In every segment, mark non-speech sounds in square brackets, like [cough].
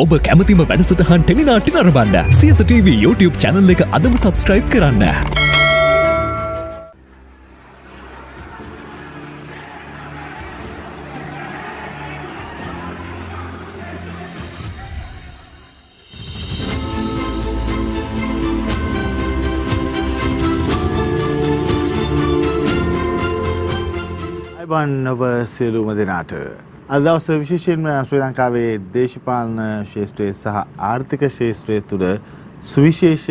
ඔබ කැමතිම වැඩසටහන් ටෙලිනාටි නරබන්න සියත TV YouTube චැනල් එක අදම සබස්ක්‍රයිබ් කරන්න. බන්නව සියලුම දෙනාට අද දවසේ විශේෂයෙන්ම ශ්‍රී ලංකාවේ දේශපාලන ශාස්ත්‍රයේ සහ ආර්ථික ශාස්ත්‍රයේ තුල සුවිශේෂ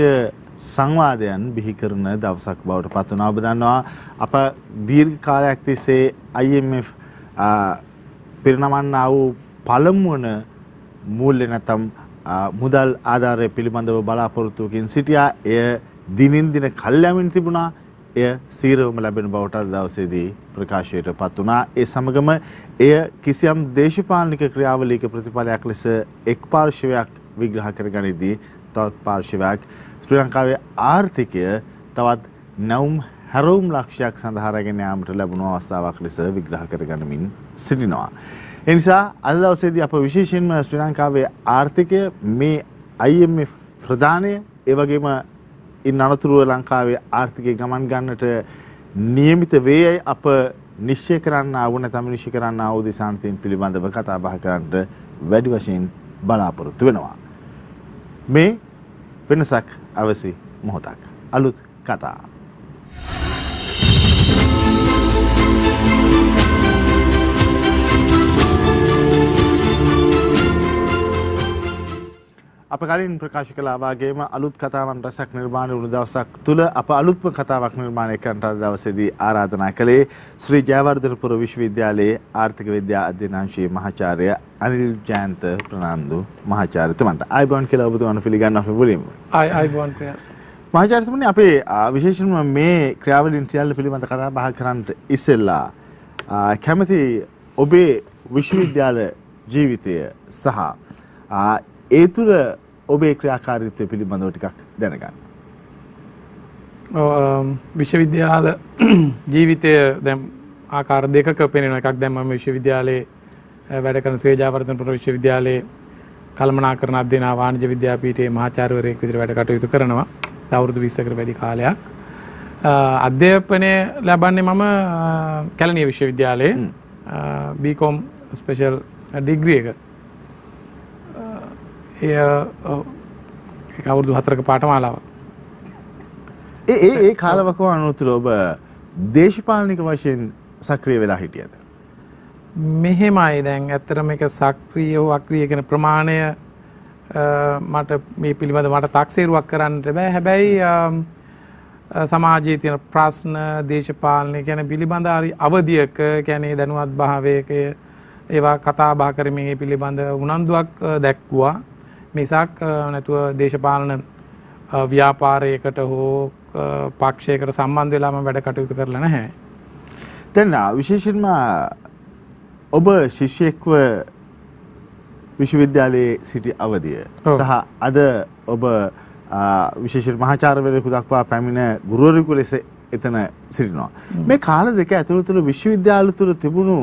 සංවාදයන් බිහි කරන දවසක් බවට පත් වුණා. ඔබ දන්නවා අප දීර්ඝ කාලයක් තිස්සේ IMF පිරිනමන්නා වූ පළමුවන මූල්‍ය නැතම් මුදල් ආධාරය පිළිබඳව බලාපොරොත්තුවකින් සිටියා. එය දිනින් දින කල්යමින් තිබුණා. එය සීරවම ලැබෙන බවට අද දවසේදී ප්‍රකාශයට පත් වුණා. ඒ සමගම එය කිසියම් දේශපාලනික ක්‍රියාවලියක ප්‍රතිඵලයක් ලෙස එක් පාර්ශවයක් විග්‍රහ කරගනිද්දී තවත් පාර්ශවයක් ශ්‍රී ලංකාවේ ආර්ථිකය තවත් නැවුම් හැරවුම් ලක්ෂයක් සඳහා රැගෙන යාමට ලැබුණු අවස්ථාවක් ලෙස විග්‍රහ කරගනිමින් සිටිනවා. ඒ නිසා අද දවසේදී අප විශේෂයෙන්ම ශ්‍රී ලංකාවේ ආර්ථිකය මේ IMF ප්‍රධානය ඒ වගේම ඉන් අනතුරුව ලංකාවේ ආර්ථිකය ගමන් ගන්නට නියමිත වේයයි අප නිශ්චය කරන්න ආව නැත්නම් නිශ්චය කරන්න ආව දිසාන්තීන් පිළිබඳව කතා බහ කරන්නට වැඩි වශයෙන් බලාපොරොත්තු වෙනවා. මේ වෙනසක් අවසි මොහොතක්. අලුත් කතා අප කලින් ප්‍රකාශ කලාවාගේම අලුත් කතාවන් රැසක් නිර්මාණය වුණු දවසක් තුළ අප අලුත්ම කතාවක් නිර්මාණය කරන්නට අද දවසේදී ආරාධනා කළේ ශ්‍රී ජයවර්ධනපුර විශ්වවිද්‍යාලයේ ආර්ථික විද්‍යා අධ්‍යනාංශයේ මහාචාර්ය අනිල් ජයන්ත ප්‍රනාන්දු මහාචාර්යතුමන්ට ආයිබෝන් කියලා ඔබතුමන් පිළිගන්න අපි මුලින්ම. ආයි ආයිබෝන් කියලා. මහාචාර්යතුමනි අපේ විශේෂයෙන්ම මේ ක්‍රියාවලින් සියල්ල පිළිබඳ කතා බහ කරන්නට ඉස්සෙල්ලා කැමති ඔබේ විශ්වවිද්‍යාල ජීවිතය සහ ඒ තුළ ඔබේ ක්‍රියාකාරීත්වය පිළිබඳව ටිකක් දැනගන්න. විශ්වවිද්‍යාල [clears throat] ජීවිතය දැම් ආකාර දෙකක පෙනෙන එකක් දැම්ම විශ්වවිද්‍යාලයේ වැඩ කරන ස්වේජාවර්තන පුර විශ්වවිද්‍යාලයේ කල්මනා කරන අධ්‍යන වාණජ විද්‍යාපීටේ මහාචාර්වරයෙක් විදිර වැඩ කටයුතු කරනවා අවුරුදු විස්සකර වැඩි කාලයක් අධ්‍යපනය ලැබන්නේ මම කැලනිය විශ්වවිද්‍යාලයේ බීකොම් ස්පේෂල් ඩිග්‍රිය එක එය අවුරුදු හතරක පාටමාලාවක්. ඒ ඒ කාලවකව අනුතුර ඔබ දේශපාලනික වශයෙන් සක්‍රිය වෙලා හිටියද. මෙහෙමයි දැන් ඇත්තරම එක සක්‍රිය හෝ අක්‍රිය ගැන ප්‍රමාණය මට මේ පිළිබඳ මට තක්සේරුවක් කරන්නට බෑ හැබැයි සමාජයේ තියෙන ප්‍රශ්න දේශපාලනය ගැන පිළිබඳ හරි අවධියක කියන්නේ දැනුවත් භාවයක ඒවා කතා බහ කරමින් ඒ පිළිබඳ උනන්දුවක් දැක්වුවා මිසක් නැතුව දේශපාලන ව්‍යාපාරයකට හෝ පක්ෂයකට සම්බන්ධ වෙලාම වැඩ කටයුතු කරලා නැහැ. දැන් විශේෂයෙන්ම ඔබ ශිෂ්‍යෙක්ව විශ්වවිද්‍යාලයේ සිටි අවධිය සහ අද ඔබ විශේෂ මහාචාර්යවරයෙකු දක්වා පැමිණ ගුරුවරයෙකු ලෙස එතන සිටිනවා. මේ කාල දෙක ඇතුළත විශ්වවිද්‍යාල තුළ තිබුණු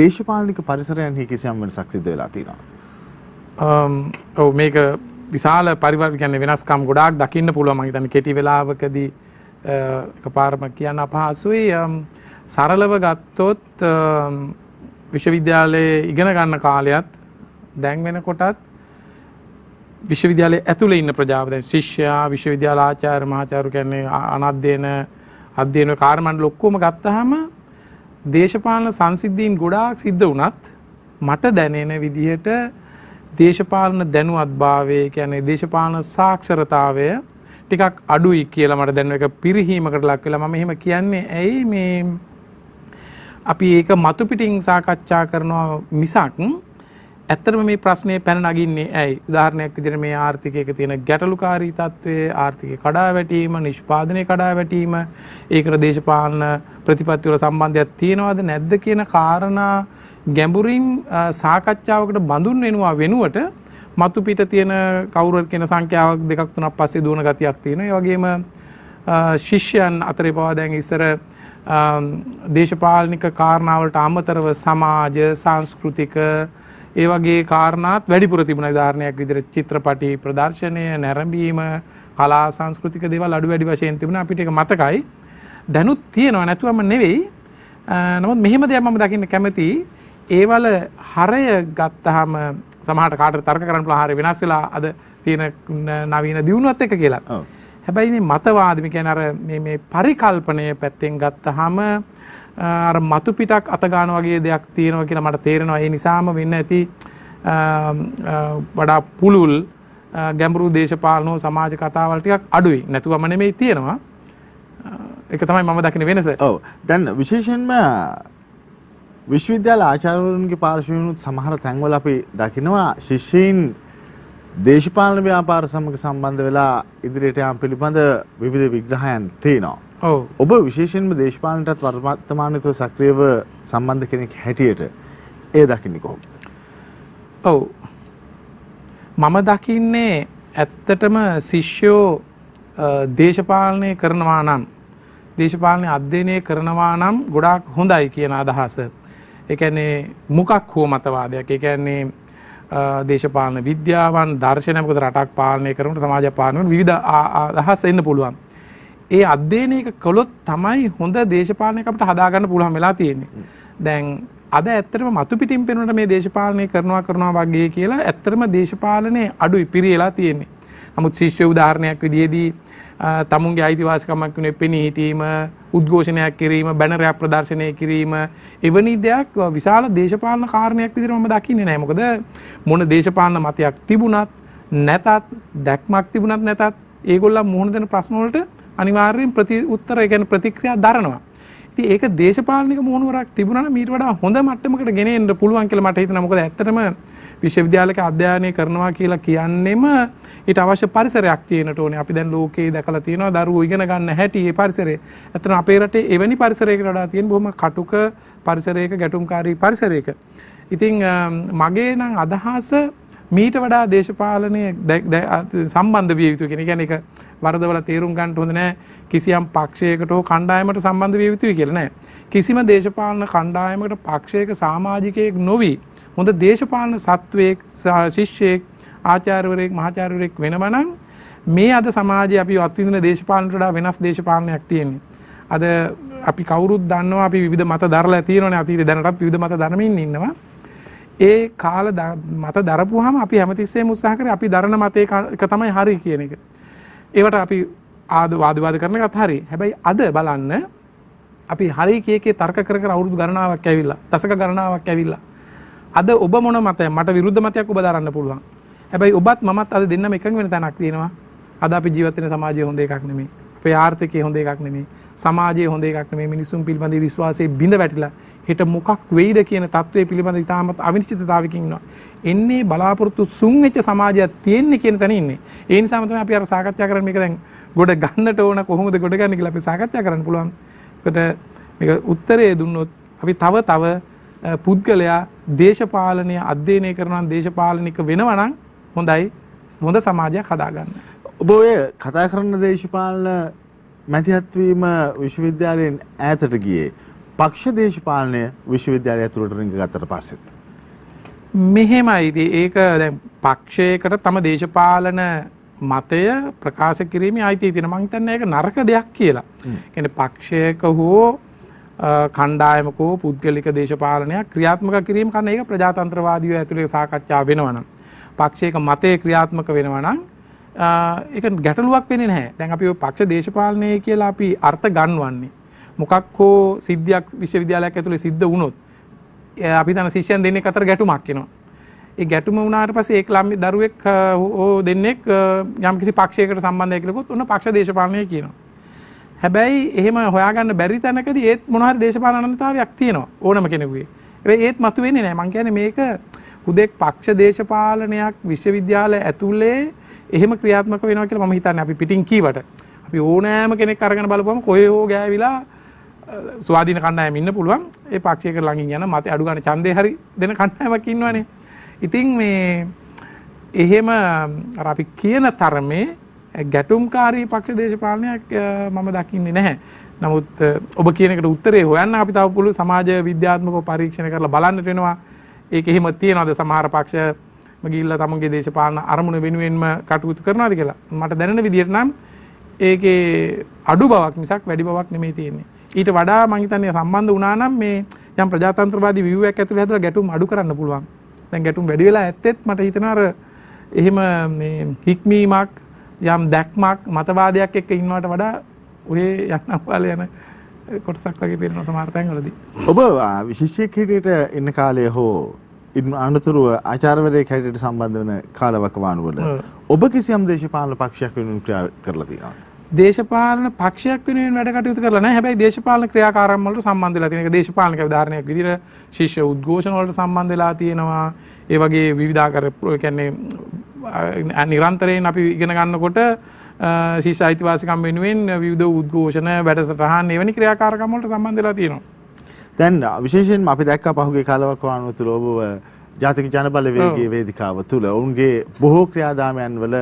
දේශපාලනික පරිසරයන්හි කිසියම් වෙනසක් සිද්ධ වෙලා තියෙනවා. Um, ඔව මේක විශාල පරිවර්තන කියන්නේ වෙනස්කම් ගොඩාක් දකින්න පුළුවන් මම හිතන්නේ කෙටි වෙලාවකදී uh, එකපාරම කියන්න අපහසුයි um, සරලව ගත්තොත් um, විශ්වවිද්‍යාලයේ ඉගෙන ගන්න කාලයත් දැන් වෙනකොටත් විශ්වවිද්‍යාලයේ ඇතුළේ ඉන්න ප්‍රජාව දැන් ශිෂ්‍යයා විශ්වවිද්‍යාල ආචාර්ය මහාචාර්ය කියන්නේ අනධ්‍යයන අධ්‍යයන කාර්මණ්ඩල ඔක්කොම ගත්තාම දේශපාලන සංසිද්ධීන් ගොඩාක් සිද්ධ වුණත් මට දැනෙන විදිහට දේශපාලන දැනුවත්භාවය කියන්නේ දේශපාලන සාක්ෂරතාවය ටිකක් අඩුයි කියලා මට දැන් එක පිරිහීමකට ලක් වෙලා මම එහෙම කියන්නේ ඇයි මේ අපි ඒක මතු පිටින් සාකච්ඡා කරනවා මිසක් ඇත්තටම මේ ප්‍රශ්නේ පැන නගින්නේ ඇයි උදාහරණයක් විදිහට මේ ආර්ථිකයක තියෙන ගැටලුකාරී තත්ත්වය ආර්ථික කඩාවැටීම නිෂ්පාදනයේ කඩාවැටීම ඒකට දේශපාලන ප්‍රතිපත්ති වල සම්බන්ධයක් තියෙනවද නැද්ද කියන කාරණා ගැඹුරින් සාකච්ඡාවකට බඳුන් වෙනවා වෙනුවට මතු පිට තියෙන කවුරු කෙන සංඛ්‍යාවක් දෙකක් තුනක් පස්සේ දුවන ගතියක් තියෙනවා. ඒ වගේම ශිෂ්‍යයන් අතරේ පවා දැන් ඉස්සර දේශපාලනික කාරණාවලට අමතරව සමාජ සංස්කෘතික ඒ වගේ කාරණාත් වැඩිපුර තිබුණා. උදාහරණයක් විදිහට චිත්‍රපටි ප්‍රදර්ශනය, නැරඹීම, කලා සංස්කෘතික දේවල් අඩු වැඩි වශයෙන් තිබුණා. අපිට ඒක මතකයි. දැනුත් තියෙනවා නැතුවම නෙවෙයි. නමුත් මෙහෙම දෙයක් මම දකින්න කැමතියි. ඒවල හරය ගත්තහම සමහට කාට තර්ක කරන්න හර වෙනස් වෙලා අද තියෙන නවීන දියුණුවත් එක කියලා. හැබැයි මේ මතවාදමික අර මේ පරිකල්පනය පැත්තෙන් ගත්තහම අර මතු පිටක් අතගාන වගේ දෙයක් තියෙනවා කියලා මට තේරෙනවා. ඒ නිසාම වෙන්න ඇති වඩා පුළුල් ගැඹුරු දේශපාලනෝ සමාජ කතාවල් ටිකක් අඩුයි. නැතුවම නෙමෙයි තියෙනවා. ඒක තමයි මම දකින වෙනස. ඔව්. දැන් විශේෂයෙන්ම විශ්වවිද්‍යාල ආචාර්යවරුන්ගේ පාර්ශවයනුත් සමහර තැන්වල අපි දකිනවා ශිෂ්‍යයින් දේශපාලන ව්‍යාපාර සමග සම්බන්ධ වෙලා ඉදිරියට යාම පිළිබඳ විවිධ විග්‍රහයන් තියෙනවා. ඔව්. ඔබ විශේෂයෙන්ම දේශපාලනටත් වර්තමානයේ සක්‍රියව සම්බන්ධ කෙනෙක් හැටියට එය දකින්නේ කොහොමද? ඔව්. මම දකින්නේ ඇත්තටම ශිෂ්‍යෝ දේශපාලනය කරනවා නම් දේශපාලන අධ්‍යයනය කරනවා නම් ගොඩාක් හොඳයි කියන අදහස එකන්නේ මොකක් හෝ මතවාදයක් එකන්නේ දේශපාලන විද්‍යාවන් දර්ශනයමකද රටක් පාලනය කරනට සමාජ පාලනුවන් විධ අදහස් එන්න පුළුවන්. ඒ අධ්‍යයනයක කොළොත් තමයි හොඳ දේශපාලනයකට හදාගන්න පුළුවන් වෙලා තියෙන්නේ. දැන් අද ඇත්තටම මතු පිටින් පෙනුනට මේ දේශපාලනය කරනවා කරනවා වගේ කියලා ඇත්තටම දේශපාලනයේ අඩුයි පිරියලා තියෙන්නේ. නමුත් ශිෂ්‍ය උදාහරණයක් විදිහේදී තමුන්ගේ අයිතිවාසිකමක් වෙනුවෙන් පෙනී සිටීම උද්ඝෝෂණයක් කිරීම බැනරයක් ප්‍රදර්ශනය කිරීම එවැනි දෙයක් විශාල දේශපාලන කාරණයක් විදිහට මම දකින්නේ නැහැ. මොකද මොන දේශපාලන මතයක් තිබුණත් නැතත් දැක්මක් තිබුණත් නැතත් ඒගොල්ලන් මුහුණ දෙන ප්‍රශ්න වලට අනිවාර්යෙන් ප්‍රති උත්තර ඒ කියන්නේ ප්‍රතික්‍රියා දරනවා. ඉතින් ඒක දේශපාලනික මුහුණුවරක් තිබුණා නම් ඊට වඩා හොඳ මට්ටමකට ගෙන එන්න පුළුවන් කියලා මට හිතෙනවා. මොකද ඇත්තටම විශ්වවිද්‍යාලයක අධ්‍යයනය කරනවා කියලා කියන්නේම ඊට අවශ්‍ය පරිසරයක් තියෙනට ඕනේ. අපි දැන් ලෝකේ දැකලා තියෙනවා දරුවෝ ඉගෙන ගන්න හැටි ඒ පරිසරය. ඇත්තටම අපේ රටේ එවැනි පරිසරයකට වඩා තියෙන බොහොම කටුක පරිසරයක ගැටුම්කාරී පරිසරයක. ඉතින් මගේ නම් අදහස මීට වඩා දේශපාලනය සම්බන්ධ විය යුතු කෙන ගැන එක වරදවල තේරුම් ගන්නට හොඳ නැහැ කිසියම් පක්ෂයකට හෝ කණ්ඩායමකට සම්බන්ධ විය යුතුයි කියලා නෑ කිසිම දේශපාලන කණ්ඩායමකට පක්ෂයක සමාජිකයෙක් නොවි හොඳ දේශපාලන සත්වයෙක් ශිෂ්‍යයෙක් ආචාර්යවරයෙක් මහාචාර්යවරයෙක් වෙනවා නම් මේ අද සමාජයේ අපි අත්විඳින දේශපාලනට වඩා වෙනස් දේශපාලනයක් තියෙන්නේ අද අපි කවුරුත් දන්නවා අපි විවිධ මත දරලා තියෙනවනේ අතීතේ දැනටත් විවිධ මත දරමින් ඉන්නවා. ඒ කාල මත දරපුවාම අපි හැමතිස්සෙම උත්සාහ කරේ අපි දරන මතේ එක තමයි හරි කියන එක. ඒවට අපි ආද වාදවාද කරන එකත් හරි හැබැයි අද බලන්න අපි හරි කියකේ තර්ක කර කර අවුරුදු ගණනාවක් ඇවිල්ලා දශක ගණනාවක් ඇවිල්ලා අද ඔබ මොන මතය මට විරුද්ධ මතයක් ඔබ දරන්න පුළුවන් හැබැයි ඔබත් මමත් අද දෙන්නම එකඟ වෙන තැනක් තියෙනවා අද අපි ජීවත් වෙන සමාජය හොඳ එකක් නෙමෙයි අපේ ආර්ථිකය හොඳ එකක් නෙමෙයි සමාජයේ හොඳ එකක් නෙමෙයි මිනිසුන් පිළිබඳ විශ්වාසයේ බිඳ වැටිලා හෙට මොකක් වෙයිද කියන தત્ත්වය පිළිබඳ ඉතාමත් අවිනිශ්චිතතාවකින් ඉන්නවා. එන්නේ බලාපොරොත්තු සුන් වෙච්ච සමාජයක් තියෙන්නේ කියන තැන ඉන්නේ. ඒ නිසාම තමයි අපි අර සාකච්ඡා කරන්නේ මේක දැන් ගොඩ ගන්නට ඕන කොහොමද ගොඩ ගන්න කියලා අපි සාකච්ඡා කරන්න පුළුවන්. ඒකට මේක උත්තරය දුන්නොත් අපි තව තව පුද්ගලයා දේශපාලනය අධ්‍යයනය කරනවා දේශපාලනික වෙනවා නම් හොඳයි. හොඳ සමාජයක් හදාගන්න. ඔබ ඔය කතා කරන දේශපාලන මැතිහත්වීම විශ්වවිද්‍යාලයෙන් ඈතට ගියේ පක්ෂ දේශපාලනය විශ්වවිද්‍යාලය ඇතුළට රිංග ගත්තට පස්සෙද. මෙහෙමයිදී ඒක පක්ෂයකට තම දේශපාලන මතය ප්‍රකාශ කිරීම අයිති තින මංතන්න එක නරක දෙයක් කියලා. එන පක්ෂයක හෝ කණ්ඩායමකෝ පුද්ගලික දේශපාලනයක් ක්‍රියාත්මක කිරීම කන්න ඒක ප්‍රජාතන්ත්‍රවාදීව ඇතුළේ සාකච්ඡා වෙනවනම්. පක්ෂයක මතය ක්‍රියාත්මක වෙනවනම් එක ගැටලුවක් වෙන හැ දැන් අපි පක්ෂ දේශපාලනය කියලා අපි අර්ථ ගන්වන්නේ. මොකක් හෝ සිද්ධියක් විශ්වවිද්‍යාලයක් ඇතුළේ සිද්ධ වුණොත් අපි දන්න ශිෂ්‍යයන් දෙන්නෙක් අතර ගැටුමක් එනවා. ඒ ගැටුම වුණාට පස්සේ ඒ ළමයි දරුවෙක් හෝ දෙන්නෙක් යම්කිසි පක්ෂයකට සම්බන්ධයි කියලා කිව්වොත් උන පක්ෂ දේශපාලනය කියනවා. හැබැයි එහෙම හොයාගන්න බැරි තැනකදී ඒත් මොන හරි දේශපාලන අනන්‍යතාවයක් තියෙනවා ඕනම කෙනෙකුගේ. හැබැයි ඒත් මතුවෙන්නේ නැහැ. මං කියන්නේ මේක හුදෙක් පක්ෂ දේශපාලනයක් විශ්වවිද්‍යාල ඇතුලේ එහෙම ක්‍රියාත්මක වෙනවා කියලා මම හිතන්නේ අපි පිටින් කීවට. අපි ඕනෑම කෙනෙක් අරගෙන බලපුවම කොහේ හෝ ගෑවිලා ස්වාධීන කණ්ඩායම ඉන්න පුළුවන් ඒ පාක්ෂික ළඟින් යන මත අඩු ගන්න ඡන්දේ හරි දෙන කණ්ඩායමක් ඉන්නවනේ. ඉතින් මේ එහෙම අර අපි කියන තරමේ ගැටුම්කාරී පක්ෂ දේශපාලනයක් මම දකින්නේ නැහැ. නමුත් ඔබ කියන එකට උත්තරේ හොයන්න අපි තව පුළු සමාජ විද්‍යාත්මකව පරීක්ෂණ කරලා බලන්නට වෙනවා. ඒක එහෙම තියනවාද සමහර පක්ෂ ගිහිල්ලා තමන්ගේ දේශපාලන අරමුණ වෙනුවෙන්ම කටයුතු කරනවාද කියලා. මට දැනෙන විදිහට නම් ඒකේ අඩු බවක් මිසක් වැඩි බවක් නෙමෙයි තියෙන්නේ. ඊට වඩා මං හිතන්නේ සම්බන්ධ වුණා නම් මේ යම් ප්‍රජාතන්ත්‍රවාදී ව්‍යුහයක් ඇතුළේ හැදලා ගැටුම් අඩු කරන්න පුළුවන්. දැන් ගැටුම් වැඩි වෙලා ඇත්තෙත් මට හිතෙනවා අර එහෙම මේ හික්මීමක් යම් දැක්මක් මතවාදයක් එක්ක ඉන්නවට වඩා ඔය යන්න අපාල යන කොටසක් වගේ පේනවා සමහර තැන්වලදී. ඔබ විශේෂයෙක් හිටියට එන්න කාලය හෝ අනතුරුව ආචාර්යවරයෙක් හැටියට සම්බන්ධ වෙන කාලවකවානුවල ඔබ කිසියම් දේශපාලන පක්ෂයක් වෙනුවෙන් ක්‍රියා කරලා තියෙනවා. දේශපාලන පක්ෂයක් වෙනුවෙන් වැඩ කටයුතු කරලා නැහැ. හැබැයි දේශපාලන ක්‍රියාකාරම් වලට සම්බන්ධ වෙලා තියෙන එක දේශපාලනික උදාහරණයක් විදිහට ශිෂ්‍ය උද්ඝෝෂණ වලට සම්බන්ධ වෙලා තියෙනවා. ඒ වගේ විවිධාකාර කියන්නේ නිරන්තරයෙන් අපි ඉගෙන ගන්නකොට ශිෂ්‍ය අයිතිවාසිකම් වෙනුවෙන් විවිධ උද්ඝෝෂණ වැඩසටහන් එවැනි ක්‍රියාකාරකම් වලට සම්බන්ධ වෙලා තියෙනවා. දැන් විශේෂයෙන්ම අපි දැක්කා පහුගිය කාලවක වනුතු ලෝබව ජාතික ජනබලවේගේ වේදිකාව තුළ ඔවුන්ගේ බොහෝ ක්‍රියාදාමයන් වල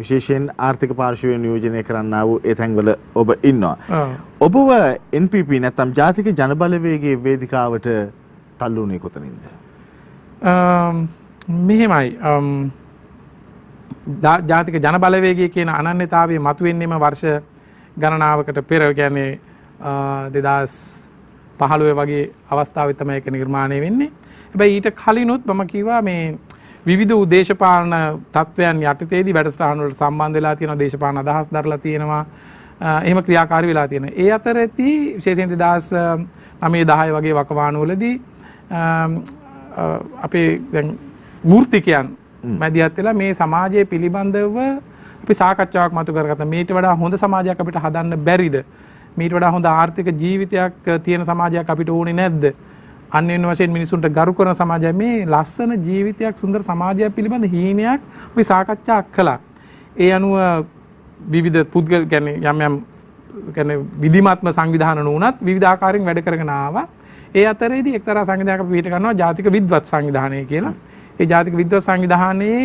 විශේෂයෙන් ආර්ථික පාර්ශවය නියෝජනය කරන්න වූ ඒ තැන්වල ඔබ ඉන්නවා. ඔබව NPP නැත්තම් ජාතික ජනබලවේගේ වේදිකාවට තල්ලු වුණේ කොතනින්ද? මෙහෙමයි ජාතික ජනබලවේගේ කියන අනන්‍යතාවය මතුවෙන්නේම වර්ෂ ගණනාවකට පෙර ගැන්නේ දෙදස් පහළුව වගේ අවස්ථාව තමයි එක නිර්මාණය වෙන්නේ හැබැයි ඊට කලිනුත් මම කිව්වා මේ විවිධ උදේශපාලන තත්ත්වයන් යටතේදී වැඩසටහන් වලට සම්බන්ධ වෙලා තියෙනවා දේශපාලන අදහස් දරලා තියෙනවා එහෙම ක්‍රියාකාරී වෙලා තියෙන. ඒ අතර ඇති විශේෂයෙන් 2009 වගේ වකවානුවලදී අපේ දැන් වෘත්තිකයන් මැදිහත් වෙලා මේ සමාජය පිළිබඳව අපි සාකච්ඡාවක් මතු කරගත්තා. මේට වඩා හොඳ සමාජයක් අපිට හදන්න බැරිද? මීට වඩා හොඳ ආර්ථික ජීවිතයක් තියෙන සමාජයක් අපිට ඕනේ නැද්ද? අන්‍යන් වශයෙන් මිනිසුන්ට ගරු කරන සමාජය මේ ලස්සන ජීවිතයක් සුන්දර සමාජයක් පිළිබඳ හීනයක් අපි සාකච්ඡා කළා. ඒ අනුව විවිධ පුද්ගල කියන්නේ යම් යම් කියන්නේ විධිමත්ම සංවිධාන නුනත් විවිධ ආකාරයෙන් වැඩ කරගෙන ආවා. ඒ අතරේදී එක්තරා සංවිධානයක පිට කරනවා ජාතික විද්වත් සංවිධානය කියලා. ඒ ජාතික විද්වත් සංවිධානයේ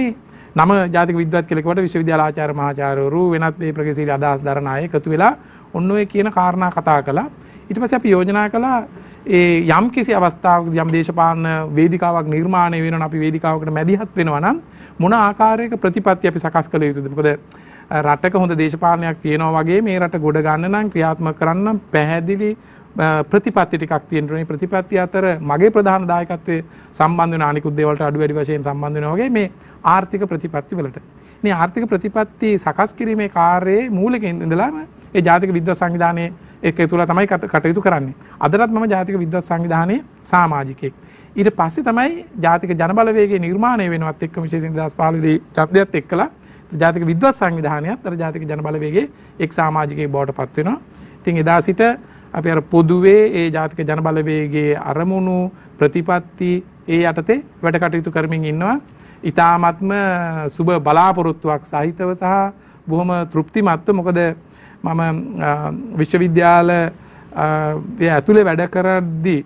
නම ජාතික විද්වත් කියලා කිව්වට විශ්වවිද්‍යාල ආචාර්ය මහාචාර්යවරු වෙනත් මේ ප්‍රගතිශීලී අදහස් දරන අය එකතු වෙලා ඔන්න ඔය කියන කාරණා කතා කළා. ඊට පස්සේ අපි යෝජනා කළා ඒ යම් කිසි අවස්ථාවක යම් දේශපාලන වේදිකාවක් නිර්මාණය වෙනවා අපි වේදිකාවකට මැදිහත් වෙනවා නම් මොන ආකාරයක ප්‍රතිපත්ති අපි සකස් කළ යුතුද මොකද රටක හොඳ දේශපාලනයක් තියෙනවා වගේ මේ රට ගොඩ ගන්න නම් ක්‍රියාත්මක කරන්න පැහැදිලි ප්‍රතිපත්ති ටිකක් තියෙන්න ඕනේ ප්‍රතිපත්ති අතර මගේ ප්‍රධාන දායකත්වයේ සම්බන්ධ වෙන අනිකුත් දේවල්ට අඩු වැඩි වශයෙන් සම්බන්ධ වෙනවා වගේ මේ ආර්ථික ප්‍රතිපත්ති වලට මේ ආර්ථික ප්‍රතිපත්ති සකස් කිරීමේ කාර්යයේ මූලික ඉඳලාම ඒ ජාතික විද්‍යා සංවිධානයේ ඒක තුළ තමයි කටයුතු කරන්නේ. අදටත් මම ජාතික විද්වත් සංවිධානයේ සමාජිකයෙක්. ඊට පස්සේ තමයි ජාතික ජනබලවේගයේ නිර්මාණය වෙනවත් එක්කම විශේෂයෙන් 2015 දී ඡන්දයත් එක්කලා ජාතික විද්වත් සංවිධානයත් අර ජාතික ජනබලවේගයේ එක් සමාජිකයෙක් බවට පත් වෙනවා. ඉතින් එදා සිට අපි අර පොදුවේ ඒ ජාතික ජනබලවේගයේ අරමුණු ප්‍රතිපත්ති ඒ යටතේ වැඩ කටයුතු කරමින් ඉන්නවා. ඊ타මත්ම සුබ බලාපොරොත්තුවක් සහිතව සහ බොහොම තෘප්තිමත්ව මොකද මම විශ්වවිද්‍යාල ඇතුළේ වැඩ කරද්දී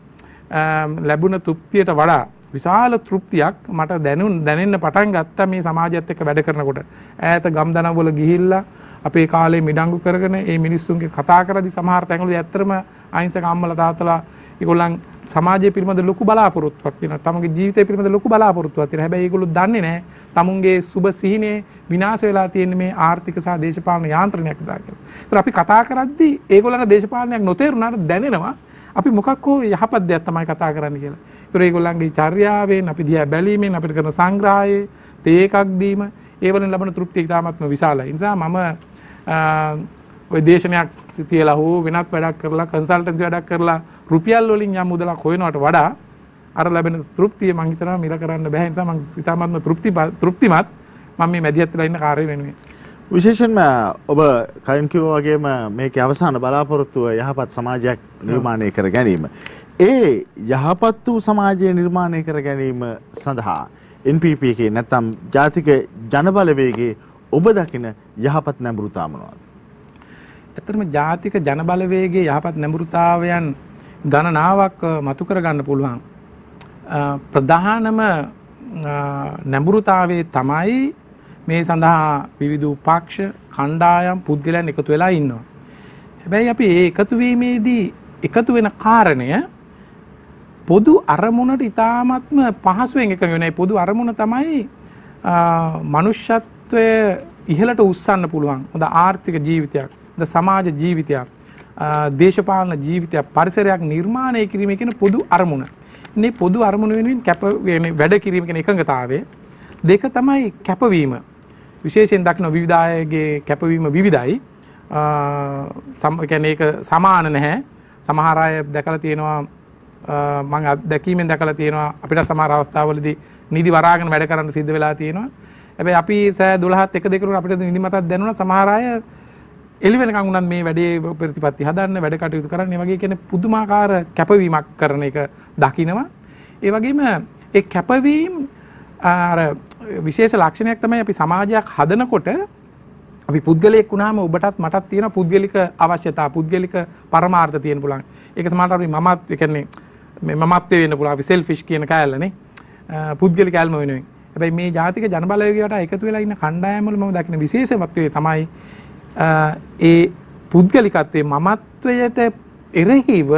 ලැබුණ තෘප්තියට වඩා විශාල තෘප්තියක් මට දැනුන් දැනෙන්න පටන් ගත්තා මේ සමාජයත් එක්ක වැඩ කරනකොට. ඈත ගම්දනවල ගිහිල්ලා අපේ කාලේ මිඩංගු කරගෙන ඒ මිනිස්සුන්ගේ කතා කරද්දී සමහර තැන්වලදී ඇත්තටම අහිංසක අම්මලා තාත්තලා ඒගොල්ලන් සමාජය පිළිබඳ ලොකු බලාපොරොත්තුවක් තියෙනවා. තමන්ගේ ජීවිතය පිළිබඳ ලොකු බලාපොරොත්තුවක් තියෙනවා. හැබැයි ඒගොල්ලෝ දන්නේ නැහැ තමුන්ගේ සුබ සිහිනේ විනාශ වෙලා තියෙන මේ ආර්ථික සහ දේශපාලන යාන්ත්‍රණයක් නිසා කියලා. ඒතර අපි කතා කරද්දී ඒගොල්ලන්ට දේශපාලනයක් නොතේරුණාට දැනෙනවා අපි මොකක් හෝ යහපත් දෙයක් තමයි කතා කරන්න කියලා. ඒතර ඒගොල්ලන්ගේ චර්යාවෙන් අපි දිහා බැලීමෙන් අපිට කරන සංග්‍රහයේ තේ එකක් දීම ඒ වලින් ලබන තෘප්තිය ඉතාමත්ම විශාලයි. ඒ නිසා මම ඔය දේශනයක් තියලා හෝ වෙනත් වැඩක් කරලා කන්සල්ටන්සි වැඩක් කරලා රුපියල් වලින් යම් මුදලක් හොයනවට වඩා අර ලැබෙන තෘප්තිය මං හිතනවා මිල කරන්න බෑ නිසා මං ඉතාමත්ම තෘප්ති තෘප්තිමත් මම මේ මැදිහත් වෙලා ඉන්න කාර්යය වෙනුවෙන් විශේෂයෙන්ම ඔබ කලින් කිව්වා වගේම මේකේ අවසාන බලාපොරොත්තුව යහපත් සමාජයක් නිර්මාණය කර ගැනීම. ඒ යහපත් වූ සමාජය නිර්මාණය කර ගැනීම සඳහා NPP එකේ නැත්නම් ජාතික ජනබලවේගයේ ඔබ දකින යහපත් නැඹුරුතාව මොනවාද? ඇතරම ජාතික ජනබලවේගේ යහපත් නැඹුරුතාවයන් ගණනාවක් මතු කරගන්න පුළුවන්. ප්‍රධානම නැඹුරුතාවේ තමයි මේ සඳහා විවිධ පක්ෂ කණ්ඩායම් පුද්ගලයන් එකතු වෙලා ඉන්නවා. හැබැයි අපි ඒ එකතුවීමේදී එකතු වෙන කාරණය පොදු අරමුණට ඉතාමත්ම පහසුවෙන් එක වෙනයි පොදු අරමුණ තමයි මනුෂ්‍යත්වය ඉහලට උස්සන්න පුළුවන් හොඳ ආර්ථික ජීවිතයක් ද සමාජ ජීවිතයක් දේශපාලන ජීවිතයක් පරිසරයක් නිර්මාණය කිරීම කියන පොදු අරමුණ. මේ පොදු අරමුණ වෙනුවෙන් කැප වැඩ කිරීම කියන එකඟතාවය දෙක තමයි කැපවීම. විශේෂයෙන් දක්න විවිධායගේ කැපවීම විවිධයි. සම්කැන ඒක සමාන නැහැ. සමහර අය දැකලා තියෙනවා මම අත්දැකීමෙන් දැකලා තියෙනවා අපිට සමහර අවස්ථාවලදී නිදි වරාගෙන වැඩ කරන්න සිද්ධ වෙලා තියෙනවා. හැබැයි අපි සෑ 12ත් 1 2 අපිට නිදි මතක් දැනුණා සමහර අය එළි වෙනකන් උනත් මේ වැඩේ ප්‍රතිපත්ති හදන්න වැඩ කටයුතු කරන්න වගේ කියන පුදුමාකාර කැපවීමක් කරන එක දකිනවා ඒ වගේම ඒ කැපවීම අර විශේෂ ලක්ෂණයක් තමයි අපි සමාජයක් හදනකොට අපි පුද්ගලයෙක් වුණාම ඔබටත් මටත් තියෙන පුද්ගලික අවශ්‍යතා පුද්ගලික පරමාර්ථ තියෙන පුළුවන් ඒක සමහරවිට අපි මමත් කියන්නේ මේ මමත්වේ වෙන්න පුළුවන් අපි selfish කියන කෑල්ලනේ පුද්ගලික කෑල්ම වෙනුවෙන් හැබැයි මේ ජාතික ජනබලවේගයට එකතු වෙලා ඉන්න කණ්ඩායම් වල මම දකින විශේෂත්වයේ තමයි ඒ පුද්ගලිකත්වයේ මමත්වයට එරෙහිව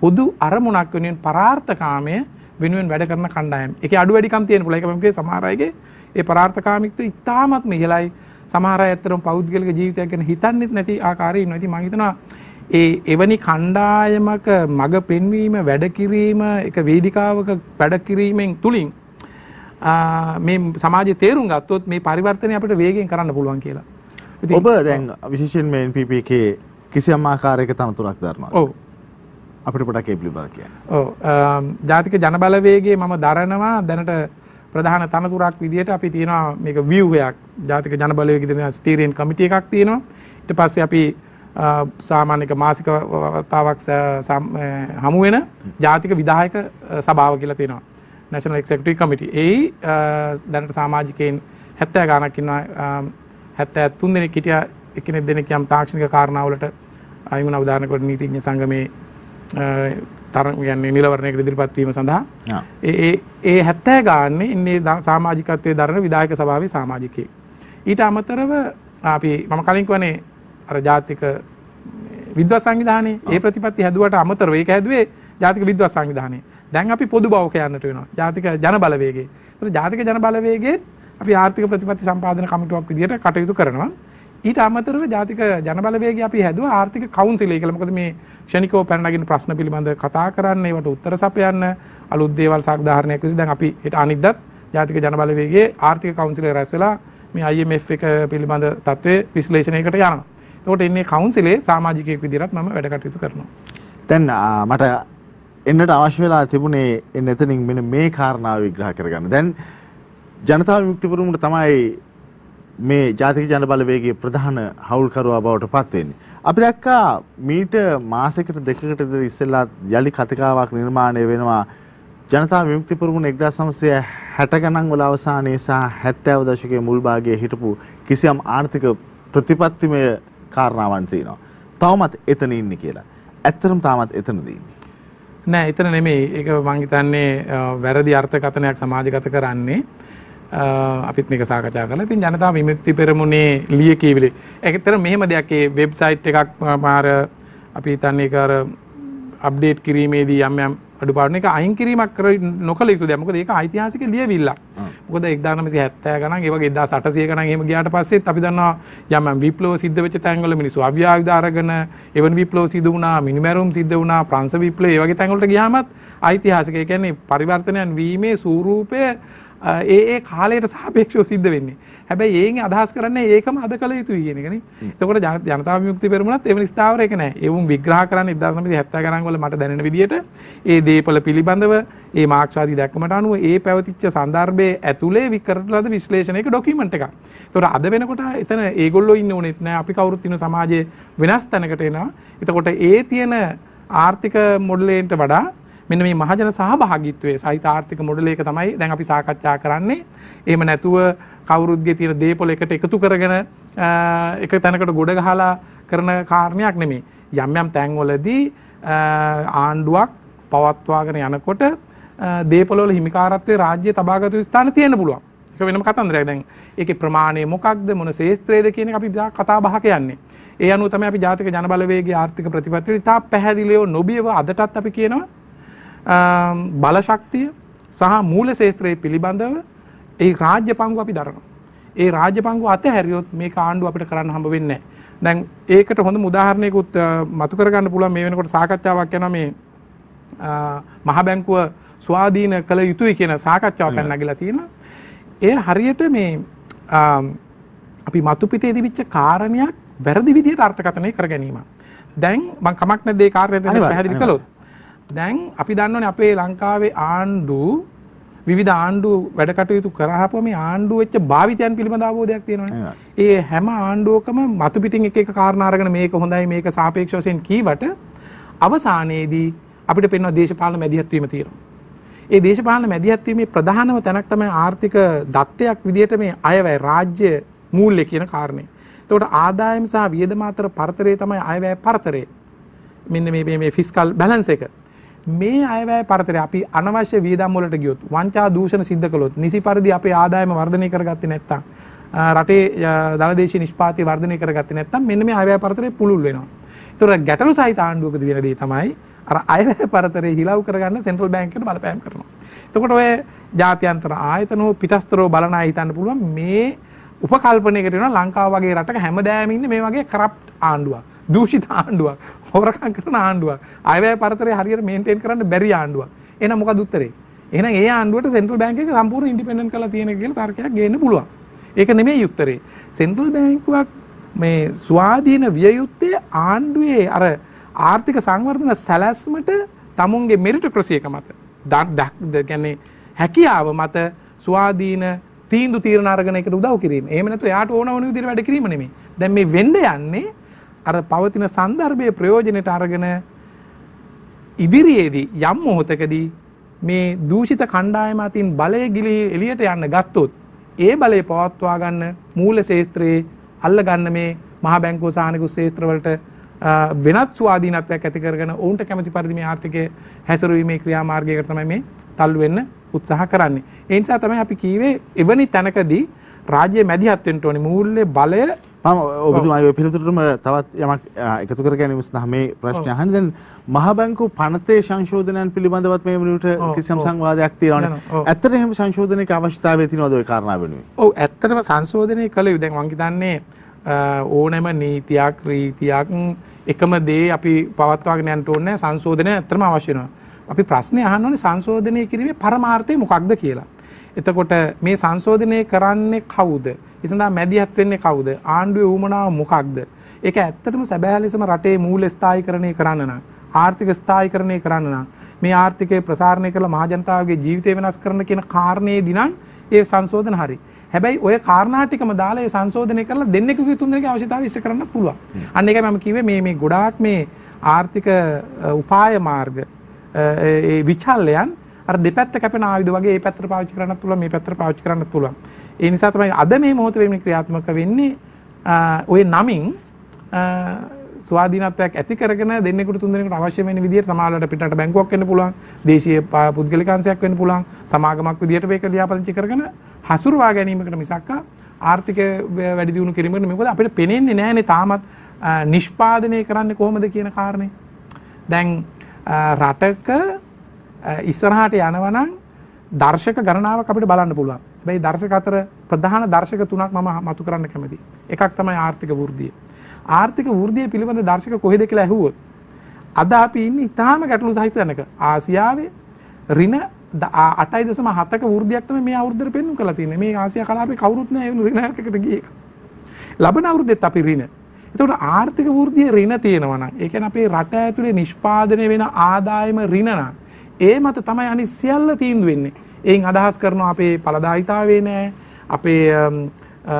පොදු අරමුණක් වෙනුවෙන් පරාර්ථකාමය වෙනුවෙන් වැඩ කරන කණ්ඩායම්. ඒකේ අඩු වැඩිකම් තියෙන පුළුවන්. ඒක මම කියේ සමහර අයගේ ඒ පරාර්ථකාමීත්වය ඉතාමත්ම ඉහළයි. සමහර අය ඇත්තටම පෞද්ගලික ජීවිතයක් ගැන හිතන්නෙත් නැති ආකාරයේ ඉන්නවා. ඉතින් මම හිතනවා ඒ එවැනි කණ්ඩායමක මඟ පෙන්වීම වැඩ කිරීම එක වේදිකාවක වැඩ කිරීමෙන් තුලින් මේ සමාජයේ තේරුම් ගත්තොත් මේ පරිවර්තනය අපිට වේගෙන් කරන්න පුළුවන් කියලා. ඔබ දැන් විශේෂයෙන් මේ NPP එකේ කිසියම් ආකාරයක තනතුරක් දරනවා. ඔව්. අපිට පොඩක් ඒ පිළිබඳව කියන්න. ඔව්. ජාතික ජනබලවේගයේ මම දරනවා දැනට ප්‍රධාන තනතුරක් විදිහට අපි තියෙනවා මේක view එකක්. ජාතික ජනබලවේගයේ තියෙන ස්ටීරියන් කමිටි එකක් තියෙනවා. ඊට පස්සේ අපි සාමාන්‍යක මාසික වතාවක් හමු වෙන ජාතික විධායක සභාව කියලා තියෙනවා. National Executive Committee. ඒ දැනට සමාජිකයන් 70 ගණක් ඉන්නවා හැත්ත ඇත්තුන් දෙනෙක් හිටිය එකනෙක් දෙනෙක් යම් තාක්ෂණික කාරණාවලට අයිමන අවධානකොට නීතිඥ සංගමේ තර ගන්නේ නිලවරණයක ඉදිරිපත්වීම සඳහා ඒ ඒ හැත්තෑ ගාන්නේ ඉන්නේ සාමාජිකත්වය දරන විදායක සභාවේ සාමාජිකය. ඊට අමතරව අපි මම කලින් වනේ අර ජාතික විද්ව සංවිධානයේ ඒ ප්‍රතිපත්ති හැදුවට අමතරව ඒක හැදුවේ ජාතික විද්ව සංවිධානයේ. දැන් අපි පොදු බව කියන්නට වෙනවා. ජාතික ජන බලවේගේ. ඒතර ජාතික ජන බලවේගයේ අපි ආර්ථික ප්‍රතිපත්ති සම්පාදන කමිටුවක් විදිහට කටයුතු කරනවා. ඊට අමතරව ජාතික ජනබලවේගය අපි හැදුවා ආර්ථික කවුන්සිලය කියලා. මොකද මේ ක්ෂණිකව පැනනගින ප්‍රශ්න පිළිබඳ කතා කරන්න, ඒවට උත්තර සපයන්න අලුත් දේවල් සාකදාහරණයක් විදිහට දැන් අපි ඊට අනිද්දත් ජාතික ජනබලවේගයේ ආර්ථික කවුන්සිලය රැස් වෙලා මේ IMF එක පිළිබඳ තත්ත්වයේ විශ්ලේෂණයකට යනවා. එතකොට ඉන්නේ කවුන්සිලේ සමාජිකයෙක් විදිහට මම වැඩ කටයුතු කරනවා. දැන් මට එන්නට අවශ්‍ය වෙලා තිබුණේ එන්න එතනින් මෙන්න මේ කාරණාව විග්‍රහ කරගන්න. දැන් ජනතා විමුක්ති පෙරමුණ තමයි මේ ජාතික ජන බලවේගයේ ප්‍රධාන හවුල්කරුවා බවට පත් වෙන්නේ. අපි දැක්කා මීට මාසයකට දෙකකට විතර ඉස්සෙල්ලා යලි කතිකාවක් නිර්මාණය වෙනවා ජනතා විමුක්ති පෙරමුණ 1960 ගණන් වල අවසානයේ සහ 70 දශකයේ මුල් භාගයේ හිටපු කිසියම් ආර්ථික ප්‍රතිපත්තිමය කාරණාවන් තියෙනවා. තවමත් එතන ඉන්නේ කියලා. ඇත්තටම තාමත් එතනද ඉන්නේ. නෑ එතන නෙමෙයි. ඒක මං හිතන්නේ වැරදි අර්ථකථනයක් සමාජගත කරන්නේ. අපිත් මේක සාකච්ඡා කරලා ඉතින් ජනතා විමුක්ති පෙරමුණේ ලිය කියවිලි. ඒකතර මෙහෙම දෙයක් ඒ වෙබ්සයිට් එකක් මාර අපි හිතන්නේ ඒක අර අප්ඩේට් කිරීමේදී යම් යම් අඩුපාඩු එක අයින් කිරීමක් කර නොකළ යුතු දෙයක්. මොකද ඒක ඓතිහාසික ලියවිල්ලක්. මොකද 1970 ගණන් ඒ වගේ 1800 ගණන් එහෙම ගියාට පස්සෙත් අපි දන්නවා යම් යම් විප්ලව සිද්ධ වෙච්ච තැන්වල මිනිස්සු අව්‍යායුධ අරගෙන එවන විප්ලව සිදු වුණා, මිනිමැරුම් සිද්ධ වුණා, ප්‍රංශ විප්ලව ඒ වගේ තැන්වලට ගියාමත් ඓතිහාසික ඒ කියන්නේ පරිවර්තනයන් වීමේ ස්වරූපය ඒ ඒ කාලයට සාපේක්ෂව සිද්ධ වෙන්නේ. හැබැයි ඒකෙන් අදහස් කරන්නේ ඒකම අද කළ යුතුයි කියන එකනේ. එතකොට ජනතා විමුක්ති පෙරමුණත් එවැනි ස්ථාවරයක නැහැ. ඒවුන් විග්‍රහ කරන්නේ 1970 ගණන් වල මට දැනෙන විදිහට ඒ දේපල පිළිබඳව ඒ මාක්ස්වාදී දැක්මට අනුව ඒ පැවතිච්ච සන්දර්භයේ ඇතුලේ විකරණ ලද විශ්ලේෂණයක ડોකියුමන්ට් එකක්. ඒතකොට අද වෙනකොට එතන ඒගොල්ලෝ ඉන්න ඕනෙත් නෑ අපි කවුරුත් ඉන්න සමාජයේ වෙනස් තැනකට එනවා. එතකොට ඒ තියෙන ආර්ථික මොඩලෙන්ට වඩා මෙන්න මේ මහජන සහභාගිත්වයේ සහිත ආර්ථික මොඩලයක තමයි දැන් අපි සාකච්ඡා කරන්නේ. එහෙම නැතුව කවුරුත්ගේ තියෙන දේපොළ එකට එකතු කරගෙන එක තැනකට ගොඩ ගහලා කරන කාරණයක් නෙමෙයි. යම් යම් තැන්වලදී ආණ්ඩුවක් පවත්වාගෙන යනකොට දේපොළවල හිමිකාරත්වයේ රාජ්‍ය තබාගත යුතු ස්ථාන තියෙන්න පුළුවන්. ඒක වෙනම කතන්දරයක්. දැන් ඒකේ ප්‍රමාණය මොකක්ද මොන ශේස්ත්‍රයේද කියන එක අපි කතා බහක යන්නේ. ඒ අනුව තමයි අපි ජාතික ජනබලවේගයේ ආර්ථික ප්‍රතිපත්තිය ඉතා පැහැදිලිව නොබියව අදටත් අපි කියනවා බලශක්තිය සහ මූල ශේත්‍රයේ පිළිබඳව ඒ රාජ්‍ය පංගු අපි දරනවා. ඒ රාජ්‍ය පංගු අතහැරියොත් මේ ආණ්ඩුව අපිට කරන්න හම්බ වෙන්නේ නැහැ. දැන් ඒකට හොඳ උදාහරණයකුත් මතු කරගන්න පුළුවන් මේ වෙනකොට සාකච්ඡාවක් යනවා මේ මහ බැංකුව ස්වාධීන කළ යුතුයි කියන සාකච්ඡාවක් පැනගිලා තියෙනවා. ඒ හරියට මේ අපි මතු පිටේ තිබිච්ච කාරණයක් වැරදි විදිහට අර්ථකථනය කර ගැනීම. දැන් මම කමක් නැද්ද ඒ කාර්යය දැන් පැහැදිලි කළොත්. දැන් අපි දන්නවනේ අපේ ලංකාවේ ආණ්ඩු විවිධ ආණ්ඩු වැඩ කටයුතු කරහපම මේ ආණ්ඩු වෙච්ච භාවිතයන් පිළිබඳ අවබෝධයක් තියෙනවනේ. ඒ හැම ආණ්ඩුවකම මතු පිටින් එක එක කාරණා අරගෙන මේක හොඳයි මේක සාපේක්ෂ වශයෙන් කීවට අවසානයේදී අපිට පේනවා දේශපාලන මැදිහත් වීම තියෙනවා. ඒ දේශපාලන මැදිහත් වීමේ ප්‍රධානම තැනක් තමයි ආර්ථික දත්තයක් විදිහට මේ අයවැය රාජ්‍ය මූල්‍ය කියන කාරණය. එතකොට ආදායම් සහ වියදම අතර පරතරය තමයි අයවැය පරතරය. මෙන්න මේ මේ ෆිස්කල් බැලන්ස් එක. මේ අයවැය පරතරය අපි අනවශ්‍ය වියදම් වලට ගියොත් වංචා දූෂණ සිද්ධ කළොත් නිසි පරිදි අපේ ආදායම වර්ධනය කරගත්තේ නැත්නම් රටේ දළදේශීය නිෂ්පාදනය වර්ධනය කරගත්තේ නැත්නම් මෙන්න මේ අයවැය පරතරය පුළුල් වෙනවා. ඒතර ගැටලු සහිත ආණ්ඩුවකදී වෙන දේ තමයි අර අයවැය පරතරය හිලව් කරගන්න සෙන්ට්‍රල් බැංකුවට බලපෑම් කරනවා. එතකොට ඔය ජාත්‍යන්තර ආයතනෝ පිටස්තරෝ බලන අය හිතන්න පුළුවන් මේ උපකල්පනයකට වෙනවා ලංකාව වගේ රටක හැමදාම ඉන්නේ මේ වගේ කරප්ට් ආණ්ඩුවක්. දූෂිත ආණ්ඩුවක් හොරකම් කරන ආණ්ඩුවක් අයවැය පරතරය හරියට මේන්ටේන් කරන්න බැරි ආණ්ඩුවක් එහෙනම් මොකද උත්තරේ එහෙනම් ඒ ආණ්ඩුවට සෙන්ට්‍රල් බැංක් එක සම්පූර්ණ ඉන්ඩිපෙන්ඩන්ට් කරලා තියෙන කියලා තර්කයක් ගේන්න පුළුවන් ඒක නෙමෙයි උත්තරේ සෙන්ට්‍රල් බැංකුවක් මේ ස්වාධීන විය යුත්තේ ආණ්ඩුවේ අර ආර්ථික සංවර්ධන සැලැස්මට තමුන්ගේ මෙරිටොක්‍රසි එක මත දක් කියන්නේ හැකියාව මත ස්වාධීන තීන්දුව තීරණ අරගෙන එකට උදව් කිරීම. එහෙම නැත්නම් එයාට ඕන වුණු විදිහට වැඩ කිරීම නෙමෙයි. දැන් මේ වෙන්න යන්නේ අර පවතින සන්දර්භය ප්‍රයෝජනයට අරගෙන ඉදිරියේදී යම් මොහොතකදී මේ දූෂිත කණ්ඩායම අතින් බලය ගිලී එළියට යන්න ගත්තොත් ඒ බලය පවත්වා ගන්න මූල ශේත්‍රයේ අල්ල ගන්න මේ මහා බැංකුව සාහනකු ශේත්‍රවලට වෙනත් ස්වාධීනත්වයක් ඇති කරගෙන ඔවුන්ට කැමති පරිදි මේ ආර්ථිකය හැසිරීමේ ක්‍රියාමාර්ගයකට තමයි මේ තල්ලු වෙන්න උත්සාහ කරන්නේ. ඒ නිසා තමයි අපි කීවේ එවැනි තැනකදී රාජ්‍ය මැදිහත් වෙන්න ඕනේ. මූල්‍ය බලය මම ඔබතුමාගේ පිළිතුරටම තවත් යමක් එකතු කර ගැනීම සඳහා මේ ප්‍රශ්නය අහන්නේ දැන් මහබැංකු පනතේ සංශෝධනයන් පිළිබඳවත් මේ වෙනුවට කිසියම් සංවාදයක් තියෙනවනේ. ඇත්තට එහෙම සංශෝධනයක අවශ්‍යතාවය තියෙනවද ওই කාරණා වෙනුවෙන්? ඔව් ඇත්තටම සංශෝධනය කළේ දැන් මම හිතන්නේ ඕනෑම නීතියක් රීතියක් එකම දේ අපි පවත්වාගෙන යන්න ඕනේ සංශෝධනය ඇත්තටම අවශ්‍ය වෙනවා. අපි ප්‍රශ්නේ අහන්න ඕනේ සංශෝධනය කිරීමේ පරමාර්ථය මොකක්ද කියලා. එතකොට මේ සංශෝධනය කරන්නේ කවුද? ඉසඳා මැදිහත් වෙන්නේ කවුද? ආණ්ඩුවේ ඌමනාව මොකක්ද? ඒක ඇත්තටම සැබෑ ලෙසම රටේ මූල ස්ථායීකරණය කරන්න නම් ආර්ථික ස්ථායීකරණය කරන්න නම් මේ ආර්ථිකය ප්‍රසාරණය කරලා මහ ජනතාවගේ ජීවිතය වෙනස් කරන කියන කාරණේදී නම් ඒ සංශෝධන හරි. හැබැයි ඔය කාරණා ටිකම දාලා ඒ සංශෝධනය කරලා දෙන්නෙකුගේ තුන්දෙනෙකුගේ අවශ්‍යතාවය ඉෂ්ට කරන්න පුළුවන්. අන්න ඒකයි මම කිව්වේ මේ මේ ගොඩාක් මේ ආර්ථික උපාය මාර්ග ඒ විචල්යන් අර දෙපැත්ත කැපෙන ආයුධ වගේ මේ පැත්තට පාවිච්චි කරන්නත් පුළුවන් මේ පැත්තට පාවිච්චි කරන්නත් පුළුවන්. ඒ නිසා තමයි අද මේ මොහොතේ මේ ක්‍රියාත්මක වෙන්නේ ඔය නමින් ස්වාධීනත්වයක් ඇති කරගෙන දෙන්නෙකුට තුන්දෙනෙකුට අවශ්‍ය වෙන විදිහට සමාජවලට පිටරට බැංකුවක් වෙන්න පුළුවන්, දේශීය පුද්ගලිකාංශයක් වෙන්න පුළුවන්, සමාගමක් විදිහට මේක ලියාපදිංචි කරගෙන හසුරුවා ගැනීමකට මිසක් ආර්ථික වැඩි දියුණු කිරීමකට මේකද අපිට පේන්නේ නැහැනේ තාමත් නිෂ්පාදනය කරන්නේ කොහොමද කියන කාරණේ. දැන් රටක ඉස්සරහට යනවනං දර්ශක ගණනාවක් අපිට බලන්න පුළුවන් බැයි දර්ශක අතර ප්‍රධාන දර්ශක තුනක් මම මතු කරන්න කැමති එකක් තමයි ආර්ථික වෘද්ධිය ආර්ථික වෘද්ධිය පිළිබඳ දර්ශක කොහෙද කියලා ඇහුවොත් අද අපි ඉන්නේ ඉතාම ගැටලු සහිත තැනක ආසියාවේ රින 8.7ක වෘද්ධියක් තමයි මේ අවුරුද්දේ පෙන්වු කරලා තියෙන්නේ මේ ආසියා කලාපේ කවුරුත් නැහැ ඒ රින එකකට ගියේ ලබන අවුරුද්දෙත් අපි රින එතකොට ආර්ථික වෘද්ධිය රින තියෙනවා නම් ඒ කියන්නේ අපේ රට ඇතුලේ නිෂ්පාදනය වෙන ආදායම රින නම් ඒ මත තමයි අනිත් සියල්ල තීන්දුව වෙන්නේ. එයින් අදහස් කරනවා අපේ පළදායිතාවේ නෑ, අපේ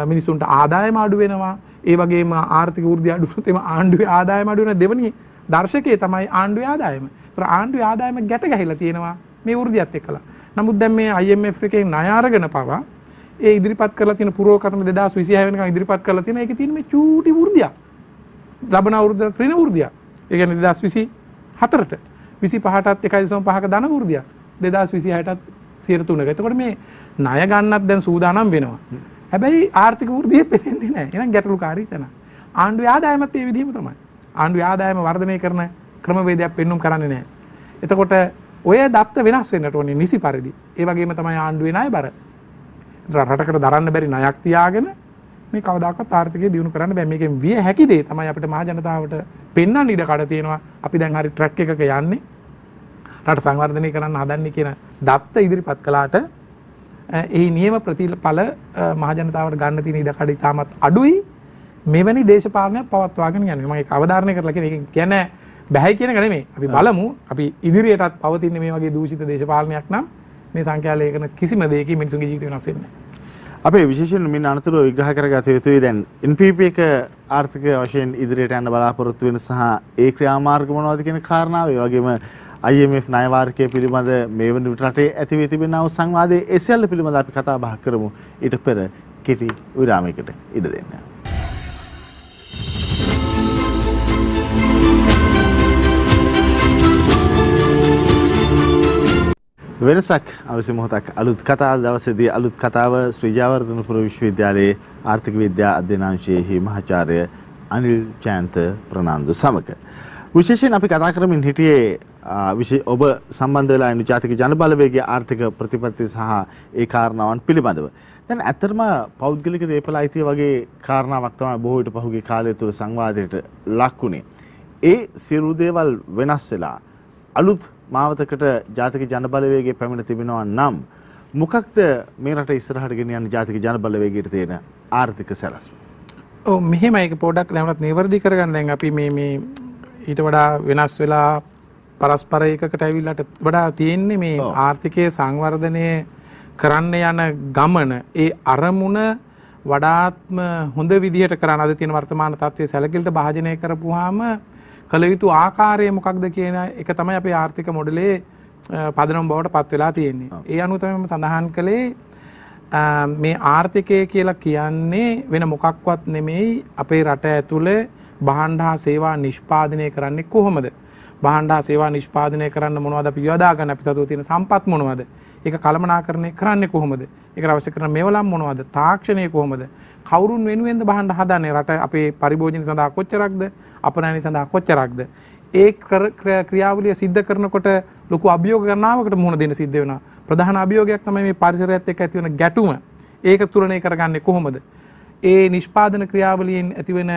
මිනිසුන්ට ආදායම අඩු වෙනවා. ඒ වගේම ආර්ථික වෘද්ධිය අඩු වුණොත් එම ආණ්ඩුවේ ආදායම අඩු වෙන දෙවෙනි දර්ශකයේ තමයි ආණ්ඩුවේ ආදායම. ඒතර ආණ්ඩුවේ ආදායම ගැට ගහලා තියෙනවා මේ වෘද්ධියත් එක්කලා. නමුත් දැන් මේ IMF එකෙන් ණය අරගෙන පවා ඒ ඉදිරිපත් කරලා තියෙන පුරෝකථන 2026 වෙනකන් ඉදිරිපත් කරලා තියෙන ඒකේ තියෙන මේ චූටි වෘද්ධියක්. ලබන අවුරුද්ද ත්‍රින වෘද්ධියක්. ඒ කියන්නේ 2024ට විසි පහටත් එකයි සම පහක දන වෘදයක් දෙදස් විසි හයටත් සියට තුනක එතකොට මේ ණය ගන්නත් දැන් සූදානම් වෙනවා හැබැයි ආර්ථික වෘද්ධිය පෙනෙන්නේ නැහැ එහෙනම් ගැටලු කාරී තැන ආණ්ඩුවේ ආදායමත් ඒ විදිහම තමයි ආණ්ඩුවේ ආදායම වර්ධනය කරන ක්‍රමවේදයක් පෙන්눔 කරන්නේ නැහැ එතකොට ඔය දත්ත වෙනස් වෙන්නට ඕනේ නිසි පරිදි ඒ වගේම තමයි ආණ්ඩුවේ ණය බර රටකට දරන්න බැරි ණයක් තියාගෙන මේ කවදාකවත් ආර්ථිකය දියුණු කරන්න බෑ මේකෙන් විය හැකි දේ තමයි අපිට මහ ජනතාවට පෙන්වන්න ඉඩ කඩ තියෙනවා අපි දැන් හරි ට්‍රැක් එකක යන්නේ රට සංවර්ධනය කරන්න හදන්නේ කියන දත්ත ඉදිරිපත් කළාට ඒ නියම ප්‍රතිඵල මහජනතාවට ගන්න තියෙන ඉඩ කඩ ඉතාමත් අඩුයි මෙවැනි දේශපාලනයක් පවත්වාගෙන යන්නේ මම ඒක අවධාරණය කරලා කියන එක ගැන බැහැයි කියන එක නෙමෙයි අපි බලමු අපි ඉදිරියටත් පවතින මේ වගේ දූෂිත දේශපාලනයක් නම් මේ සංඛ්‍යා ලේඛන කිසිම දෙයකින් මිනිසුන්ගේ ජීවිත වෙනස් වෙන්නේ නැහැ අපේ විශේෂයෙන් මින් අනතුරුව විග්‍රහ කරගත යුතුයි දැන් NPP එක ආර්ථික වශයෙන් ඉදිරියට යන්න බලාපොරොත්තු වෙන සහ ඒ ක්‍රියාමාර්ග මොනවද කියන කාරණාව ඒ වගේම IMF ණය වාර්ෂිකය පිළිබඳ මේ වන විට රටේ ඇති වී තිබෙනා වූ සංවාදයේ ඒ සියල්ල පිළිබඳ අපි කතා බහ කරමු ඊට පෙර කෙටි විරාමයකට ඉඩ දෙන්න. වෙනසක් අවසි මොහොතක් අලුත් කතා දවසේදී අලුත් කතාව ශ්‍රීජාවර්ධනපුර විශ්වවිද්‍යාලයේ ආර්ථික විද්‍යා අධ්‍යනාංශයේහි මහාචාර්ය අනිල් චෑන්ත ප්‍රනාන්දු සමග. විශේෂයෙන් අපි කතා කරමින් හිටියේ ඔබ සම්බන්ධ වෙලා ඉන්න ජාතික ජනබලවේගයේ ආර්ථික ප්‍රතිපත්ති සහ ඒ කාරණාවන් පිළිබඳව. දැන් ඇත්තටම පෞද්ගලික දේපල අයිතිය වගේ කාරණාවක් තමයි බොහෝ විට පහුගිය කාලය තුළ සංවාදයට ලක් වුණේ. ඒ සියලු දේවල් වෙනස් වෙලා අලුත් මාවතකට ජාතික ජනබලවේගේ පැමිණ තිබෙනවා නම් මොකක්ද මේ රට ඉස්සරහට ගෙනියන්න ජාතික ජනබලවේගයට තියෙන ආර්ථික සැලැස්ම? ඔව් මෙහෙම ඒක පොඩ්ඩක් දැනවත් නිවර්දි කරගන්න දැන් අපි මේ මේ ඊට වඩා වෙනස් වෙලා පරස්පරයකට ඇවිල්ලට වඩා තියෙන්නේ මේ ආර්ථිකය සංවර්ධනය කරන්න යන ගමන ඒ අරමුණ වඩාත්ම හොඳ විදිහට කරන්න අද තියෙන වර්තමාන තත්ත්වයේ සැලකිලිට භාජනය කරපුවාම කළ යුතු ආකාරය මොකක්ද කියන එක තමයි අපේ ආර්ථික මොඩලේ පදනම් බවට පත් වෙලා තියෙන්නේ. ඒ අනුතම සඳහන් කළේ මේ ආර්ථිකය කියලා කියන්නේ වෙන මොකක්වත් නෙමෙයි අපේ රට ඇතුළේ බහන්ඩ හා සේවා නිෂ්පාදනය කරන්නේ කොහොමද. බහන්ඩා සේවා නිෂ්පාදනය කරන්න මොනවද අපි යොදාගන්න අපි සතුව තියෙන සම්පත් මොනවද ඒක කළමනාකරණය කරන්නේ කොහොමද ඒක අවශ්‍ය කරන මේවලම් මොනවද තාක්ෂණය කොහොමද කවුරුන් වෙනුවෙන්ද බහන්ඩ හදන්නේ රට අපේ පරිභෝජන සඳහා කොච්චරක්ද අපනෑනි සඳහා කොච්චරක්ද ඒ ක්‍රියාවලිය සිද්ධ කරනකොට ලොකු අභියෝග කරනාවකට මුහුණ දෙන්න සිද්ධ වෙනවා ප්‍රධාන අභියෝගයක් තමයි මේ පරිසරයත් එක්ක ඇති වෙන ගැටුම ඒක තුලනය කරගන්නේ කොහොමද ඒ නිෂ්පාදන ක්‍රියාවලියෙන් ඇතිවෙන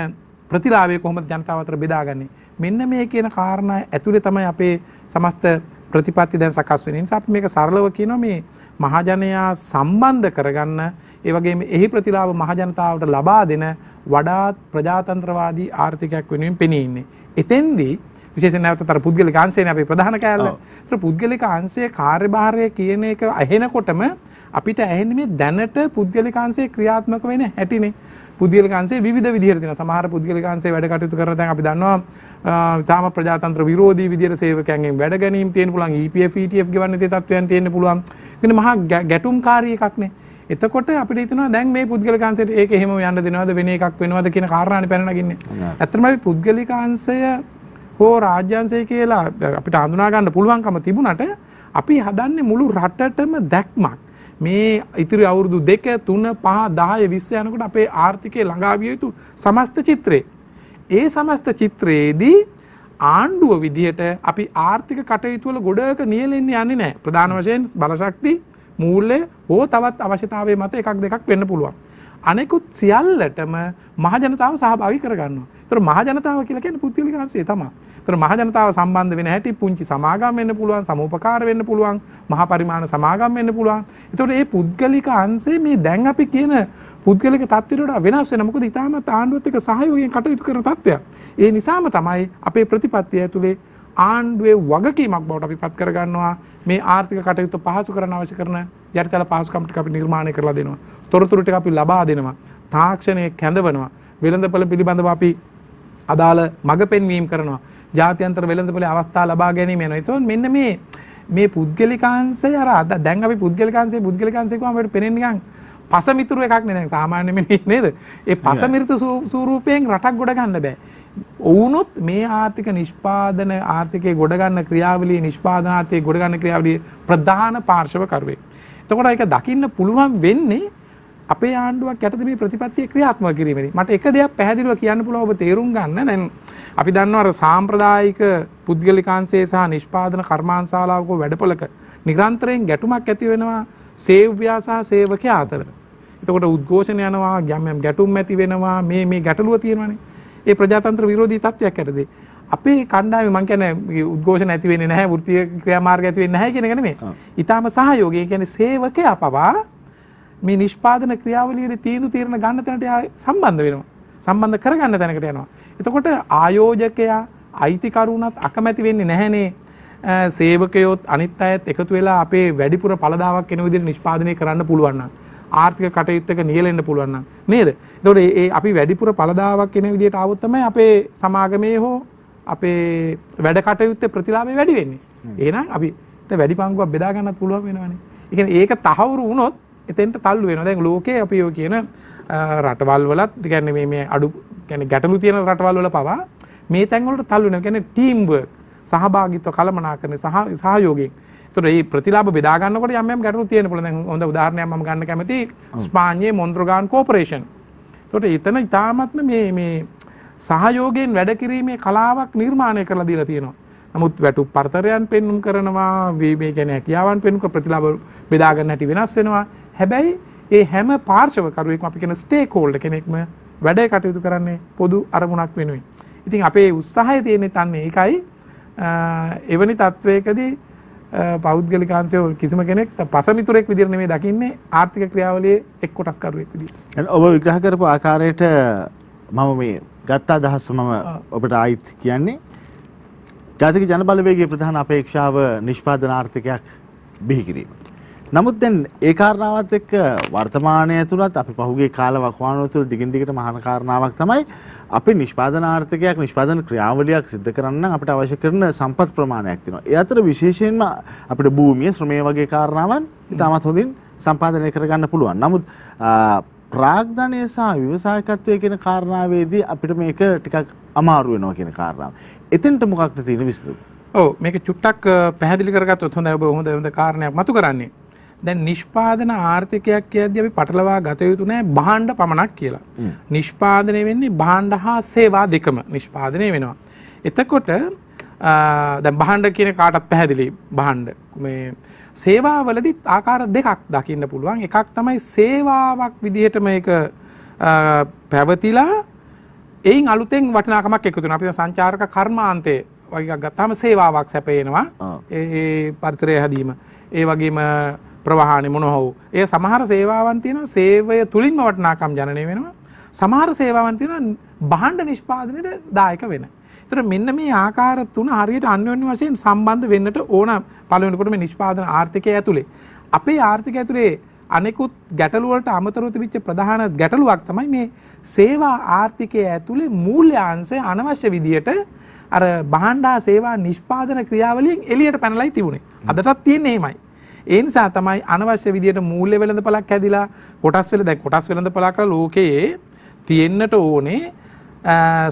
ප්‍රතිලාවේ කොහොමද ජනතාවතර බෙදාගන්නේ මෙන්න මේ කියන කාරණා ඇතුලේ තමයි අපේ සමස්ත ප්‍රතිපත්ති දැන් සකස් වෙන නිසා අපි මේක සරලව කියනවා මේ මහජනයා සම්බන්ධ කරගන්න ඒ වගේම එහි ප්‍රතිලාභ මහජනතාවට ලබා දෙන වඩාත් ප්‍රජාතන්ත්‍රවාදී ආර්ථිකයක් වෙනුවෙන් පෙනී ඉන්නේ. එතෙන්දී විශේෂයෙන් නැවතත් අර පුද්ගලික අංශයනේ අපේ ප්‍රධාන කෑල්ල. ඒතර පුද්ගලික අංශයේ කාර්යභාරය කියන එක අහෙනකොටම අපිට ඇහෙන්නේ මේ දැනට පුද්ගලිකාංශයේ ක්‍රියාත්මක වෙන හැටිනේ. පුද්ගලිකාංශයේ විවිධ විදිහට තියෙනවා. සමහර පුද්ගලිකාංශයේ වැඩ කටයුතු කරන දැන් අපි දන්නවා සාම ප්‍රජාතන්ත්‍ර විරෝධී විදිහට සේවකයන්ගෙන් වැඩ ගැනීම තියෙන පුළුවන් EPF ETF ගෙවන්න තියෙන තත්ත්වයන් තියෙන්න පුළුවන්. ඉතින් මහා ගැටුම්කාරී එකක්නේ. එතකොට අපිට හිතනවා දැන් මේ පුද්ගලිකාංශයට ඒක එහෙම යන්න දෙනවද වෙන එකක් වෙනවද කියන කාරණානේ පැන නගින්නේ. ඇත්තටම අපි පුද්ගලිකාංශය හෝ රාජ්‍යාංශය කියලා අපිට හඳුනා ගන්න පුළුවන්කම තිබුණට අපි හදන්නේ මුළු රටටම දැක්මක්. මේ ඉතිරි අවුරුදු 2 3 5 10 20 යනකොට අපේ ආර්ථිකය ළඟාවිය යුතු සමස්ත චිත්‍රේ. ඒ සමස්ත චිත්‍රයේදී ආණ්ඩුව විදිහට අපි ආර්ථික කටයුතු වල ගොඩක නියැලෙන්න යන්නේ නැහැ. ප්‍රධාන වශයෙන් බලශක්ති මූල්‍ය හෝ තවත් අවශ්‍යතාවය මත එකක් දෙකක් වෙන්න පුළුවන්. අනෙකුත් සියල්ලටම මහජනතාව සහභාගී කරගන්නවා. ඒතර මහජනතාව කියලා කියන්නේ පුද්ගලික අංශය තමයි. ඒතර මහජනතාව සම්බන්ධ වෙන හැටි පුංචි සමාගම් වෙන්න පුළුවන්, සමූපකාර වෙන්න පුළුවන්, මහ පරිමාණ සමාගම් වෙන්න පුළුවන්. ඒතර මේ පුද්ගලික අංශේ මේ දැන් අපි කියන පුද්ගලික තත්ත්වයට වඩා වෙනස් වෙන මොකද ඊටාම ආණ්ඩුවත් එක්ක සහයෝගයෙන් කටයුතු කරන තත්ත්වයක්. ඒ නිසාම තමයි අපේ ප්‍රතිපත්තිය ඇතුලේ ආණ්ඩුවේ වගකීමක් බවට අපි පත් කරගන්නවා මේ ආර්ථික කටයුතු පහසු කරන්න අවශ්‍ය කරන යටිතල පහසුකම් ටික අපි නිර්මාණය කරලා දෙනවා. තොරතුරු ටික අපි ලබා දෙනවා. තාක්ෂණය කැඳවනවා. වෙළඳපොළ පිළිබඳව අපි අදාළ මඟ පෙන්වීම කරනවා. ජාත්‍යන්තර වෙළඳපොලේ අවස්ථා ලබා ගැනීම යනවා. ඒතකොට මෙන්න මේ මේ පුද්ගලිකාංශය අර අද දැන් අපි පුද්ගලිකාංශය පුද්ගලිකාංශය කියවම අපිට පෙනෙන්නේ නිකන් පසමිතුරු එකක් නේ දැන් සාමාන්‍ය මෙනේ නේද? ඒ පසමිතුරු ස්වරූපයෙන් රටක් ගොඩ ගන්න බෑ. ඔවුනොත් මේ ආර්ථික නිෂ්පාදන ආර්ථිකය ගොඩගන්න ක්‍රියාවලිය නිෂ්පාදනාර්ථය ගොඩගන්න ක්‍රියාවලිය ප්‍රධාන පාර්ශවකරුවේ. එතකොට ඒක දකින්න පුළුවන් වෙන්නේ අපේ ආණ්ඩුවක් යටතේ මේ ප්‍රතිපත්තිය ක්‍රියාත්මක කිරීමේදී මට එක දෙයක් පැහැදිලිව කියන්න පුළුවන් ඔබ තේරුම් ගන්න දැන් අපි දන්නවා අර සාම්ප්‍රදායික පුද්ගලිකාංශයේ සහ නිෂ්පාදන කර්මාන්තශාලාවක වැඩපළක නිරන්තරයෙන් ගැටුමක් ඇති වෙනවා සේව්‍යා සහ සේවකයා අතර. එතකොට උද්ඝෝෂණ යනවා ගැටුම් ඇති වෙනවා මේ මේ ගැටලුව තියෙනවානේ. ඒ ප්‍රජාතන්ත්‍ර විරෝධී තත්ත්වයක් ඇටදේ. අපේ කණ්ඩායම මං කියන්නේ උද්ඝෝෂණ ඇති වෙන්නේ නැහැ වෘත්තීය ක්‍රියාමාර්ග ඇති වෙන්නේ නැහැ කියන එක නෙමෙයි. ඊටාම සහයෝගය කියන්නේ සේවකයා පවා මේ නිෂ්පාදන ක්‍රියාවලියේ තීන්දුව తీරන ගන්න තැනට සම්බන්ධ වෙනවා. සම්බන්ධ කරගන්න තැනකට යනවා. එතකොට ආයෝජකයා අයිතිකරුණත් අකමැති වෙන්නේ නැහැනේ. සේවකයොත් අනිත් අයත් එකතු වෙලා අපේ වැඩිපුර පළදාවක් එන විදිහට නිෂ්පාදනය කරන්න පුළුවන් නම්. ආර්ථික කටයුත්තක නියලෙන්න පුළුවන් නේද? එතකොට ඒ අපි වැඩිපුර පළදාවක් කෙන විදිහට ආවොත් තමයි අපේ සමාගමේ හෝ අපේ වැඩ කටයුත්තේ ප්‍රතිලාභය වැඩි වෙන්නේ. එහෙනම් අපිට වැඩි පංගුවක් බෙදා ගන්නත් පුළුවන් වෙනවනේ. ඒ කියන්නේ ඒක තහවුරු වුණොත් එතෙන්ට තල්ලු වෙනවා. දැන් ලෝකයේ අපි ඔය කියන රටවල් වලත් කියන්නේ මේ මේ අඩු කියන්නේ ගැටලු තියෙන රටවල් වල පවා මේ තැන් වලට තල්ලු වෙනවා. කියන්නේ ටීම් වර්ක් සහභාගීත්ව කළමනාකරණය සහ සහයෝගයෙන් ඒතර මේ ප්‍රතිලාභ බෙදා ගන්නකොට යම් යම් ගැටලු තියෙන පුළුවන්. දැන් හොඳ උදාහරණයක් මම ගන්න කැමති ස්පාඤ්ඤේ මොන්ද්‍රගාන් කෝපරේෂන්. ඒතකොට එතන ඉතාමත්ම මේ මේ සහයෝගයෙන් වැඩ කිරීමේ කලාවක් නිර්මාණය කරලා දීලා තියෙනවා. නමුත් වැටු පරතරයන් පෙන්눔 කරනවා, මේ කියන්නේ හැකියාවන් පෙන්눔 කර ප්‍රතිලාභ බෙදා ගන්න හැටි වෙනස් වෙනවා. හැබැයි ඒ හැම පාර්ශවකරුවෙක්ම අපි කියන ස්ටේක් හෝල්ඩර් කෙනෙක්ම වැඩේ කටයුතු කරන්නේ පොදු අරමුණක් වෙනුවෙන්. ඉතින් අපේ උත්සාහය තියෙන්නේ තන්නේ ඒකයි. එවැනි තත්වයකදී පෞද්ගලිකාංශය කිසිම කෙනෙක් පසමිතුරෙක් විදිහට නෙමෙයි දකින්නේ ආර්ථික ක්‍රියාවලියේ එක් කොටස්කරුවෙක් විදිහට. ඔබ විග්‍රහ කරපු ආකාරයට මම මේ ගත්ත අදහස මම ඔබට ආයිත් කියන්නේ ජාතික ජනබලවේගයේ ප්‍රධාන අපේක්ෂාව නිෂ්පාදන ආර්ථිකයක් බිහි කිරීම. නමුත් දැන් ඒ කාරණාවත් එක්ක වර්තමානය තුළත් අපි පහුගේ කාල වකවානුව තුළ දිගින් දිගට මහාන කාරණාවක් තමයි අපි නිෂ්පාදන ආර්ථිකයක් නිෂ්පාදන ක්‍රියාවලියක් සිද්ධ කරන්න අපිට අවශ්‍ය කරන සම්පත් ප්‍රමාණයක් තියෙනවා. ඒ අතර විශේෂයෙන්ම අපිට භූමිය ශ්‍රමය වගේ කාරණාවන් ඉතාමත් හොඳින් සම්පාදනය කරගන්න පුළුවන්. නමුත් ප්‍රාග්ධනය සහ විවසායකත්වය කියන කාරණාවේදී අපිට මේක ටිකක් අමාරු වෙනවා කියන කාරණාව. එතෙන්ට මොකක්ද තියෙන විසඳුම? ඔව් මේක චුට්ටක් පැහැදිලි කරගත්තොත් හොඳයි ඔබ හොඳ හොඳ කාරණයක් මතු කරන්නේ. දැන් නිෂ්පාදන ආර්ථිකයක් කියද්දී අපි පටලවා ගත යුතු නෑ භාණ්ඩ පමණක් කියලා. නිෂ්පාදනය වෙන්නේ භාණ්ඩ හා සේවා දෙකම නිෂ්පාදනය වෙනවා. එතකොට දැන් භාණ්ඩ කියන කාටත් පැහැදිලි භාණ්ඩ මේ සේවාවලදිත් ආකාර දෙකක් දකින්න පුළුවන්. එකක් තමයි සේවාවක් විදිහට මේක පැවතිලා එයින් අලුතෙන් වටිනාකමක් එකතු වෙනවා. අපි සංචාරක කර්මාන්තයේ වගේ ගත්තාම සේවාවක් සැපේනවා. ඒ පරිසරය හැදීම. ඒ වගේම ප්‍රවාහනි මොන හෝ ඒ සමහර සේවාවන් තියෙන සේවය තුළින්ම වටනාකම් ජනනය වෙනවා සමහර සේවාවන් තියෙන බහන්ඩ නිෂ්පාදනයට දායක වෙන. එතකොට මෙන්න මේ ආකාර තුන හරියට අන්‍යෝන්‍ය වශයෙන් සම්බන්ධ වෙන්නට ඕන පළවෙනිකොට මේ නිෂ්පාදන ආර්ථිකය ඇතුලේ. අපේ ආර්ථිකය ඇතුලේ අනෙකුත් ගැටලු වලට අමතරව තිබිච්ච ප්‍රධාන ගැටලුවක් තමයි මේ සේවා ආර්ථිකය ඇතුලේ මූල්‍යාංශය අනවශ්‍ය විදියට අර බහන්ඩා සේවා නිෂ්පාදන ක්‍රියාවලියෙන් එළියට පැනලා තිබුණේ. අදටත් තියෙන්නේ එහෙමයි. ඒ නිසා තමයි අනවශ්‍ය විදියට මූල්‍ය වෙළඳපළක් හැදිලා කොටස් වෙල දැන් කොටස් වෙළඳපළක ලෝකයේ තියෙන්නට ඕනේ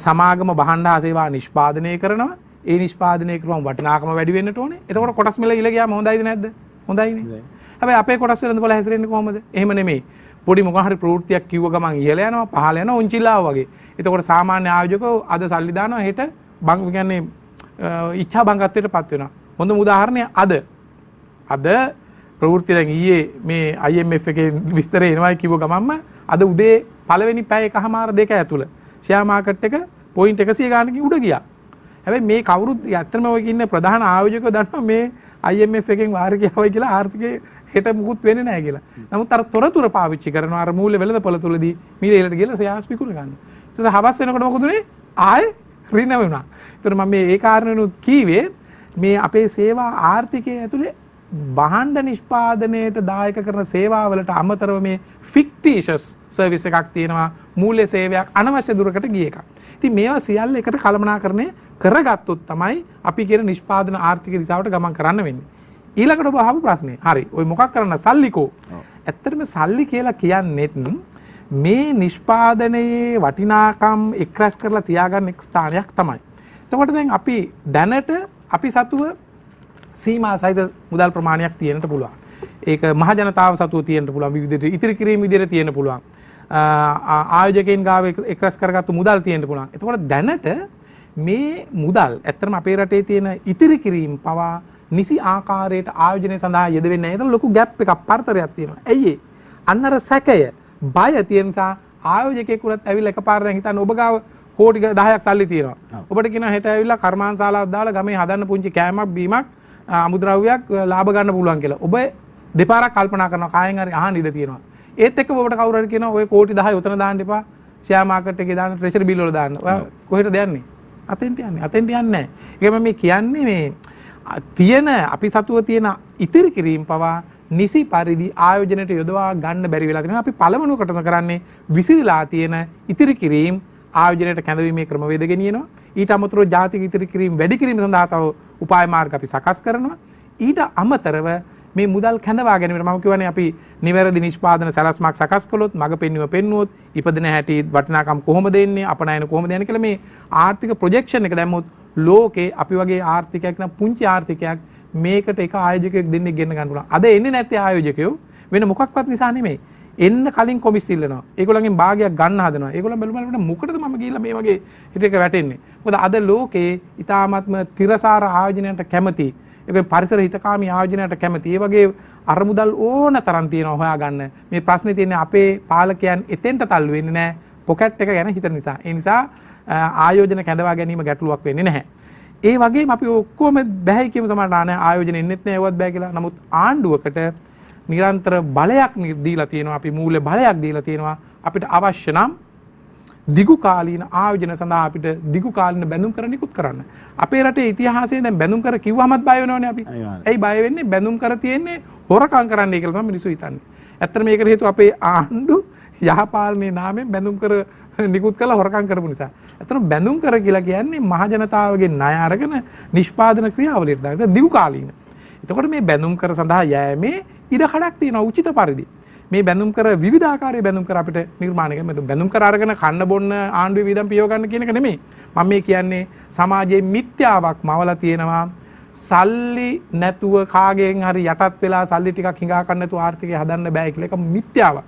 සමාගම බහණ්ඩ හා සේවා නිෂ්පාදනය කරනවා. ඒ නිෂ්පාදනය කරපුවම වටිනාකම වැඩි වෙන්නට ඕනේ. එතකොට කොටස් මිල ඉල ගියාම හොඳයිද නැද්ද? හොඳයිනේ. හැබැයි අපේ කොටස් වෙළඳපළ හැසිරෙන්නේ කොහොමද? එහෙම නෙමෙයි. පොඩි මොකහරි ප්‍රෘත්තියක් කිව්ව ගමන් ඉහළ යනවා පහළ යනවා උන්චිලා වගේ. එතකොට සාමාන්‍ය ආයෝජකෝ අද සල්ලි දානවා හෙට බං කියන්නේ ඉච්ඡා බංගත්වයට පත් වෙනවා. හොඳම උදාහරණය අද අද ප්‍රවෘත්ති දැන් ඊයේ මේ IMF එකේ විස්තරය එනවායි කිව්ව ගමන්ම අද උදේ පළවෙනි පැය එකහමාර දෙක ඇතුළ ෂෙයා මාකට් එක පොයින්ට් 100 ගානකින් උඩ ගියා. හැබැයි මේ කවුරුත් ඇත්තම ඔය ඉන්න ප්‍රධාන ආයෝජකව දන්නවා මේ IMF එකෙන් වාර්ගියාවයි කියලා ආර්ථිකය හෙට මුකුත් වෙන්නේ නැහැ කියලා. නමුත් අර තොරතුරු පාවිච්චි කරනවා අර මූල්‍ය වෙළඳපොළ තුලදී මිලේලට ගිහලා සයාස් විකුණ ගන්න. ඒතර හවස් වෙනකොට මොකද උනේ? ආයෙ ඍණ වුණා. ඒතර මම මේ ඒ කාරණේනුත් කීවේ මේ අපේ සේවා ආර්ථිකය ඇතුලේ බහන්ඩ නිෂ්පාදනයට දායක කරන සේවාවලට අමතරව මේ ෆික්ටීෂස් සර්විස් එකක් තියෙනවා මූල්‍ය සේවයක් අනවශ්‍ය දුරකට ගිය එකක්. ඉතින් මේවා සියල්ල එකට කළමනාකරණය කරගත්තොත් තමයි අපි කියන නිෂ්පාදන ආර්ථික දිශාවට ගමන් කරන්න වෙන්නේ. ඊළඟට ඔබ අහපු ප්‍රශ්නේ. හරි. ওই මොකක් කරන්න සල්ලිකෝ. ඇත්තටම සල්ලි කියලා කියන්නේත් මේ නිෂ්පාදනයේ වටිනාකම් එක්රැස් කරලා තියාගන්න එක් ස්ථානයක් තමයි. එතකොට දැන් අපි දැනට අපි සතුව සීමා සහිත මුදල් ප්‍රමාණයක් තියෙනට පුළුවන්. ඒක මහජනතාව සතුව තියෙනට පුළුවන් විවිධට ඉතිරි කිරීම විදිහට තියෙන පුළුවන්. ආයෝජකයන් ගාව එක්රස් කරගත්තු මුදල් තියෙන්න පුළුවන්. එතකොට දැනට මේ මුදල් ඇත්තටම අපේ රටේ තියෙන ඉතිරි කිරීම පවා නිසි ආකාරයට ආයෝජනය සඳහා යෙදවෙන්නේ නැහැ. ඒක ලොකු ગેප් එකක් පරතරයක් තියෙනවා. ඇයි අන්නර සැකය බය තියෙන නිසා ආයෝජකයෙක් උනත් ඇවිල්ලා එකපාරට දැන් හිතන්න ඔබ ගාව කෝටි 10ක් සල්ලි තියෙනවා. ඔබට කියන හෙට ඇවිල්ලා කර්මාන්තශාලාවක් දාලා ගමේ හදන්න පුංචි කෑමක් බීමක් අමුද්‍රව්‍යයක් ලාබ ගන්න පුළුවන් කියලා ඔබ දෙපාරක් කල්පනා කරන කායෙන් හරි අහන්න ඉඩ තියෙනවා ඒත් එක්ක ඔබට කවුරු හරි කියනවා ඔය කෝටි 10 උතන දාන්න එපා ෂෙයා මාකට් එකේ දාන්න ට්‍රෙෂරි බිල් වල දාන්න ඔයා කොහෙටද යන්නේ අතෙන්ට යන්නේ අතෙන්ට යන්නේ නැහැ මේ කියන්නේ මේ තියෙන අපි සතුව තියෙන ඉතිරි කිරීම පවා නිසි පරිදි ආයෝජනයට යොදවා ගන්න බැරි වෙලා තියෙනවා අපි පළවෙනුකටම කරන්නේ විසිරීලා තියෙන ඉතිරි කිරීම ආයෝජනයට කැඳවීමේ ක්‍රමවේද ගෙනියනවා. ඊට අමතරව ජාතික ඉතිරි කිරීම වැඩි කිරීම සඳහා තව උපාය මාර්ග අපි සකස් කරනවා. ඊට අමතරව මේ මුදල් කැඳවා ගැනීමට මම කියවනේ අපි නිවැරදි නිෂ්පාදන සැලැස්මක් සකස් කළොත් මග පෙන්වීම පෙන්වුවොත් ඉපදෙන හැටි වටිනාකම් කොහොමද එන්නේ අපනයන කොහොමද යන්නේ කියලා මේ ආර්ථික ප්‍රොජෙක්ෂන් එක දැම්මොත් ලෝකේ අපි වගේ ආර්ථිකයක් නම් පුංචි ආර්ථිකයක් මේකට එක ආයෝජකයෙක් දෙන්නෙක් ගෙන්න ගන්න පුළුවන්. අද එන්නේ නැත්තේ ආයෝජකයෝ වෙන මොකක්වත් නිසා නෙමෙයි. එන්න කලින් කොමිස් ඉල්ලනවා. ඒගොල්ලන්ගෙන් භාගයක් ගන්න හදනවා. ඒගොල්ලන් බැලු බලන්න මොකටද මම ගිහිල්ලා මේ වගේ හිතේක වැටෙන්නේ. මොකද අද ලෝකේ ඊ타ත්ම තිරසාර ආයෝජනයට කැමති. ඒක පරිසර හිතකාමී ආයෝජනයට කැමති. ඒ වගේ අරමුදල් ඕන තරම් තියෙනවා හොයාගන්න. මේ ප්‍රශ්නේ තියෙන්නේ අපේ පාලකයන් එතෙන්ට තල්ලු වෙන්නේ නැහැ. පොකට් එක ගැන හිතන නිසා. ඒ නිසා ආයෝජන කැඳවා ගැනීම ගැටලුවක් වෙන්නේ නැහැ. ඒ වගේම අපි ඔක්කොම බැහැයි කියමු සමහරට ආයෝජන එන්නෙත් නෑ ඒවත් බෑ කියලා. නමුත් ආණ්ඩුවකට නිරන්තර බලයක් නිර්දීලා තියෙනවා අපි මූල්‍ය බලයක් දීලා තියෙනවා අපිට අවශ්‍ය නම් දිගු කාලීන ආයෝජන සඳහා අපිට දිගු කාලීන බැඳුම් කර නිකුත් කරන්න. අපේ රටේ ඉතිහාසයේ දැන් බැඳුම් කර කිව්වමත් බය වෙනවනේ අපි. ඒයි බය වෙන්නේ බැඳුම් කර තියෙන්නේ හොරකම් කරන්නයි කියලා තමයි මිනිස්සු හිතන්නේ. ඇත්තට මේකට හේතුව අපේ ආණ්ඩු යහපාලනයේ නාමයෙන් බැඳුම් කර නිකුත් කළ හොරකම් කරපු නිසා. ඇත්තට බැඳුම් කර කියලා කියන්නේ මහජනතාවගේ ණය අරගෙන නිෂ්පාදන ක්‍රියාවලියට දාන දිගු කාලීන. එතකොට මේ බැඳුම් කර සඳහා යෑමේ ඉඩ කඩක් තියෙන උචිත පරිදි මේ බැඳුම් කර විධාකාරය බැඳුම් කර අපිට නිර්මාණක මෙතු බැඳුම් කරගෙන කණ්ඩ බොන්න ආණ්ඩුව විදම් පියෝගන්න කියනක නෙමේ මම මේ කියන්නේ සමාජයේ මිත්‍යාවක් මවල තියෙනවා සල්ලි නැතුව කාගෙන් හරි යටත් වෙලා සල්ලි ටිකක් හිඟා ගන්න නැතුව ආර්ථිකය හදන්න බෑ කියලා එක මිත්‍යාවක්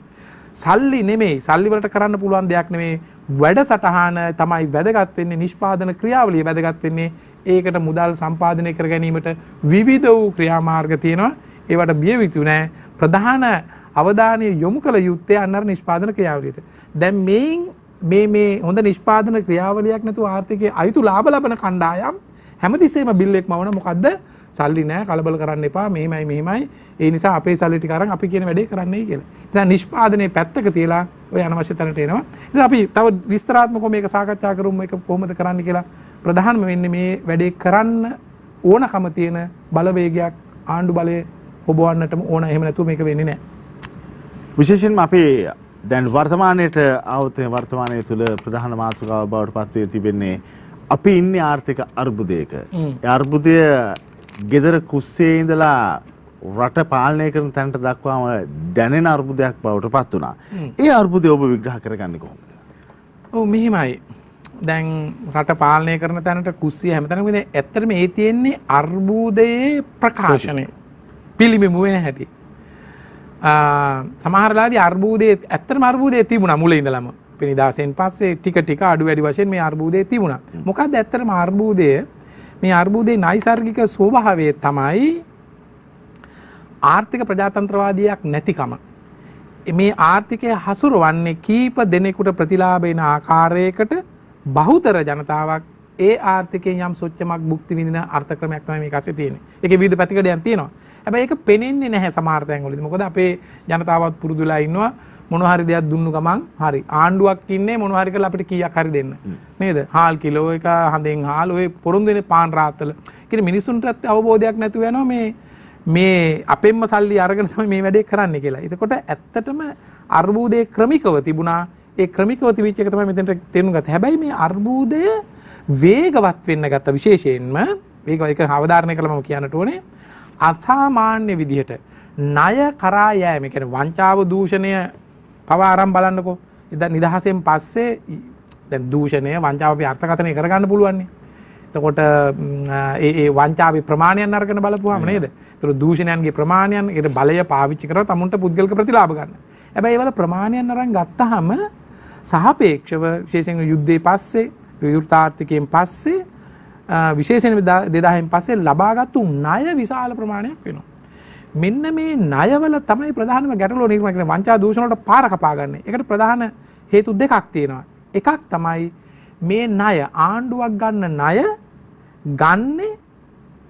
සල්ලි නෙමෙයි සල්ලි වලට කරන්න පුළුවන් දෙයක් නෙමෙයි වැඩසටහන තමයි වැදගත් වෙන්නේ නිෂ්පාදන ක්‍රියාවලිය වැදගත් වෙන්නේ ඒකට මුදල් සම්පාදනය කර ගැනීමට විවිධ වූ ක්‍රියාමාර්ග තියෙනවා ඒවට බියවිතු නෑ ප්‍රධාන අවධානය යොමු කළ යුත්තේ අන්නර නිෂ්පාදන ක්‍රියාවලියට. දැන් මෙයින් මේ මේ හොඳ නිෂ්පාදන ක්‍රියාවලියක් නැතුව ආර්ථිකයේ අයුතු ලාභ ලබන කණ්ඩායම් හැමතිස්සෙම බිල් එක මවන මොකද්ද? සල්ලි නෑ කලබල කරන්න එපා මෙහෙමයි මෙහෙමයි. ඒ නිසා අපේ සල්ලි ටික අරන් අපි කියන වැඩේ කරන්නයි කියලා. ඒ නිසා නිෂ්පාදනයේ පැත්තක තියලා ඔය අනවශ්‍ය තැනට එනවා. ඉතින් අපි තව විස්තරාත්මකව මේක සාකච්ඡා කරමු මේක කොහොමද කරන්න කියලා. ප්‍රධානම වෙන්නේ මේ වැඩේ කරන්න ඕනකම තියෙන බලවේගයක් ආණ්ඩු බලය ඔබවන්නටම ඕන එහෙම නැතුව මේක වෙන්නේ නැහැ. විශේෂයෙන්ම අපි දැන් වර්තමානයේට આવත වර්තමානයේ තුල ප්‍රධාන මාතෘකාව බවට පත්වී තිබෙන්නේ අපි ඉන්නේ ආර්ථික අර්බුදයක. ඒ අර්බුදය gedara කුස්සේ ඉඳලා රට පාලනය කරන තැනට දක්වාම දැනෙන අර්බුදයක් බවට පත් වුණා. ඒ අර්බුදය ඔබ විග්‍රහ කරගන්නේ කොහොමද? ඔව් මෙහෙමයි. දැන් රට පාලනය කරන තැනට කුස්සිය හැමතැනම ඉතින් ඇත්තටම ඒ තියෙන්නේ අර්බුදයේ ප්‍රකාශනය. පිළිබිඹු වෙන හැටි. සමහරලාදී අර්බුදයේ ඇත්තටම අර්බුදයේ තිබුණා මුල ඉඳලම. පිනිදාසෙන් පස්සේ ටික ටික අඩු වැඩි වශයෙන් මේ අර්බුදයේ තිබුණා. මොකද්ද ඇත්තටම අර්බුදය? මේ අර්බුදයේ නයිසර්ගික ස්වභාවය තමයි ආර්ථික ප්‍රජාතන්ත්‍රවාදියක් නැතිකම. මේ ආර්ථිකය හසුරවන්නේ කීප දෙනෙකුට ප්‍රතිලාභ ආකාරයකට බහුතර ජනතාවක් ඒ ආර්ථිකයෙන් යම් සොච්චමක් භුක්ති විඳින අර්ථක්‍රමයක් තමයි මේක ASCII තියෙන්නේ. ඒකේ විවිධ පැතිකඩයන් තියෙනවා. හැබැයි ඒක පෙනෙන්නේ නැහැ සමහර තැන්වලදී. මොකද අපේ ජනතාවත් පුරුදුලා ඉන්නවා මොන හරි දෙයක් දුන්නු ගමන් හරි ආණ්ඩුවක් ඉන්නේ මොන හරි කරලා අපිට කීයක් හරි දෙන්න. නේද? හාල් කිලෝ එක හඳෙන් හාල් ඔය පොරොන්දු වෙන පාන් රාත්තල. කියන්නේ මිනිසුන්ට අවබෝධයක් නැතුව යනවා මේ මේ අපෙන්ම සල්ලි අරගෙන තමයි මේ වැඩේ කරන්නේ කියලා. එතකොට ඇත්තටම අර්බුදයේ ක්‍රමිකව තිබුණා. ඒ ක්‍රමිකව තිබිච්ච එක තමයි මෙතෙන්ට තේරුම් ගත්තේ. හැබැයි මේ අර්බුදය වේගවත් වෙන්න ගත්ත විශේෂයෙන්ම වේග එක අවධාරණය කළ මම කියන්නට ඕනේ අසාමාන්‍ය විදිහට ණය කරා යෑම කියන්නේ වංචාව දූෂණය පවා ආරම් බලන්නකෝ ඉතින් නිදහසෙන් පස්සේ දැන් දූෂණය වංචාව අපි අර්ථකථනය කරගන්න පුළුවන් එතකොට ඒ ඒ වංචාවේ ප්‍රමාණයන් අරගෙන බලපුවාම නේද? ඒතර දූෂණයන්ගේ ප්‍රමාණයන් ඒකට බලය පාවිච්චි කරලා තමුන්ට පුද්ගලික ප්‍රතිලාභ ගන්න. හැබැයි ඒවල ප්‍රමාණයන් අරන් ගත්තාම සාපේක්ෂව විශේෂයෙන් යුද්ධේ පස්සේ විවෘතාර්ථිකයෙන් පස්සේ විශේෂයෙන් දෙදාහෙන් පස්සේ ලබාගත්තු ණය විශාල ප්‍රමාණයක් වෙනවා. මෙන්න මේ ණයවල තමයි ප්‍රධානම ගැටලුව නිර්මාණය කරන වංචා දූෂණ වලට පාර කපා ගන්න. ඒකට ප්‍රධාන හේතු දෙකක් තියෙනවා. එකක් තමයි මේ ණය ආණ්ඩුවක් ගන්න ණය ගන්නේ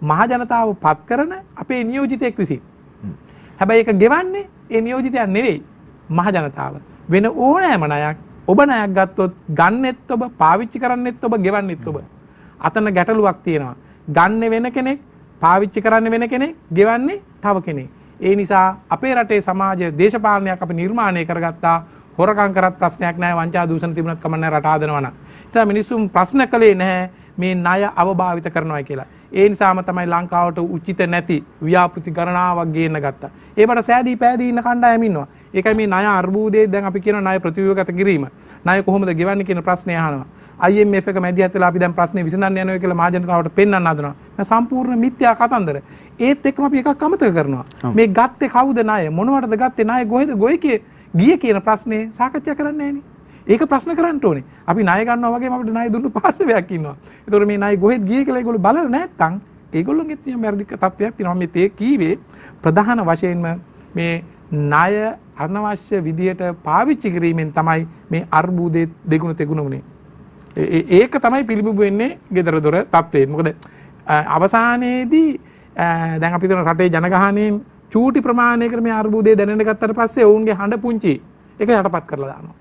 මහ ජනතාව පත් කරන අපේ නියෝජිතයෙක් විසින්. හැබැයි ඒක ගෙවන්නේ ඒ නියෝජිතයා නෙවෙයි මහ ජනතාව. වෙන ඕනෑම ණයක් ඔබ ණයක් ගත්තොත් ගන්නෙත් ඔබ පාවිච්චි කරන්නෙත් ඔබ ගෙවන්නෙත් ඔබ. අතන ගැටලුවක් තියෙනවා. ගන්න වෙන කෙනෙක් පාවිච්චි කරන්න වෙන කෙනෙක් ගෙවන්නේ තව කෙනෙක්. ඒ නිසා අපේ රටේ සමාජ දේශපාලනයක් අපි නිර්මාණය කරගත්තා. හොරකම් කරත් ප්‍රශ්නයක් නැහැ වංචා දූෂණ තිබුණත් කමක් නැහැ රට හදනවා නම්. ඒ නිසා මිනිසුන් ප්‍රශ්න කළේ නැහැ මේ ණය අවභාවිත කරනවා කියලා. ඒ නිසාම තමයි ලංකාවට උචිත නැති ව්‍යාපෘති ගණනාවක් ගේන්න ගත්තා. ඒකට සෑදී පෑදී ඉන්න කණ්ඩායමින්නවා. ඒකයි මේ ණය අර්බුදයේ දැන් අපි කියන ණය ප්‍රතිව්‍යුහගත කිරීම. ණය කොහොමද ගෙවන්නේ කියන ප්‍රශ්නේ අහනවා. IMF එක මැදිහත් වෙලා අපි දැන් ප්‍රශ්නේ විසඳන්න යනවා කියලා මහජනතාවට පෙන්වන්න හදනවා. මේ සම්පූර්ණ මිත්‍යා කතන්දර. ඒත් එක්කම අපි එකක් අමතක කරනවා. මේ ගත්තේ කවුද ණය? මොනවටද ගත්තේ ණය? කොහෙද ගොයි ගියේ කියන ප්‍රශ්නේ සාකච්ඡා කරන්නේ නැහැ නේ. ඒක ප්‍රශ්න කරන්න ඕනේ. අපි ණය ගන්නවා වගේම අපිට ණය දුන්න පාර්ශවයක් ඉන්නවා. ඒතකොට මේ ණය කොහෙද ගියේ කියලා ඒගොල්ලෝ බලලා නැත්නම් ඒගොල්ලොන්ගේ තියෙන වැරදි තත්ත්වයක් තියෙනවා. මේ තේ කීවේ ප්‍රධාන වශයෙන්ම මේ ණය අනවශ්‍ය විදියට පාවිච්චි කිරීමෙන් තමයි මේ අර්බුදයේ දෙගුණ තෙගුණ වුනේ. ඒක තමයි පිළිඹු වෙන්නේ gedara dora තත්ත්වේ. මොකද අවසානයේදී දැන් අපි තුන රටේ ජනගහණයෙන් චූටි ප්‍රමාණයකට මේ අර්බුදයේ දැනෙන්න ගත්තට පස්සේ ඔවුන්ගේ හඬ පුංචි ඒක යටපත් කරලා දානවා.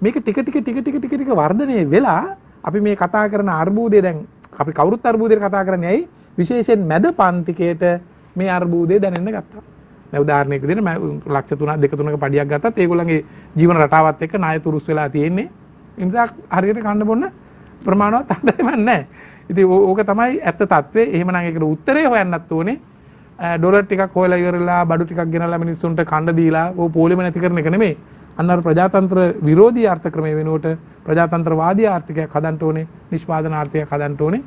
මේක ටික ටික ටික ටික ටික ටික වර්ධනය වෙලා අපි මේ කතා කරන අර්බූදය දැන් අපි කවුරුත් අර්බූදයට කතා කරන්නේ ඇයි විශේෂයෙන් මැද පන්තිකයට මේ අර්බූදය දැනෙන්න ගත්තා. දැන් උදාහරණයක් විදිහට මම ලක්ෂ 3ක් 2 3ක පඩියක් ගත්තත් ඒගොල්ලන්ගේ ජීවන රටාවත් එක්ක ණය තුරුස් වෙලා තියෙන්නේ. ඒ නිසා හරියට කන්න බොන්න ප්‍රමාණවත් ආදායමක් නැහැ. ඉතින් ඕක තමයි ඇත්ත తත්වේ. එහෙමනම් ඒකට උත්තරේ හොයන්නත් ඕනේ. ඩොලර් ටිකක් හොයලා ඉවරලා බඩු ටිකක් ගෙනලා මිනිස්සුන්ට කන්න දීලා ඕ පොලිම නැති කරන එක නෙමෙයි. අන්න ප්‍රජාතන්ත්‍ර විරෝධී අර්ථක්‍රමය වෙනුවට ප්‍රජාතන්ත්‍රවාදී ආර්ථිකයක් හදන්න ඕනේ නිෂ්පාදන ආර්ථිකයක් හදන්න ඕනේ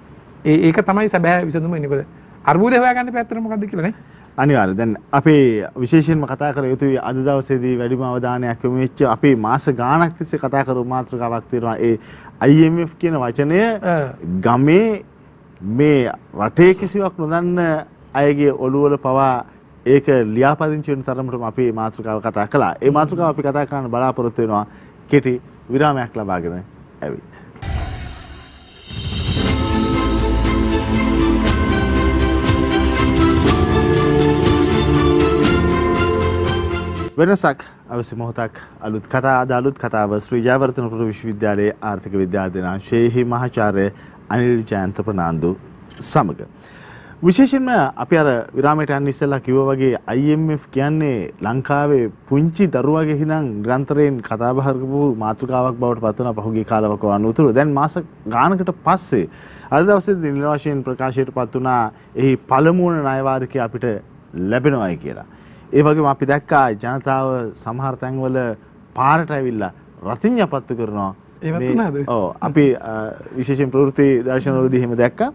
ඒ ඒක තමයි සැබෑ විසඳුම ඉන්නේ අර්බුදය හොයාගන්න පැත්තට මොකද්ද කියලානේ අනිවාර්ය දැන් අපේ විශේෂයෙන්ම කතා කර යුතුයි අද දවසේදී වැඩිම අවධානයක් යොමු වෙච්ච අපේ මාස ගාණක් තිස්සේ කතා කරපු මාතෘකාවක් තියෙනවා ඒ IMF කියන වචනය ගමේ මේ රටේ කිසිවක් නොදන්න අයගේ ඔළුවල පවා ඒක ලියාපදිංචි වෙන තරමටම අපි මේ මාතෘකාව කතා කළා. ඒ මාතෘකාව අපි කතා කරන්න බලාපොරොත්තු වෙනවා කෙටි විරාමයක් ලබාගෙන ඇවිත්. වෙනසක් අවසි මොහොතක් අලුත් කතා අද අලුත් කතාව ශ්‍රී ජයවර්ධන පුර විශ්වවිද්‍යාලයේ ආර්ථික විද්‍යාධ්‍යනාංශයේ මහාචාර්ය අනිල් ජයන්ත ප්‍රනාන්දු සමග විශේෂයෙන්ම අපි අර විරාමයට යන්න ඉස්සෙල්ලා කිව්වා වගේ IMF කියන්නේ ලංකාවේ පුංචි දරුවගේ හිනම් නිරන්තරයෙන් කතාබහ කරපු මාතෘකාවක් බවට පත් වුණා පහුගිය කාලවක වනුතුරු. දැන් මාස ගානකට පස්සේ අද දවසේ දින වශයෙන් ප්‍රකාශයට පත් වුණා එහි පළමු වන ණයවාරිකය අපිට ලැබෙනවායි කියලා. ඒ වගේම අපි දැක්කා ජනතාව සමහර තැන්වල පාරට ඇවිල්ලා රතින් යපත්තු කරනවා. ඒ වතුනාද? ඔව් අපි විශේෂයෙන් ප්‍රවෘත්ති දර්ශනවලදී එහෙම දැක්කා.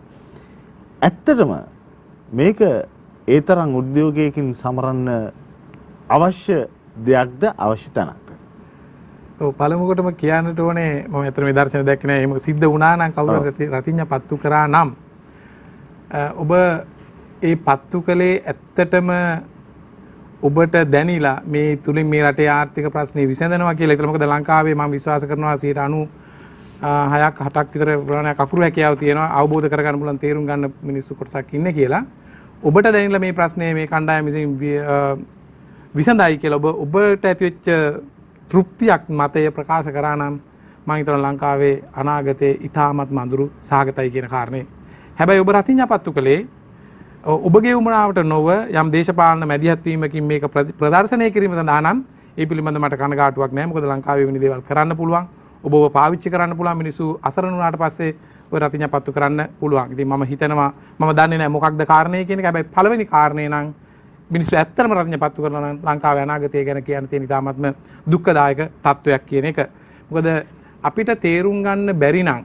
ඇත්තටම මේක ඒ තරම් උද්‍යෝගයකින් සමරන්න අවශ්‍ය දෙයක්ද අවශ්‍ය තැනක්ද? ඔව් පළමුවටම කියන්නට ඕනේ මම ඇත්තටම මේ දර්ශන දැක්කේ නෑ. එහෙම සිද්ධ වුණා නම් කවුරු රතිඤ්ඤ පත්තු කරා නම් ඔබ ඒ පත්තු කලේ ඇත්තටම ඔබට දැනිලා මේ තුලින් මේ රටේ ආර්ථික ප්‍රශ්නේ විසඳනවා කියලා. ඒතර මොකද ලංකාවේ මම විශ්වාස කරනවා 90 හයක් හටක් විතර ප්‍රමාණය කකුරු හැකියාව තියෙනවා අවබෝධ කරගන්න පුළුවන් තේරුම් ගන්න මිනිස්සු කොටසක් ඉන්නේ කියලා ඔබට දැනෙන මේ ප්‍රශ්නේ මේ කණ්ඩායම විසින් විසඳයි කියලා ඔබ ඔබට ඇතිවෙච්ච තෘප්තියක් මතය ප්‍රකාශ කරා නම් මම හිතනවා ලංකාවේ අනාගතයේ ඊටමත් මඳුරු සාගතයි කියන කාරණේ හැබැයි ඔබ රතින් යපත්තු කළේ ඔබගේ උමනාවට නොව යම් දේශපාලන මැදිහත් වීමකින් මේක ප්‍රදර්ශනය කිරීම සඳහා නම් ඒ පිළිබඳව මට කනගාටුවක් නැහැ මොකද ලංකාවේ වෙන දේවල් කරන්න පුළුවන් ඔබව පාවිච්චි කරන්න පුළුවන් මිනිස්සු අසරණ වුණාට පස්සේ ඔය රතිඤ්ඤා පත්තු කරන්න පුළුවන්. ඉතින් මම හිතනවා මම දන්නේ නැහැ මොකක්ද කාරණේ කියන එක. හැබැයි පළවෙනි කාරණේ නම් මිනිස්සු ඇත්තටම රතිඤ්ඤා පත්තු කරනවා නම් ලංකාවේ අනාගතය ගැන කියන්න තියෙන ඉතාමත්ම දුක්ඛදායක තත්වයක් කියන එක. මොකද අපිට තේරුම් ගන්න බැරි නම්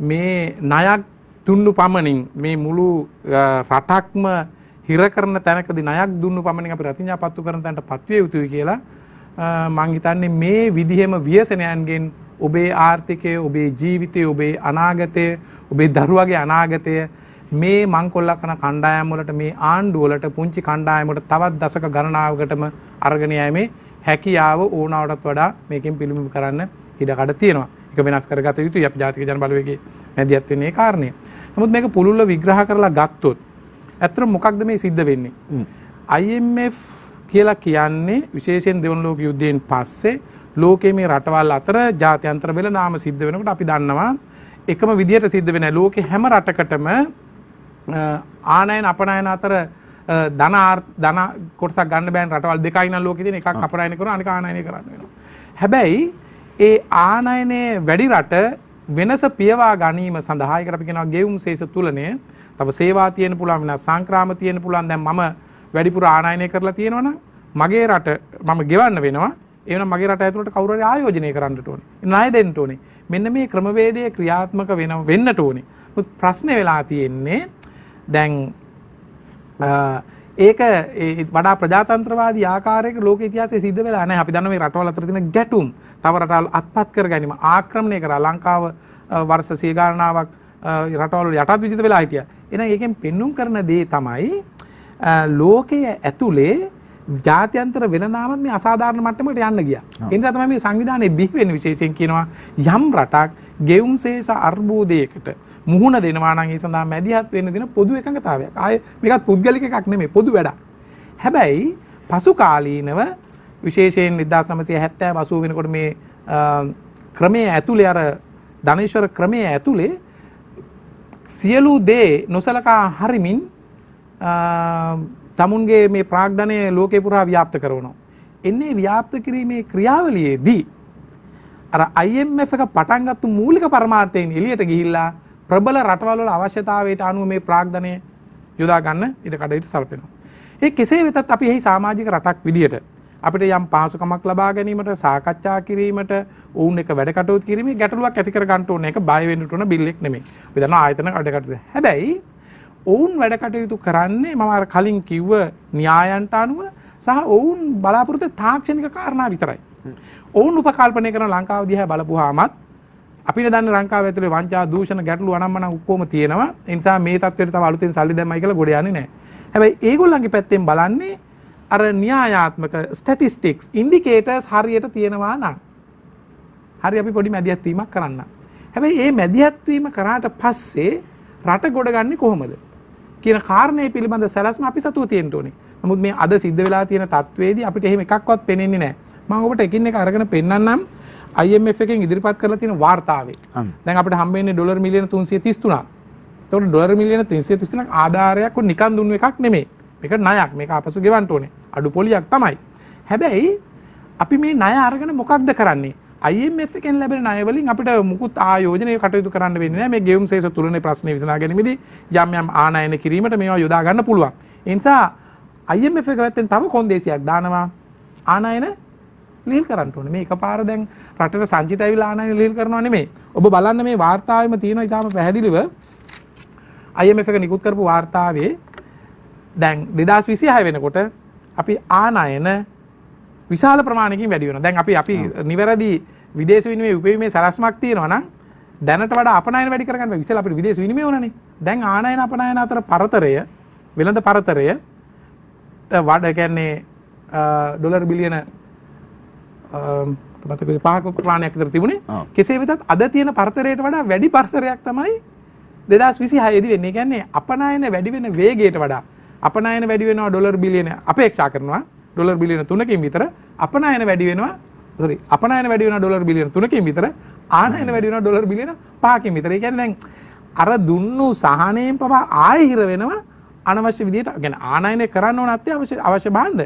මේ ණයක් දුන්නු පමණින් මේ මුළු රටක්ම හිර කරන තැනකදී ණයක් දුන්නු පමණින් අපි රතිඤ්ඤා පත්තු කරන තැනට පත්විය යුතුයි කියලා මං හිතන්නේ මේ විදිහෙම ව්‍යසනයන්ගෙන් ඔබේ ආර්ථිකය ඔබේ ජීවිතය ඔබේ අනාගතය ඔබේ දරුවගේ අනාගතය මේ මංකොල්ලකන කණ්ඩායම්වලට මේ ආණ්ඩුවලට පුංචි කණ්ඩායමට තවත් දසක ගණනාවකටම අරගෙන යෑමේ හැකියාව ඕනාවටත් වඩා මේකෙන් පිළිඹු කරන්න ඉඩකඩ තියෙනවා. එක වෙනස් කරගත යුතු අප ජාතික ජනබලවේගේ මැදිහත් වෙන්නේ කාරණය. නමුත් මේක පුළුල්ල විග්‍රහ කරලා ගත්තොත් ඇත්තට මොකක්ද මේ සිද්ධ වෙන්නේ? IMF කියලා කියන්නේ විශේෂයෙන් දෙවන ලෝක යුද්ධයෙන් පස්සේ ලෝකයේ මේ රටවල් අතර ජාත්‍යන්තර වෙල නාම සිද්ධ වෙනකොට අපි දන්නවා එකම විදිහට සිද්ධ වෙන ලෝකෙ හැම රටකටම ආනයන අපනයන අතර ධන ධන කොටසක් ගන්න බෑන් රටවල් දෙකයි නම් ලෝකෙ තියෙන එකක් අපනයන කරනවා අනික ආනයනය කරන්න වෙනවා හැබැයි ඒ ආනයනයේ වැඩි රට වෙනස පියවා ගැනීම සඳහා ඒකට අපි කියනවා ගෙවුම් ශේෂ තුලණය තව සේවා තියෙන පුළුවන් වෙනස් සංක්‍රාම තියෙන පුළුවන් දැන් මම වැඩිපුර ආනයනය කරලා තියෙනවනම් මගේ රට මම ගෙවන්න වෙනවා එවන මගේ රට ඇතුළට කවුරු හරි ආයෝජනය කරන්නට ඕනේ ණය දෙන්න ඕනේ මෙන්න මේ ක්‍රමවේදය ක්‍රියාත්මක වෙන වෙන්නට ඕනේ මුත් ප්‍රශ්නේ වෙලා තියෙන්නේ දැන් ඒක වඩා ප්‍රජාතන්ත්‍රවාදී ආකාරයක ලෝක ඉතිහාසයේ සිද්ධ වෙලා නැහැ. අපි දන්න මේ රටවල් අතර තියෙන ගැටුම් තව රටවල් අත්පත් කර ගැනීම ආක්‍රමණය කරලා ලංකාව වර්ෂ සිය ගණනාවක් රටවල් යටත් විජිත වෙලා හිටියා. එහෙනම් ඒකෙන් පෙන්눔 කරන දේ තමයි ලෝකයේ ඇතුලේ ජාත්‍යන්තර වෙන දාමත් මේ අසාධාරණ මට්ටමට යන්න ගියා. ඒ නිසා තමයි මේ සංවිධානයේ බිහි වෙන විශේෂයෙන් කියනවා යම් රටක් ගෙවුම් ශේෂ අර්බුදයකට මුහුණ දෙනවා නම් ඒ සඳහා මැදිහත් වෙන්න දෙන පොදු එකඟතාවයක්. ආයේ මේකත් පුද්ගලික එකක් නෙමෙයි පොදු වැඩක්. හැබැයි පසු කාලීනව විශේෂයෙන් 1970 80 වෙනකොට මේ ක්‍රමයේ ඇතුලේ අර ධනේශ්වර ක්‍රමයේ ඇතුලේ සියලු දේ නොසලකා හරිමින් තමුන්ගේ මේ ප්‍රාග්ධනය ලෝකේ පුරා ව්‍යාප්ත කරනවා. එන්නේ ව්‍යාප්ත කිරීමේ ක්‍රියාවලියේදී අර IMF එක පටන් ගත්තු මූලික පරමාර්ථයෙන් එළියට ගිහිල්ලා ප්‍රබල රටවල් වල අවශ්‍යතාවයට අනුව මේ ප්‍රාග්ධනය යොදා ගන්න ඉඩ කඩේට සලපෙනවා. ඒ කෙසේ වෙතත් අපි එහි සමාජික රටක් විදියට අපිට යම් පහසුකමක් ලබා ගැනීමට සාකච්ඡා කිරීමට ඔවුන් එක වැඩ කටයුතු කිරීමේ ගැටලුවක් ඇති කර ගන්න ඕන එක බය වෙන්න උන බිල් එක නෙමෙයි. අපි දන්නවා ආයතන කඩකට. හැබැයි ඔවුන් වැඩ කටයුතු කරන්නේ මම කලින් කිව්ව න්‍යායන්ට අනුව සහ ඔවුන් බලාපොරොත්තු තාක්ෂණික කාරණා විතරයි. ඔවුන් උපකල්පනය කරන ලංකාව දිහා බලපුවාමත් අපිට දන්න ලංකාව ඇතුලේ වංචා දූෂණ ගැටලු අනම්මනම් ඔක්කොම තියෙනවා. ඒ නිසා මේ තත්ත්වයට තව අලුතෙන් සල්ලි දැම්මයි කියලා ගොඩ යන්නේ නැහැ. හැබැයි ඒගොල්ලන්ගේ පැත්තෙන් බලන්නේ අර න්‍යායාත්මක ස්ටැටිස්ටික්ස් ඉන්ඩිකේටර්ස් හරියට තියෙනවා නම් හරි අපි පොඩි මැදිහත් වීමක් කරන්න. හැබැයි මේ මැදිහත් වීම කරාට පස්සේ රට ගොඩගන්නේ කොහොමද? කියන කාරණය පිළිබඳ සැලස්ම අපි සතුව තියෙන්ට ඕනේ. නමුත් මේ අද සිද්ධ වෙලා තියෙන තත්වයේදී අපිට එහෙම එකක්වත් පේන්නේ නැහැ. මම ඔබට එකින් එක අරගෙන පෙන්වන්නම් IMF එකෙන් ඉදිරිපත් කරලා තියෙන වාර්තාවේ. දැන් අපිට හම්බ වෙන්නේ ඩොලර් මිලියන 333ක්. එතකොට ඩොලර් මිලියන 333ක් ආධාරයක් නිකන් දුන්නු එකක් නෙමෙයි. මේක ණයක්. මේක අපසු ගෙවන්න ඕනේ. අඩු පොලියක් තමයි. හැබැයි අපි මේ ණය අරගෙන මොකක්ද කරන්නේ? IMF එකෙන් ලැබෙන ණයවලින් අපිට මුකුත් ආයෝජනයේ කටයුතු කරන්න වෙන්නේ නැහැ. මේ ගෙවුම් සේස තුලනේ ප්‍රශ්නේ විසඳා ගැනීමදී යම් යම් ආනයන කිරීමට මේවා යොදා ගන්න පුළුවන්. ඒ නිසා IMF එක පැත්තෙන් තව කොන්දේසියක් දානවා ආනයන ලිහිල් කරන්න ඕනේ. මේ එකපාර දැන් රටට සංචිත ඇවිල්ලා ආනයන ලිහිල් කරනවා නෙමෙයි. ඔබ බලන්න මේ වார்த்தාවෙම තියෙන ඉතාලම පැහැදිලිව IMF එක නිකුත් කරපු වார்த்தාවේ දැන් 2026 වෙනකොට අපි ආනයන විශාල ප්‍රමාණයකින් වැඩි වෙනවා. දැන් අපි අපි නිවැරදි විදේශ විනිමය උපයීමේ සලස්මක් තියෙනවා නම් දැනට වඩා අපනයන වැඩි කරගන්න බෑ. ඉතින් අපිට විදේශ විනිමය ඕනනේ. දැන් ආනයන අපනයන අතර පරතරය වෙළඳ පරතරය වඩ කියන්නේ ඩොලර් බිලියන මතක පහක ප්‍රමාණයක් විතර තිබුණේ. කෙසේ වෙතත් අද තියෙන පරතරයට වඩා වැඩි පරතරයක් තමයි 2026 දී වෙන්නේ. කියන්නේ අපනයන වැඩි වෙන වේගයට වඩා අපනයන වැඩි වෙනවා ඩොලර් බිලියන අපේක්ෂා කරනවා. ඩොලර් බිලියන 3කින් විතර අපනයන වැඩි වෙනවා සොරි අපනයන වැඩි වෙනවා ඩොලර් බිලියන 3කින් විතර ආනයන වැඩි වෙනවා ඩොලර් බිලියන 5කින් විතර. ඒ කියන්නේ දැන් අර දුන්නු සහනයෙන් පවා ආයෙ හිර වෙනවා අනවශ්‍ය විදිහට. يعني ආනයනය කරන්න ඕන අත්‍යවශ්‍ය අවශ්‍ය භාණ්ඩ.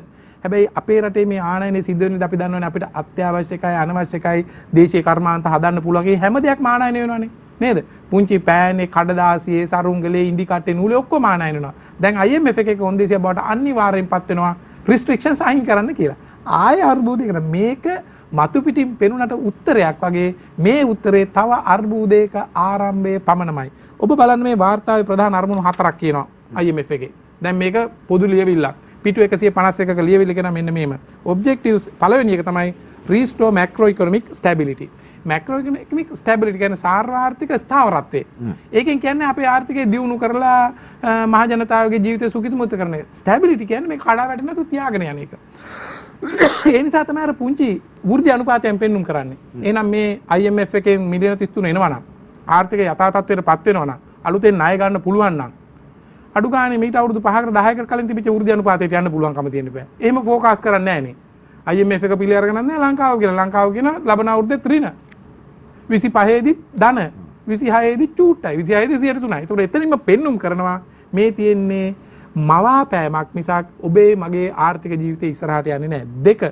හැබැයි අපේ රටේ මේ ආනයනය සිද්ධ වෙන්නේ අපි දන්නවනේ අපිට අත්‍යවශ්‍යකයි අනවශ්‍යකයි දේශීය කර්මාන්ත හදන්න පුළුවන්. හැම දෙයක්ම ආනයනය වෙනවනේ. නේද? පුංචි පෑනේ, කඩදාසියේ, සරුංගලේ, ඉන්දි කට්ටේ නූලේ ඔක්කොම ආනයන වෙනවා. දැන් IMF එකේ කොන්දේසිය බවට අනිවාර්යෙන්පත් වෙනවා රිස්ට්‍රික්ෂන්ස් අයින් කරන්න කියලා. ආය අර්බූදයකට මේක මතු පිටින් පෙනුනට උත්තරයක් වගේ මේ උත්තරේ තව අර්බූදයක ආරම්භයේ පමණමයි. ඔබ බලන්න මේ වාර්තාවේ ප්‍රධාන අරමුණු හතරක් කියනවා IMF එකේ. දැන් මේක පොදු ලියවිල්ලක්. පිටු 151ක ලියවිල්ල කියන මෙන්න මේම. objectives පළවෙනි එක තමයි restore macroeconomic stability. මැක්‍රෝගමික් ස්ටැබිලිට ගැන සාර්වාර්ථික ස්ථාවරත්වය. ඒකෙන් කියන්නේ අපේ ආර්ථිකය දියුණු කරලා මහජනතාවගේ ජීවිතය සුකිතමුත් කරන ස්ටැබිලිටි කියන්නේ මේ කඩා වැටෙන තු තියාගෙන යන එක. [coughs] ඒ නිසා තමයි අර පුංචි වෘද්ධි අනුපාතයෙන් පෙන්눔 කරන්නේ. එහෙනම් මේ IMF එකෙන් මිලියන 33 එනවා නම් ආර්ථික යථා තත්ත්වයට පත් වෙනවා නම් අලුතෙන් ණය ගන්න පුළුවන් නම් අඩු ගානේ මේට අවුරුදු 5කට 10කට කලින් තිබිච්ච වෘද්ධි අනුපාතයට යන්න පුළුවන්කම තියෙන බෑ. එහෙම ෆෝකස් කරන්නේ නැහැ නේ. IMF එක පිළි අරගෙන නැහැ ලංකාව කියලා. ලංකාව කියන ලබන අවුරුද්දේ ත්‍රිණ. 25 දී ධන 26 දී චූට්ටයි. 26 දී 103යි. ඒතකොට එතනින්ම පෙන්눔 කරනවා මේ තියෙන්නේ මවාපෑමක් මිසාක් ඔබේ මගේ ආර්ථික ජීවිතය ඉස්සරහට යන්නේ නැහැ. දෙක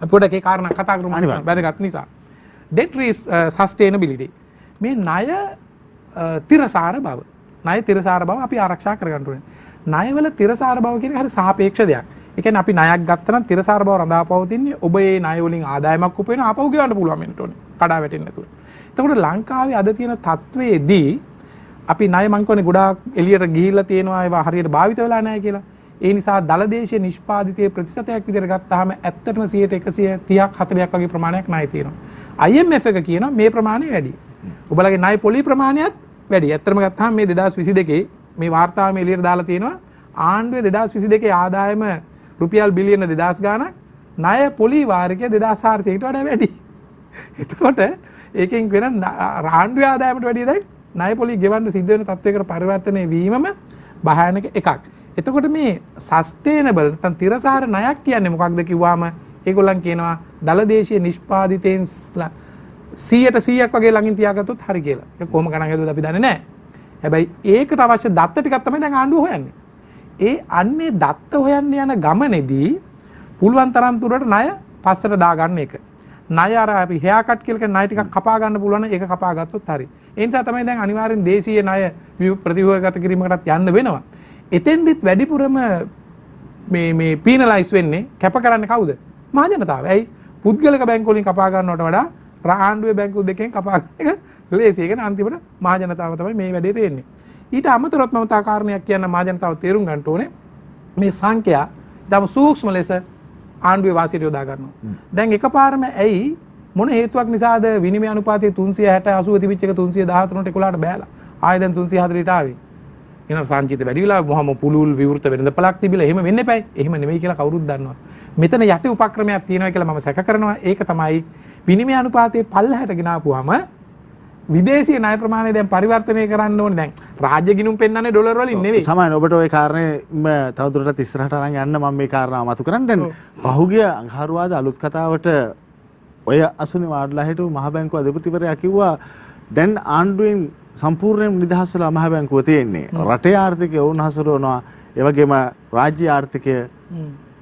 අපිට ඒකේ කාරණා කතා කරමු වැදගත් නිසා. debt sustainability මේ ණය තිරසාර බව. ණය තිරසාර බව අපි ආරක්ෂා කරගන්න ඕනේ. ණයවල තිරසාර බව කියන එක හරි සාපේක්ෂ දෙයක්. ඒ කියන්නේ අපි ණයක් ගත්ත නම් තිරසාර බව රඳාපවතින්නේ ඔබ ඒ ණය වලින් ආදායමක් උපයන අපව ගෙවන්න පුළුවන් වෙන්න ඕනේ. කඩා වැටෙන්නේ නැතුව. එතකොට ලංකාවේ අද තියෙන තත්වයේදී අපි ණය මං කියන්නේ ගොඩාක් එළියට ගිහිල්ලා තියෙනවා ඒවා හරියට භාවිත වෙලා නැහැ කියලා. ඒ නිසා දලදේශීය නිෂ්පාදිතයේ ප්‍රතිශතයක් විදිහට ගත්තාම ඇත්තටම 100ට 130ක් 40ක් වගේ ප්‍රමාණයක් ණය තියෙනවා. IMF එක කියනවා මේ ප්‍රමාණය වැඩි. ඔබලගේ ණය පොලි ප්‍රමාණයත් වැඩි. ඇත්තටම ගත්තාම මේ 2022 මේ වාර්තාව මේ එළියට දාලා තියෙනවා ආණ්ඩුවේ 2022 ආදායම රුපියල් බිලියන 2000 ගාණක් ණය පොලි වාරිකය 2400කට වඩා වැඩි. එතකොට ඒකෙන් වෙන ආණ්ඩුවේ ආදායමට වැඩිය දැන් නයපොලි ගෙවන්න සිද්ධ වෙන තත්වයකට පරිවර්තනය වීමම භයානක එකක්. එතකොට මේ සස්ටේනබල් නැත්නම් තිරසාර ණයක් කියන්නේ මොකක්ද කිව්වම ඒගොල්ලන් කියනවා දලදේශීය නිෂ්පාදිතයෙන් 100ට 100ක් වගේ ළඟින් තියාගත්තොත් හරි කියලා. ඒක කොහොම ගණන් හදුවද අපි දන්නේ නැහැ. හැබැයි ඒකට අවශ්‍ය දත්ත ටිකක් තමයි දැන් ආණ්ඩුව හොයන්නේ. ඒ අන්නේ දත්ත හොයන්න යන ගමනේදී පුළුවන් තරම් දුරට ණය පස්සට දාගන්න එක. ණය අර අපි හෙයා කට් කියලා කියන ණය ටිකක් කපා ගන්න පුළුවන් ඒක කපා ගත්තොත් හරි. ඒ නිසා තමයි දැන් අනිවාර්යෙන් දේශීය ණය ප්‍රතිව්‍යුහගත කිරීමකටත් යන්න වෙනවා. එතෙන්දිත් වැඩිපුරම මේ මේ පීනලයිස් වෙන්නේ කැප කරන්නේ කවුද? මහජනතාව. ඇයි? පුද්ගලික බැංකු වලින් කපා ගන්නවට වඩා ආණ්ඩුවේ බැංකු දෙකෙන් කපා ගන්න එක ලේසි. ඒක නේ අන්තිමට මහජනතාව තමයි මේ වැඩේ දෙන්නේ. ඊට අමතරව මම තා කාරණයක් කියන්න මහජනතාව තේරුම් ගන්න ඕනේ. මේ සංඛ්‍යා දම සූක්ෂම ලෙස ආණ්ඩුවේ වාසියට යොදා ගන්නවා. දැන් එකපාරම ඇයි මොන හේතුවක් නිසාද විනිමය අනුපාතය 360 80 තිබිච්ච එක 313 ට 11ට බෑලා. ආයෙ දැන් 340ට ආවේ. එන සංචිත වැඩි වෙලා බොහොම පුළුල් විවෘත වෙනද පළක් තිබිලා එහෙම වෙන්න එපයි. එහෙම නෙමෙයි කියලා කවුරුත් දන්නවා. මෙතන යටි උපක්‍රමයක් තියෙනවා කියලා මම සැක කරනවා. ඒක තමයි විනිමය අනුපාතයේ පල්ලහැට ගෙනාපුවාම විදේශය නය ප්‍රමාණය දැන් පරිවර්තනය කරන්න ඕන දැන් රාජ්‍ය ගිනුම් පෙන්න්නේ ඩොලර් වලින් නෙවෙයි. සමහරවිට ඔබට ওই කාරණේ තවදුරටත් ඉස්සරහට අරන් යන්න මම මේ කාරණාව මතු කරන්නේ දැන් පහුගිය අඟහරුවාද අලුත් කතාවට ඔය අසුනේ වාඩිලා හිටපු මහ බැංකුව අධිපතිවරයා කිව්වා දැන් ආණ්ඩුවෙන් සම්පූර්ණයෙන් නිදහස් වෙලා මහ බැංකුව තියෙන්නේ. රටේ ආර්ථිකය වුණ හසුරවනවා. ඒ වගේම රාජ්‍ය ආර්ථිකය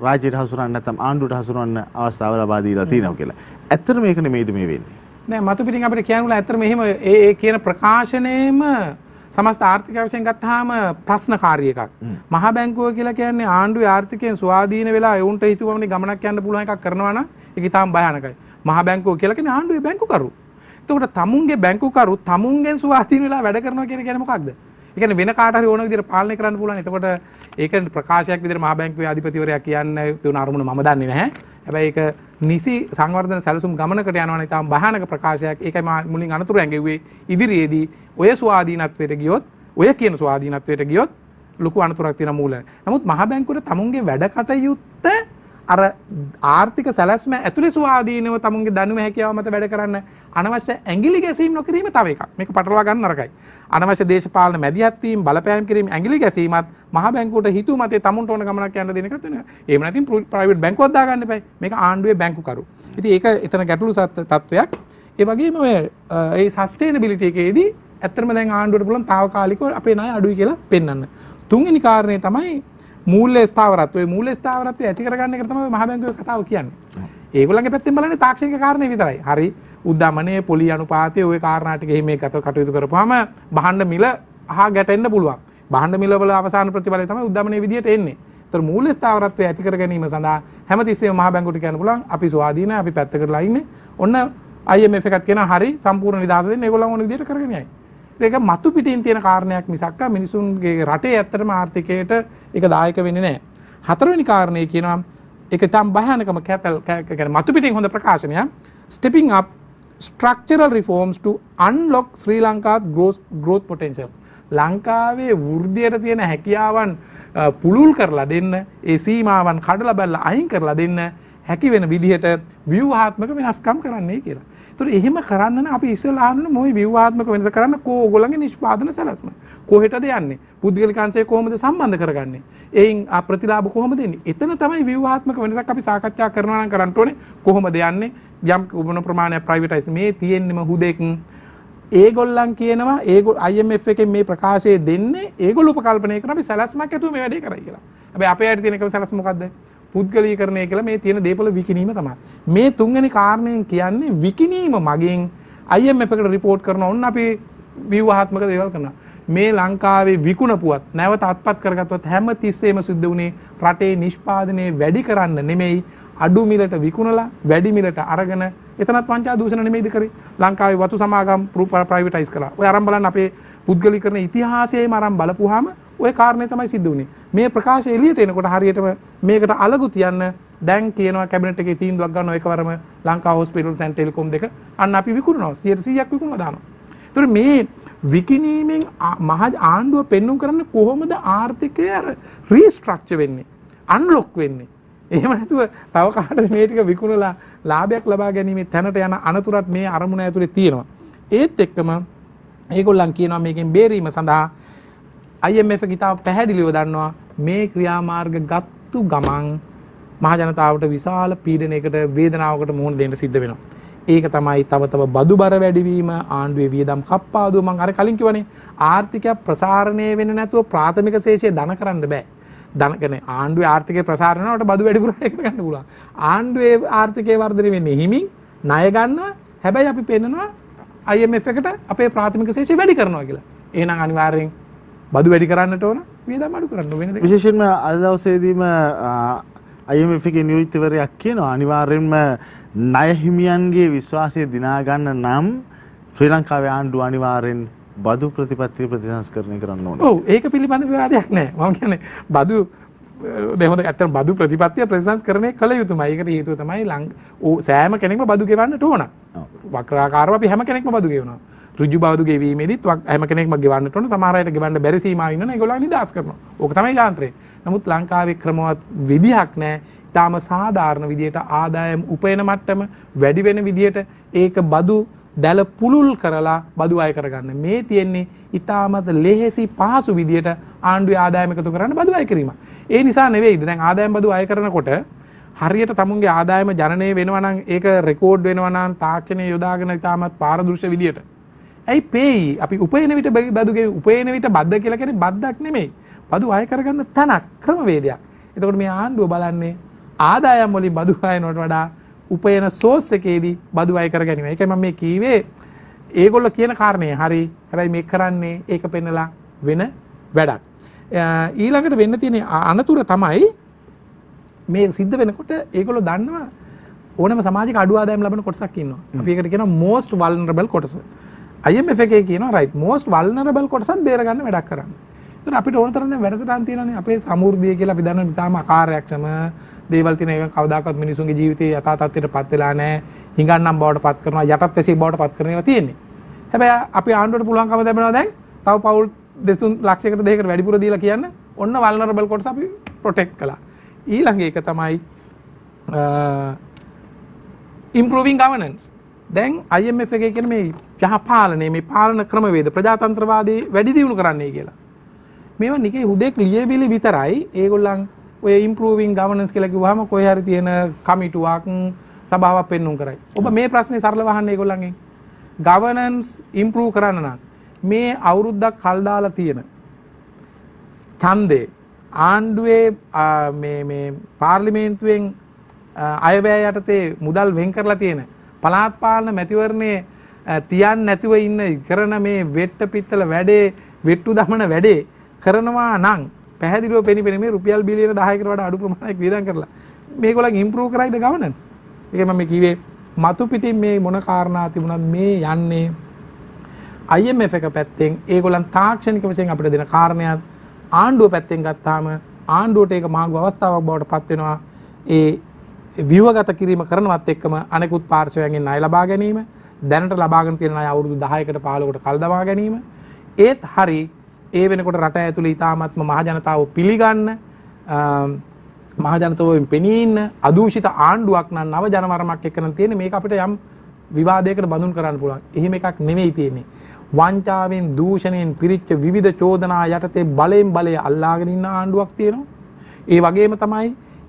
රාජ්‍යයට හසුරවන්න නැත්නම් ආණ්ඩුවට හසුරවන්න අවස්ථාව ලබා දීලා තියෙනවා කියලා. ඇත්තට මේක නෙමෙයිද මේ වෙන්නේ? නෑ මතු පිටින් අපිට කියන්නුලා ඇත්තටම එහෙම ඒ ඒ කියන ප්‍රකාශනයේම සමස්ත ආර්ථික වශයෙන් ගත්තාම ප්‍රශ්නකාරී එකක්. මහා බැංකුව කියලා කියන්නේ ආණ්ඩුවේ ආර්ථිකයෙන් ස්වාධීන වෙලා ඒවුන්ට හිතුවමනේ ගමනක් යන්න පුළුවන් එකක් කරනවා නම් ඒක ඊටාම් භයානකයි. මහා බැංකුව කියලා කියන්නේ ආණ්ඩුවේ බැංකුකරු. එතකොට තමුන්ගේ බැංකුකරු තමුන්ගෙන් ස්වාධීන වෙලා වැඩ කරනවා කියන කියන්නේ මොකක්ද? ඒ කියන්නේ වෙන කාට හරි ඕන විදිහට පාලනය කරන්න පුළුවන්. එතකොට ඒක ප්‍රකාශයක් විදිහට මහා බැංකුවේ අධිපතිවරයා කියන්නේ තුන අරමුණ මම දන්නේ නැහැ. හැබැයි ඒක නිසි සංවර්ධන සැලසුම් ගමනකට යනවන තාම් භානක ප්‍රකාශයක් එකම මුලින් අනතුර ඇඟෙවේ ඉදිරියේදී ඔය ස්වාධීනත්වයට ගියොත් ඔය කියන ස්වාධීනත්වයට ගියොත් ලොකු අනතුරක් තියෙන මූලන. නමුත් මහ බැංකුවට තමුන්ගේ වැඩ කටයුත්ත අර ආර්ථික සැලැස්ම ඇතුළේ ස්වාධීනව තමුන්ගේ දැනුම හැකියාව මත වැඩ කරන්න අනවශ්‍ය ඇඟිලි ගැසීම් නොකිරීම තව එකක්. මේක පටලවා ගන්න නරකයි. අනවශ්‍ය දේශපාලන මැදිහත් වීම, බලපෑම් කිරීම, ඇඟිලි ගැසීමත් මහ බැංකුවට හිතු මතේ තමුන්ට ඕන ගමනක් යන්න දෙන එකක් වෙනවා. එහෙම නැතිනම් ප්‍රයිවට් බැංකුවක් දාගන්න එපා. මේක ආණ්ඩුවේ බැංකුකරු. ඉතින් ඒක එතන ගැටලු තත්ත්වයක්. ඒ වගේම ඔය ඒ සස්ටේනබිලිටි එකේදී ඇත්තටම දැන් ආණ්ඩුවට පුළුවන් తాවකාලිකව අපේ ණය අඩුයි කියලා පෙන්වන්න. තුන්වෙනි කාරණේ තමයි මූල්‍ය ස්ථාවරත්වය මූල්‍ය ස්ථාවරත්වය ඇති කරගන්න එක තමයි මහ බැංකුවේ කතාව කියන්නේ. ඒගොල්ලන්ගේ පැත්තෙන් බලන්නේ තාක්ෂණික කාරණේ විතරයි. හරි උද්දමනයේ පොලි අනුපාතයේ ওই කාරණා ටික එහෙම එකතු කටයුතු කරපුවාම භාණ්ඩ මිල හා ගැටෙන්න පුළුවන්. භාණ්ඩ මිල වල අවසාන ප්‍රතිඵලය තමයි උද්දමනයේ විදියට එන්නේ. ඒතර මූල්‍ය ස්ථාවරත්වය ඇති කර ගැනීම සඳහා හැමතිස්සෙම මහ බැංකුවට කියන්න පුළුවන් අපි ස්වාධීනයි අපි පැත්තකටලා ඉන්නේ. ඔන්න IMF එකත් කියන හරි සම්පූර්ණ නිදහස දෙන්න ඒගොල්ලන් ඕන විදියට කරගෙන යයි. ඒක මතු පිටින් තියෙන කාරණයක් මිසක් මිනිසුන්ගේ රටේ ඇත්තටම ආර්ථිකයට ඒක දායක වෙන්නේ නැහැ. හතරවෙනි කාරණේ කියනවා ඒක තම භයානකම කැපල් කියන්නේ මතු පිටින් හොඳ ප්‍රකාශනයක්. stepping up structural reforms to unlock Sri Lanka's growth growth potential. ලංකාවේ වෘද්ධියට තියෙන හැකියාවන් පුළුල් කරලා දෙන්න, ඒ සීමාවන් කඩලා බැලලා අයින් කරලා දෙන්න හැකි වෙන විදිහට ව්‍යුහාත්මක වෙනස්කම් කරන්නයි කියලා. ඒතර එහෙම කරන්න නම් අපි ඉස්සෙල්ලා අහන්න මොයි ව්‍යුහාත්මක වෙනස කරන්න කෝ ඕගොල්ලන්ගේ නිෂ්පාදන සැලැස්ම කොහෙටද යන්නේ පුද්ගලික අංශය කොහොමද සම්බන්ධ කරගන්නේ එයින් ප්‍රතිලාභ කොහොමද එන්නේ එතන තමයි ව්‍යුහාත්මක වෙනසක් අපි සාකච්ඡා කරනවා නම් කරන්න ඕනේ කොහොමද යන්නේ යම් උපන ප්‍රමාණයක් ප්‍රයිවටයිස් මේ තියෙන්නෙම හුදෙක් ඒගොල්ලන් කියනවා ඒගොල්ල IMF එකෙන් මේ ප්‍රකාශය දෙන්නේ ඒගොල්ලෝ උපකල්පනය කරන අපි සැලැස්මක් ඇතුව මේ වැඩේ කරයි කියලා. හැබැයි අපේ අයට තියෙන එකම සැලැස්ම මොකද්ද? පුද්ගලීකරණය කියලා මේ තියෙන දේපල විකිනීම තමයි. මේ තුන්වෙනි කාරණයෙන් කියන්නේ විකිනීම මගින් IMF එකට report කරන ඔන්න අපි ව්‍යුහාත්මක දේවල් කරනවා. මේ ලංකාවේ විකුණපුවත් නැවත අත්පත් කරගත්තොත් හැම තිස්සෙම සිද්ධ වුණේ රටේ නිෂ්පාදනය වැඩි කරන්න නෙමෙයි අඩු මිලට විකුණලා වැඩි මිලට අරගෙන එතනත් වංචා දූෂණ නෙමෙයිද කරේ ලංකාවේ වතු සමාගම් ප්‍රයිවටයිස් කළා. ඔය අරන් බලන්න අපේ පුද්ගලිකරන ඉතිහාසයයි මරම් බලපුහම ඔය කාරණය තමයි සිද්ධ වුණේ මේ ප්‍රකාශ එලියට එනකොට හරියටම මේකට අලගු තියන්න දැන් කියන කැබිනට එක තීන්දුවක් ගන්න එකවරම ලංකා හොස්පිටල් සැන් ටෙලිකොම් දෙක අන්න අපි විකුණනවා 100ක් විකුණලා දානවා ඒතර මේ විකිණීමෙන් මහ ආණ්ඩුව පෙන්눔 කරන්නේ කොහොමද ආර්ථිකය රීස්ට්‍රක්චර් වෙන්නේ අන්ලොක් වෙන්නේ එහෙම නැතුව තව කාටද මේ ටික විකුණලා ලාභයක් ලබා ගැනීමේ තැනට යන අනතුරත් මේ අරමුණ ඇතුලේ තියෙනවා ඒත් එක්කම ඒගොල්ලන් කියනවා මේකෙන් බේරීම සඳහා IMF ඉතා පැහැදිලිව දන්නවා මේ ක්‍රියාමාර්ග ගත්තු ගමන් මහජනතාවට විශාල පීඩනයකට වේදනාවකට මුහුණ දෙන්න සිද්ධ වෙනවා. ඒක තමයි තව තව බදු බර වැඩිවීම ආණ්ඩුවේ වියදම් කප්පාදුව මං අර කලින් කිව්වනේ ආර්ථිකය ප්‍රසාරණය වෙන්නේ නැතුව ප්‍රාථමික ශේෂය දන කරන්න බෑ. දනකන ආණ්ඩුවේ ආර්ථිකය ප්‍රසාරණයට බදු වැඩිපුරට ගන්න පුළුවන්. ආණ්ඩුවේ ආර්ථිකය වර්ධනය වෙන්නේ හිමින් ණය ගන්නවා. හැබැයි අපි පෙන්නනවා IMF එකට අපේ ප්‍රාථමික ශේෂය වැඩි කරනවා කියලා. එහෙනම් අනිවාර්යෙන් බදු වැඩි කරන්නට ඕන වියදම් අඩු කරන්න වෙන දෙයක්. විශේෂයෙන්ම අද දවසේදීම IMF එකේ නියුක්තිවරයෙක් කියනවා අනිවාර්යෙන්ම ණය හිමියන්ගේ විශ්වාසය දිනා ගන්න නම් ශ්‍රී ලංකාවේ ආණ්ඩුව අනිවාර්යෙන් බදු ප්‍රතිපත්ති ප්‍රතිසංස්කරණය කරන්න ඕනේ. ඔව් ඒක පිළිබඳ විවාදයක් නෑ. මම කියන්නේ බදු දෙහොඳ ඇත්තට බදු ප්‍රතිපත්තිය ප්‍රතිසංස්කරණය කළ යුතුමයි. ඒකට හේතුව තමයි ලං සෑම කෙනෙක්ම බදු ගෙවන්න ඕන. වක්‍රාකාරව අපි හැම කෙනෙක්ම බදු ගෙවනවා. ඍජු බදු ගෙවීමේදීත් හැම කෙනෙක්ම ගෙවන්න ඕන. සමහර අයට ගෙවන්න බැරි සීමාව ඉන්නවනේ. ඒගොල්ලෝ නිදාස් කරනවා. ඕක තමයි යාන්ත්‍රය. නමුත් ලංකාවේ ක්‍රමවත් විදිහක් නැහැ. ඊටාම සාධාරණ විදියට ආදායම් උපයන මට්ටම වැඩි වෙන විදියට ඒක බදු දැල පුළුල් කරලා බදු අය කරගන්න මේ තියෙන්නේ ඉතාමත් ලෙහෙසි පහසු විදියට ආණ්ඩුවේ ආදායම එකතු කරන්න බදු අය කිරීම. ඒ නිසා නෙවෙයිද දැන් ආදායම් බදු අය කරනකොට හරියට තමුන්ගේ ආදායම ජනනය වෙනවා නම් ඒක රෙකෝඩ් වෙනවා නම් තාක්ෂණය යොදාගෙන ඉතාමත් පාරදෘශ්‍ය විදියට. ඇයි පේයි අපි උපයන විට බදුගේ උපයන විට බද්ද කියලා කියන්නේ බද්දක් නෙමෙයි. බදු අය කරගන්න තැනක් ක්‍රමවේදයක්. එතකොට මේ ආණ්ඩුව බලන්නේ ආදායම් වලින් බදු අයනවට වඩා උපයන සෝස් එකේදී බදු අය කර ගැනීම. ඒකයි මම මේ කීවේ ඒගොල්ල කියන කාරණේ හරි. හැබැයි මේ කරන්නේ ඒක පෙන්නලා වෙන වැඩක්. ඊළඟට වෙන්න තියෙන අනතුර තමයි මේ සිද්ධ වෙනකොට ඒගොල්ලෝ දන්නවා ඕනම සමාජික අඩු ආදායම් ලබන කොටසක් ඉන්නවා. අපි ඒකට කියනවා most vulnerable කොටස. IMF එකේ කියනවා right most vulnerable කොටසත් බේරගන්න වැඩක් කරන්න. දැන් අපිට ඕන තරම් දැන් වැඩසටහන් තියෙනවානේ අපේ සමෘද්ධිය කියලා අපි දන්න ඉතාලම අකාරයක්ෂම දේවල් තියෙන එක කවදාකවත් මිනිසුන්ගේ ජීවිතේ යථා තත්ත්වයට පත් වෙලා නැහැ හිඟන්නම් බවට පත් කරනවා යටත් වැසියෙක් බවට පත් කරන ඒවා තියෙන්නේ හැබැයි අපි ආණ්ඩුවට පුළුවන්කම ලැබෙනවා දැන් තව පවුල් දෙසුන් ලක්ෂයකට දෙකකට වැඩිපුර දීලා කියන්න ඔන්න වල්නරබල් කොටස අපි ප්‍රොටෙක්ට් කළා ඊළඟ එක තමයි ඉම්ප්‍රූවිං ගවර්නන්ස් දැන් IMF එකේ කියන මේ යහපාලනය මේ පාලන ක්‍රමවේද ප්‍රජාතන්ත්‍රවාදී වැඩි දියුණු කරන්නයි කියලා මේවා නිකේ හුදෙක් ලියවිලි විතරයි ඒගොල්ලන් ඔය ඉම්ප්‍රූවිං ගවර්නන්ස් කියලා කිව්වහම කොහේ හරි තියෙන කමිටුවක් සභාවක් පෙන්වුම් කරයි. ඔබ මේ ප්‍රශ්නේ සරලව අහන්නේ ඒගොල්ලන්ගෙන්. ගවර්නන්ස් ඉම්ප්‍රූව් කරන්න නම් මේ අවුරුද්දක් කල් දාලා තියෙන ඡන්දේ ආණ්ඩුවේ මේ මේ පාර්ලිමේන්තුවෙන් අයවැය යටතේ මුදල් වෙන් කරලා තියෙන පළාත් පාලන මැතිවරණයේ තියන් නැතිව ඉන්න කරන මේ වෙට්ට පිත්තල වැඩේ වෙට්ටු දමන වැඩේ කරනවා නම් පැහැදිලිව පෙනිපෙන මේ රුපියල් බිලියන 10කට වඩා අඩු ප්‍රමාණයක් වියදම් කරලා මේගොල්ලන් ඉම්ප්‍රූව් කරයිද ගවර්නන්ස් ඒක මම කිව්වේ මතු පිටින් මේ මොන කාරණා තිබුණත් මේ යන්නේ IMF එක පැත්තෙන් ඒගොල්ලන් තාක්ෂණික වශයෙන් අපිට දෙන කාරණයක් ආණ්ඩුව පැත්තෙන් ගත්තාම ආණ්ඩුවට ඒක මහඟු අවස්ථාවක් බවට පත් වෙනවා ඒ ව්‍යුහගත කිරීම කරනවත් එක්කම අනෙකුත් පාර්ශවයන්ගෙන් ණය ලබා ගැනීම දැනට ලබාගෙන තියෙන ණය අවුරුදු 10කට 15කට කල් දවා ගැනීම ඒත් හරි ඒ වෙනකොට රට ඇතුළේ ඉතාමත්ම මහජනතාව පිළිගන්න මහජනතවෙන් පෙනීන්න අදූෂිත ආණ්ඩුවක් නම් නව ජනවරමක් එක්කන තියෙන මේක අපිට යම් විවාදයකට බඳුන් කරන්න පුළුවන්. එහෙම එකක් නෙමෙයි තියෙන්නේ. වංචාවෙන් දූෂණයෙන් පිරිච්ච විවිධ චෝදනා යටතේ බලෙන් බලය අල්ලාගෙන ඉන්න ආණ්ඩුවක් තියෙනවා. ඒ වගේම තමයි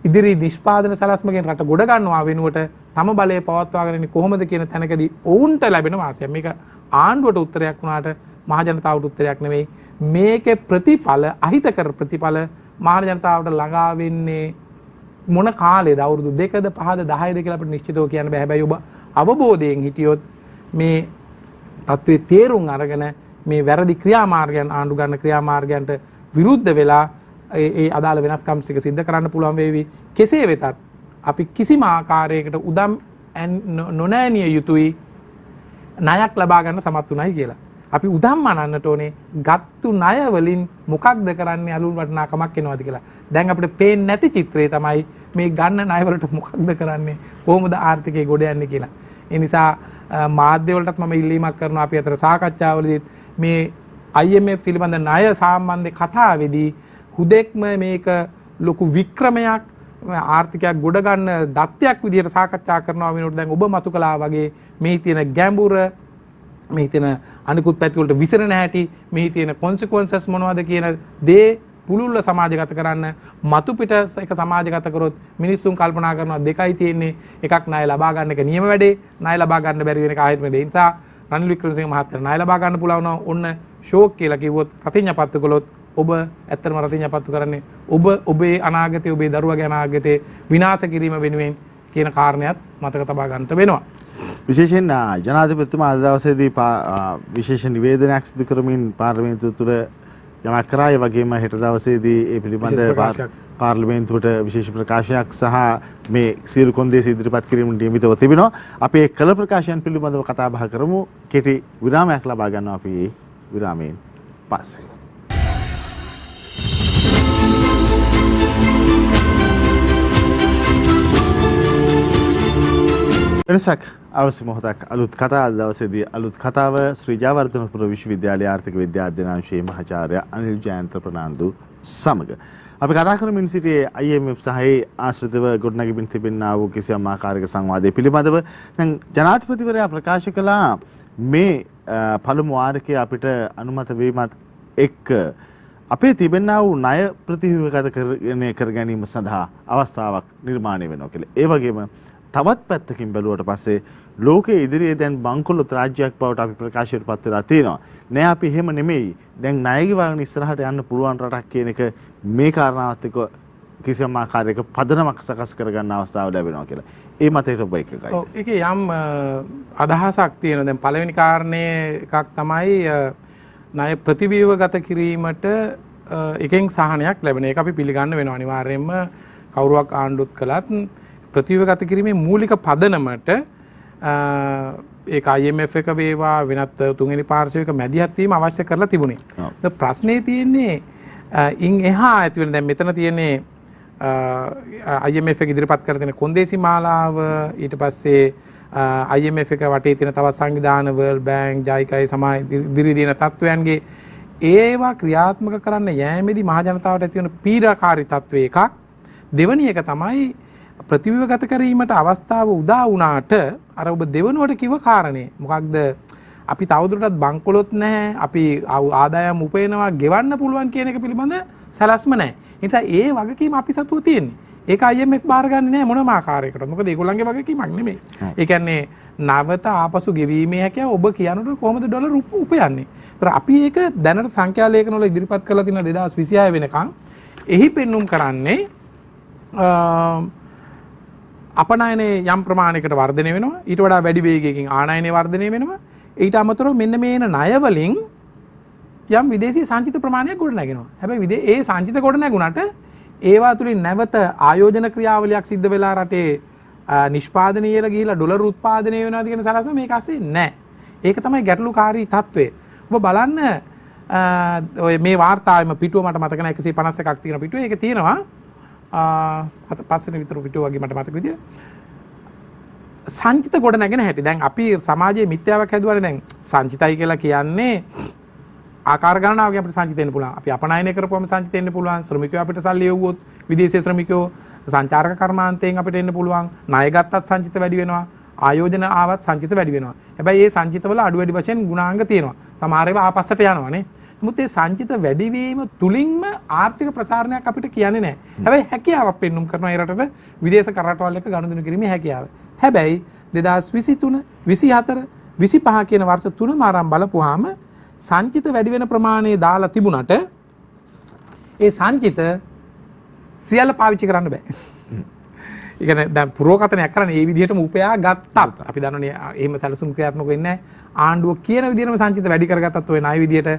ඉදිරි නිෂ්පාදන සැලැස්මකින් රට ගොඩ ගන්නවා වෙනුවට තම බලය පවත්වාගෙන කොහොමද කියන තැනකදී ඔවුන්ට ලැබෙන වාසිය. මේක ආණ්ඩුවට උත්තරයක් වුණාට මහජනතාවට උත්තරයක් නෙවෙයි මේක ප්‍රතිඵල අහිතකර ප්‍රතිඵල මහජනතාවට ළඟා වෙන්නේ මොන කාලේ අවුරුදු දෙකද පහද දහයද කියලා අපිට නිශ්චිතව කියන්න බෑ හැබැයි ඔබ අවබෝධයෙන් හිටියොත් මේ தત્ත්වයේ තේරුම් අරගෙන මේ වැරදි ක්‍රියාමාර්ගයන් ආණ්ඩු ගන්න ක්‍රියාමාර්ගයන්ට විරුද්ධ වෙලා ඒ අදාළ වෙනස්කම් ටික සිද්ධ කරන්න පුළුවන් වේවි කෙසේ වෙතත් අපි කිසිම ආකාරයකට උදම් නොනෑනිය යුතුයි ණයක් ලබා ගන්න සමත් උනායි කියලා අපි උදම් අනන්නට ඕනේ ගත්තු ණයවලින් මොකක්ද කරන්නේ අලුත් වටිනාකමක් එනවාද කියලා. දැන් අපිට පේන්නේ නැති චිත්‍රය තමයි මේ ගන්න ණයවලට මොකක්ද කරන්නේ කොහොමද ආර්ථිකය ගොඩ යන්නේ කියලා. ඒ නිසා මාධ්‍ය වලටත් මම ඉල්ලීමක් කරනවා අපි අතර සාකච්ඡාවලදීත් මේ IMF පිළිබඳ ණය සම්බන්ධ කතාවේදී හුදෙක්ම මේක ලොකු වික්‍රමයක් ආර්ථිකයක් ගොඩ ගන්න දත්තයක් විදිහට සාකච්ඡා කරනවා වෙනුවට දැන් ඔබ මතු කළා වගේ මේ තියෙන ගැඹුර මේ තියෙන අනිකුත් පැතිවලට විසිරෙන හැටි මේ තියෙන කොන්සිකුවන්සස් මොනවද කියන දේ පුළුල්ව සමාජගත කරන්න මතු පිට එක සමාජගත කරොත් මිනිස්සුන් කල්පනා කරනවා දෙකයි තියෙන්නේ එකක් ණය ලබා ගන්න එක නියම වැඩේ ණය ලබා ගන්න බැරි වෙන එක ආයෙත් වැඩේ. ඒ නිසා රනිල් වික්‍රමසිංහ මහත්තයා ණය ලබා ගන්න පුළුවන් ඔන්න ෂෝක් කියලා කිව්වොත් ප්‍රතිඥාපත්තු කළොත් ඔබ ඇත්තටම ප්‍රතිඥාපත්තු කරන්නේ ඔබ ඔබේ අනාගතය ඔබේ දරුවගේ අනාගතය විනාශ කිරීම වෙනුවෙන් කියන කාරණයක් මතක තබා ගන්නට වෙනවා. විශේෂෙන් ජනාධිපතිතුමා අද දවසේදී විශේෂ නිවේදනයක් සිදු කරමින් පාර්ලිමේන්තුව තුළ යමක් කරා ඒ වගේම හෙට දවසේදී ඒ පිළිබඳ පාර්ලිමේන්තුවට විශේෂ ප්‍රකාශයක් සහ මේ සියලු කොන්දේසි ඉදිරිපත් කිරීම නියමිතව තිබෙනවා. අපි ඒ කළ ප්‍රකාශයන් පිළිබඳව කතා බහ කරමු. කෙටි විරාමයක් ලබා ගන්නවා අපි විරාමයෙන් පස්සේ. වෙනසක් අවසි මොහොතක් අලුත් කතා දවසේදී අලුත් කතාව ශ්‍රී ජයවර්ධනපුර විශ්වවිද්‍යාලයේ ආර්ථික විද්‍යා අධ්‍යනාංශයේ මහාචාර්ය අනිල් ජයන්ත ප්‍රනාන්දු සමග අපි කතා කරමින් සිටියේ IMF සහයේ ආශ්‍රිතව ගොඩනැගෙමින් තිබෙනා වූ කිසියම් ආකාරයක සංවාදය පිළිබඳව දැන් ජනාධිපතිවරයා ප්‍රකාශ කළා මේ පළමු වාරකයේ අපිට අනුමත වීමත් එක්ක අපේ තිබෙනා වූ ණය ප්‍රතිවිවගත කරගෙන කර ගැනීම සඳහා අවස්ථාවක් නිර්මාණය වෙනවා කියලා. ඒ වගේම තවත් පැත්තකින් බැලුවට පස්සේ ලෝකයේ ඉදිරියේ දැන් බංකොලොත් රාජ්‍යයක් බවට අපි ප්‍රකාශයට පත් වෙලා තියෙනවා. නෑ අපි එහෙම නෙමෙයි. දැන් ණයගිවාගෙන ඉස්සරහට යන්න පුළුවන් රටක් කියන එක මේ කාරණාවත් එක්ක කිසියම් ආකාරයක පදනමක් සකස් කරගන්න අවස්ථාව ලැබෙනවා කියලා. ඒ මතයට ඔබ එකයි. ඔව් ඒකේ යම් අදහසක් තියෙනවා. දැන් පළවෙනි කාරණේ එකක් තමයි ණය ප්‍රතිවීවගත කිරීමට එකෙන් සහනයක් ලැබෙන එක අපි පිළිගන්න වෙනවා අනිවාර්යයෙන්ම කවුරුවක් ආණ්ඩුත් කළත් ප්‍රතිව ගත කිරීමේ මූලික පදනමට ඒ අයමF එක වේවා වෙනත් තුන්ගනි පාර්ශයක මැදිහත්වීම අවශ්‍ය කරලා තිබුණේ ප්‍රශ්නය තියෙන්නේ ඉන් එහා ඇතිවෙන දැන් මෙතන තියෙන්නේ අයමF එක ඉදිරිපත් කර දෙන කොන්දේසි මාලාව ඊට පස්සේ අයමF එක වටේ තියෙන තවත් සංවිධාන වර්ල් බෑන්ක් ජයිකයි සමා ඉදිරි දෙන තත්වයන්ගේ ඒවා ක්‍රියාත්මක කරන්න යෑමේදී මහජනතාවට ඇතිවන පීඩාකාරී තත්ත්වය එකක් දෙවැනි එක තමයි ප්‍රතිවගත කරීමට අවස්ථාව උදා වුණාට අර ඔබ දෙවනුවට කිව කාරණේ මොකක්ද අපි තවදුරටත් බංකොලොත් නැහැ අපි ආදායම් උපයනවා ගෙවන්න පුළුවන් කියන එක පිළිබඳ සැලැස්ම නැහැ නිසා ඒ වගකීම අපි සතුව තියෙන්නේ ඒක IMF බාරගන්නේ නැහැ මොනම ආකාරයකට මොකද ඒගොල්ලන්ගේ වගකීමක් නෙමෙයි ඒ කියන්නේ නැවත ආපසු ගෙවීමේ හැකියාව ඔබ කියනකොට කොහොමද ඩොලර් උපයන්නේ ඒතර අපි ඒක දැනට සංඛ්‍යා ලේඛනවල ඉදිරිපත් කරලා තියෙන 2026 වෙනකන් එහි පෙන්눔 කරන්නේ අපනයනේ යම් ප්‍රමාණයකට වර්ධනය වෙනවා ඊට වඩා වැඩි වේගයකින් ආනයනය වර්ධනය වෙනවා ඊට අමතරව මෙන්න මේ එන ණයවලින් යම් විදේශී සංචිත ප්‍රමාණයක් ගොඩනගෙනවා. හැබැයි විදේ ඒ සංචිත ගොඩනැගුණාට ඒවා තුලින් නැවත ආයෝජන ක්‍රියාවලියක් සිද්ධ වෙලා රටේ නිෂ්පාදනීයලා ගිහිලා ඩොලර් උත්පාදනය වෙනවාද කියන සලස්ම මේක අස්සේ නැහැ. ඒක තමයි ගැටලුකාරී తත්වය. ඔබ බලන්න ඔය මේ වාර්තාවෙම පිටුව මට මතක නැහැ 151ක් තියෙන පිටුව. ඒක තියෙනවා හත පස්සන විතර පිට වගේ මට මතක විදිය සංචිත ගොඩ නැගෙන හැටි දැන් අපි සමාජයේ මිත්‍යාවක් හැදුවර දැන් සංචිතයි කියලා කියන්නේ ආකාර ගණනාවකින් අපිට සංචිත වෙන්න පුළුවන්. අපි අපනයනය කරපුවම සංචිත වෙන්න පුළුවන්. ශ්‍රමිකයෝ අපිට සල්ලි යවුවොත් විදේශීය ශ්‍රමිකයෝ සංචාරක කර්මාන්තයෙන් අපිට එන්න පුළුවන්. ණය ගත්තත් සංචිත වැඩි වෙනවා. ආයෝජන ආවත් සංචිත වැඩි වෙනවා. හැබැයි මේ සංචිතවල අඩු වැඩි වශයෙන් ගුණාංග තියෙනවා. සමහර ඒවා ආපස්සට යනවානේ. මුත්තේ සංචිත වැඩිවීම තුලින්ම ආර්ථික ප්‍රසාරණයක් අපිට කියන්නේ නැහැ. හැබැයි හැකියාවක් පෙන්눔 කරනවා ඒ රටට විදේශ කරටවල් එක ගනුදෙනු කිරීමේ හැකියාව. හැබැයි 2023 24 25 කියන වර්ෂ තුනම ආරම්භ බලපුවාම සංචිත වැඩි වෙන ප්‍රමාණය දාලා තිබුණට ඒ සංචිත සියල්ල පාවිච්චි කරන්න බෑ. ඉගෙන දැන් පුරෝකථනයක් කරන්නේ මේ විදිහටම උපයා ගත්තත් අපි දන්නවනේ එහෙම සැලසුම් ක්‍රියාත්මක වෙන්නේ ආණ්ඩුව කියන විදිහටම සංචිත වැඩි කරගත්තත් ඔය ණය විදිහට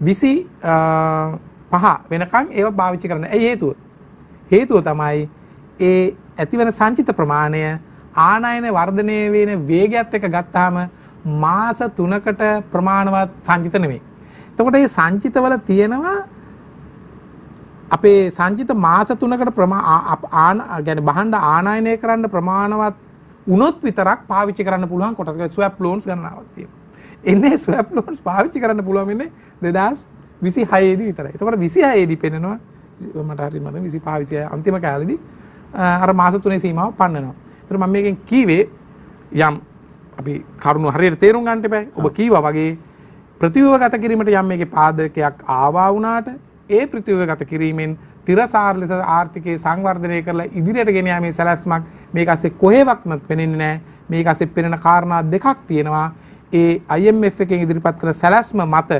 2025 වෙනකන් ඒව පාවිච්චි කරන්න. ඒ හේතුව හේතුව තමයි ඒ ඇතිවන සංචිත ප්‍රමාණය ආනයන වර්ධනය වෙන වේගයත් එක්ක ගත්තාම මාස 3කට ප්‍රමාණවත් සංචිත නෙමෙයි. එතකොට මේ සංචිතවල තියෙනවා අපේ සංචිත මාස තුනකට ප්‍රමාණ ගැන බහන්ඩ ආනායනය කරන්න ප්‍රමාණවත් උනොත් විතරක් පාවිච්චි කරන්න පුළුවන් කොටස් ස්වැප් ලෝන්ස් ගන්නවත්තිය එන්නේ ස්වැප් ලෝන්ස් පාවිච්චි කරන්න පුළුවන්න්නේ දෙදස් විසි හයේදී විතර එතකට විසි හයේදී පෙනෙනවා මටහරි මද විසි පාවිසිය අන්තිම කෑලදි අර මාස තුනේ සීමාව පන්නනවා තර මම මේකෙන් කීවේ යම් අපි කරුණු හරියට තේරුම් ගන්නට බෑ ඔබ කීවා වගේ ප්‍රතිවගත කිරීමට යම් මේකේ පාදකයක් ආවා වුණාට ඒ ප්‍රතිවගත කිරීමෙන් තිරසාර ලෙස ආර්ථිකයේ සංවර්ධනය කරලා ඉදිරියට ගෙන යාමේ සැලැස්මක් මේක ASCII කොහෙවත්ම පෙනෙන්නේ නැහැ මේක ASCII පෙනෙන කාරණා දෙකක් තියෙනවා ඒ IMF එකෙන් ඉදිරිපත් කරන සැලැස්ම මත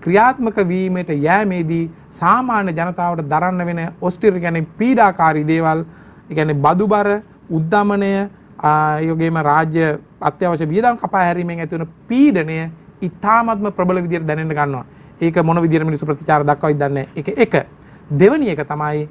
ක්‍රියාත්මක වීමට යෑමේදී සාමාන්‍ය ජනතාවට දරන්න වෙන ඔස්ටිර කියන්නේ පීඩාකාරී දේවල් ඒ කියන්නේ බදුබර උද්දමනය යෝගේම රාජ්‍ය අත්‍යවශ්‍ය වියදම් කපා හැරීමෙන් ඇතිවන පීඩනය ඉතාමත්ම ප්‍රබල විදියට දැනෙන්න ගන්නවා ඒක මොන විදිහට මිනිස්සු ප්‍රතිචාර දක්වයිද දන්නේ ඒක එක දෙවැනි එක තමයි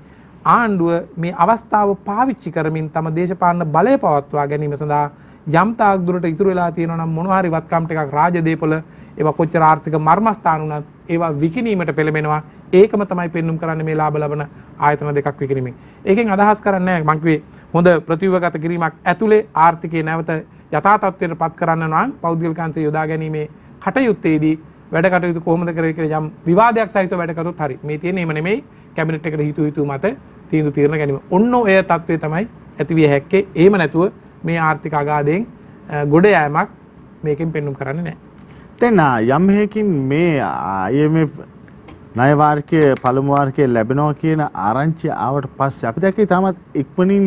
ආණ්ඩුව මේ අවස්ථාව පාවිච්චි කරමින් තම දේශපාලන බලය පවත්වා ගැනීම සඳහා යම් තාක් දුරට ඉතුරු වෙලා තියෙනවා නම් මොනවා හරි වත්කම් ටිකක් රාජදේපල ඒවා කොච්චර ආර්ථික මර්මස්ථාන වුණත් ඒවා විකිණීමට පෙළඹෙනවා ඒකම තමයි පෙන්눔 කරන්නේ මේ ලාභ ලබන ආයතන දෙකක් විකිණීමේ. ඒකෙන් අදහස් කරන්නේ මං කිව්වේ හොඳ ප්‍රතිව්‍යුහගත කිරීමක් ඇතුලේ ආර්ථිකයේ නැවත යථා තත්ත්වයට පත් කරන්න නම් පෞද්ගලිකංශය යොදා ගැනීමේ කටයුත්තේදී වැඩ කටයුතු කොහොමද කරේ කියලා යම් විවාදයක් සහිතව වැඩ කරොත් හරි. මේ තියෙන්නේ එහෙම නෙමෙයි කැබිනට් එකට හිතු හිතු මත තීන්දුව తీරන ගැනීම. ඔන්න ඔය தત્ත්වය තමයි ඇතිවිය හැක්කේ. එහෙම නැතුව මේ ආර්ථික අගාධයෙන් ගොඩ යෑමක් මේකෙන් පෙන්눔 කරන්නේ නැහැ. දැන් යම් හේකින් මේ IMF ණය වාර්කයේ පළමු වාර්කයේ ලැබෙනවා කියන ආරංචිය ආවට පස්සේ අපි දැක්කේ තාමත් ඉක්මනින්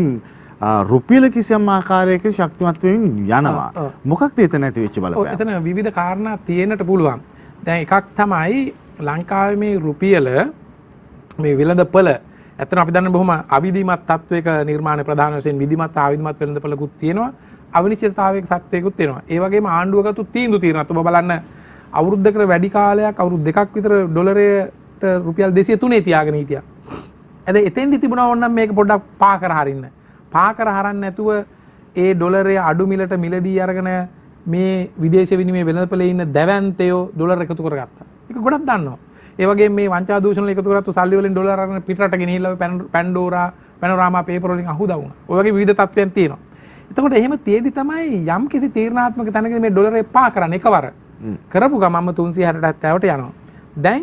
රුපියල කිසියම් ආකාරයක ශක්තිමත් වෙමින් යනවා. මොකක්ද එතන ඇති වෙච්ච බලපෑම? ඔව් එතන විවිධ කාරණා තියෙන්නට පුළුවන්. දැන් එකක් තමයි ලංකාවේ මේ රුපියල මේ විලඳ පොළ ඇත්තන අපි දන්න බොහොම අවිධිමත් තත්වයක නිර්මාණ ප්‍රධාන වශයෙන් විධිමත් ආවිධිමත් වෙළඳ පළකුත් තියෙනවා අවිනිශ්චිතතාවයක සත්‍යයකුත් තියෙනවා ඒ වගේම ආණ්ඩුවකතු තීන්දුව තියෙනවා ඔබ බලන්න අවුරුද්දකට වැඩි කාලයක් අවුරුදු දෙකක් විතර ඩොලරයට රුපියල් 203 තියාගෙන හිටියා ඇද එතෙන්දි තිබුණා ඕනනම් මේක පොඩ්ඩක් පා කර හරින්න පා කර හරන්න නැතුව ඒ ඩොලරය අඩු මිලට මිලදී අරගෙන මේ විදේශ විනිමය වෙළඳපොලේ ඉන්න දැවැන්තයෝ ඩොලර් එකතු කරගත්තා. ඒක ගොඩක් දන්නවා. ඒ වගේ මේ වංචා දූෂණ එකතු කරගත්තු සල්ලි වලින් ඩොලර් අරගෙන පිටරට ගෙනහිල්ලා පැන්ඩෝරා පැනෝරාමා පේපර් වලින් අහුදා වුණා. ඔය වගේ විවිධ තත්ත්වයන් තියෙනවා. එතකොට එහෙම තියේදී තමයි යම් කිසි තීරණාත්මක තැනකදී මේ ඩොලරේ පා කරන්න එකවර. කරපු ගමන්ම 360ට 70ට යනවා. දැන්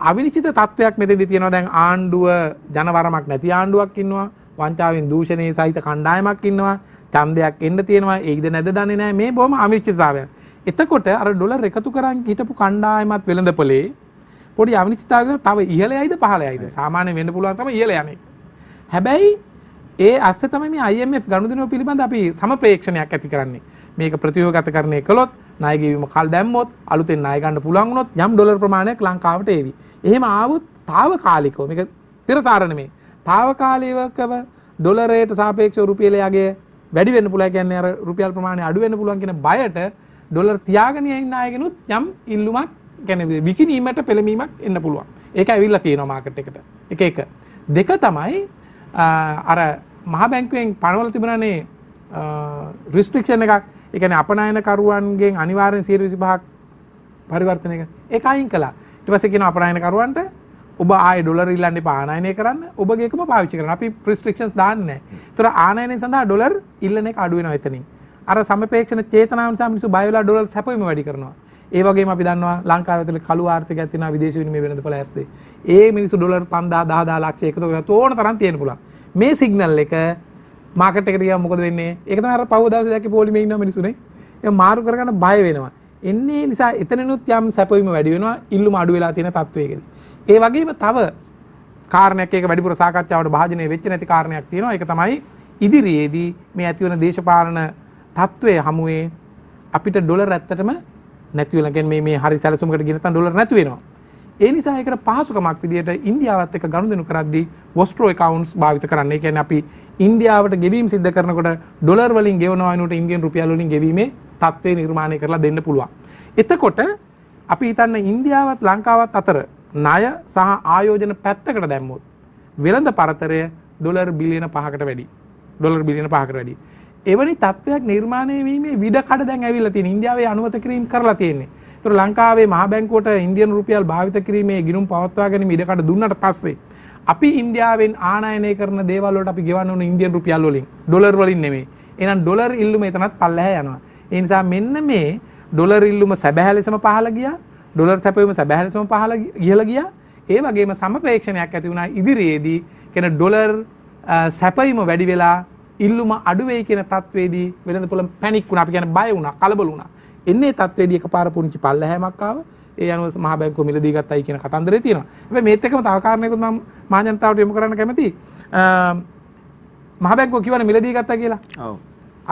අවිනිශ්චිත තත්වයක් මෙතෙදි තියෙනවා. දැන් ආණ්ඩුව ජනවරමක් නැති ආණ්ඩුවක් ඉන්නවා. වංචාවෙන් දූෂණය සහිත කණ්ඩායමක් ඉන්නවා ඡන්දයක් එන්න තියෙනවා ඒකද නැද දන්නේ නැහැ මේ බොහොම අනිශ්චිතතාවයක් එතකොට අර ඩොලර් එකතු කරන් හිටපු කණ්ඩායමත් වෙළඳපොලේ පොඩි අනිශ්චිතතාවයක් තව ඉහළයිද පහළයිද සාමාන්‍ය වෙන්න පුළුවන් තමයි ඉහළ යන්නේ හැබැයි ඒ අස්සේ තමයි මේ IMF ගනුදෙනුව පිළිබඳ අපි සමප්‍රේක්ෂණයක් ඇති කරන්නේ මේක ප්‍රතියෝගත කරන්නේ කළොත් ණය ගෙවීම කල් දැම්මොත් අලුතෙන් ණය ගන්න පුළුවන් වුණොත් යම් ඩොලර් ප්‍රමාණයක් ලංකාවට එවි. එහෙම ආවොත් తాවකාලිකව මේක තිරසාර නෙමෙයි తాවකාලිකව ඩොලරයට සාපේක්ෂව රුපියලයාගේ වැඩි වෙන්න පුළුවන් කියන්නේ අර රුපියල් ප්‍රමාණය අඩු වෙන්න පුළුවන් කියන බයට ඩොලර් තියාගෙන ඉන්න අයගෙනුත් යම් ඉල්ලුමක් කියන්නේ විකිණීමට පෙළඹීමක් එන්න පුළුවන්. ඒක ඇවිල්ලා තියෙනවා මාකට් එකට. එක එක. දෙක තමයි අර මහ බැංකුවෙන් පණවල තිබුණනේ රිස්ට්‍රික්ෂන් එකක්. ඒ කියන්නේ අපනයන කරුවන්ගෙන් අනිවාර්යෙන් 125ක් පරිවර්තනයක. ඒක අයින් කළා. ඊට පස්සේ කියනවා අපනයන කරුවන්ට ඔබ ආය ඩොලර් ඉල්ලන්න එපා ආනයනය කරන්න ඔබගේ එකම පාවිච්චි කරන අපි ප්‍රිස්ට්‍රික්ෂන්ස් දාන්නේ ඒතර ආනයනය සඳහා ඩොලර් ඉල්ලන එක අඩු වෙනවා එතනින් අර සමපේක්ෂණ චේතනාව නිසා මිනිස්සු බය වෙලා ඩොලර් සැපවීම වැඩි කරනවා ඒ වගේම අපි දන්නවා ලංකාව ඇතුළේ කළු ආර්ථිකයක් තියෙනවා විදේශ විනිමය වෙළඳපොළ ඇස්සේ ඒ මිනිස්සු ඩොලර් 5000 10000 ලක්ෂ එකතු කරලා ඕන තරම් තියෙන්න පුළුවන් මේ සිග්නල් එක මාකට් එකට ගියාම මොකද වෙන්නේ ඒක තමයි අර පහුව දවසේ දැක්කේ පොලිමේ ඉන්න මිනිස්සුනේ ඒ මාරු කරගන්න බය වෙනවා එන්නේ නිසා එතනනුත් යම් සැපවීම වැඩි වෙනවා ඉල්ලුම අඩු වෙලා තියෙන තත්වයකදී ඒ වගේම තව කාරණයක් ඒක වැඩිපුර සාකච්ඡාවට භාජනය වෙච්ච නැති කාරණයක් තියෙනවා ඒක තමයි ඉදිරියේදී මේ ඇතිවන දේශපාලන තත්ත්වයේ හමුවේ අපිට ඩොලර් ඇත්තටම නැති වෙලා කියන්නේ මේ මේ හරි සැලසුමකට ගිය නැත්නම් ඩොලර් නැති වෙනවා. ඒ නිසා ඒකට පහසුකමක් විදියට ඉන්දියාවත් එක්ක ගනුදෙනු කරද්දී වොස්ට්‍රෝ accounts භාවිත කරන්න. ඒ කියන්නේ අපි ඉන්දියාවට ගෙවීම් සිද්ධ කරනකොට ඩොලර් වලින් ගෙවනවා වෙනුවට ඉන්දියන් රුපියල් වලින් ගෙවීමේ තත්ත්වය නිර්මාණය කරලා දෙන්න පුළුවන්. එතකොට අපි හිතන්න ඉන්දියාවත් ලංකාවත් අතර ණය සහ ආයෝජන පැත්තකට දැම්මොත් වෙළඳ පරතරය ඩොලර් බිලියන 5කට වැඩි. ඩොලර් බිලියන 5කට වැඩි. එවැනි තත්ත්වයක් නිර්මාණය වීමේ විඩකඩ දැන් ඇවිල්ලා තියෙන ඉන්දියාවේ අනුමත කිරීම කරලා තියෙන්නේ. ඒතර ලංකාවේ මහා බැංකුවට ඉන්දියන් රුපියල් භාවිත කිරීමේ ගිණුම් පවත්වා ගැනීම ඉඩකඩ දුන්නට පස්සේ අපි ඉන්දියාවෙන් ආනයනය කරන දේවල් වලට අපි ගෙවන්න ඕන ඉන්දියන් රුපියල් වලින් ඩොලර් වලින් නෙමෙයි. එහෙනම් ඩොලර් ඉල්ලුම එතනත් පල්ලෙහා යනවා. ඒ නිසා මෙන්න මේ ඩොලර් ඉල්ලුම සැබෑ ලෙසම පහළ ගියා. ඩොලර් සැපවීම සැබෑහන සම පහල ඉහළ ගියා ඒ වගේම සමප්‍රේක්ෂණයක් ඇති වුණා ඉදිරියේදී කියන ඩොලර් සැපවීම වැඩි වෙලා ඉල්ලුම අඩුවෙයි කියන තත්වේදී වෙළඳ පොළ පැනික් වුණා අපි කියන්නේ බය වුණා කලබල වුණා එන්නේ තත්වේදී එකපාර පුංචි පල්ලහැමක් ආවා ඒ අනුව මහ බැංකුව මිලදී ගත්තයි කියන කතන්දරේ තියෙනවා. හැබැයි මේත් එක්කම තව කාරණයකුත් මම මාජනතාවට යොමු කරන්න කැමතියි. මහ බැංකුව කියවන මිලදී ගත්තා කියලා. ඔව්.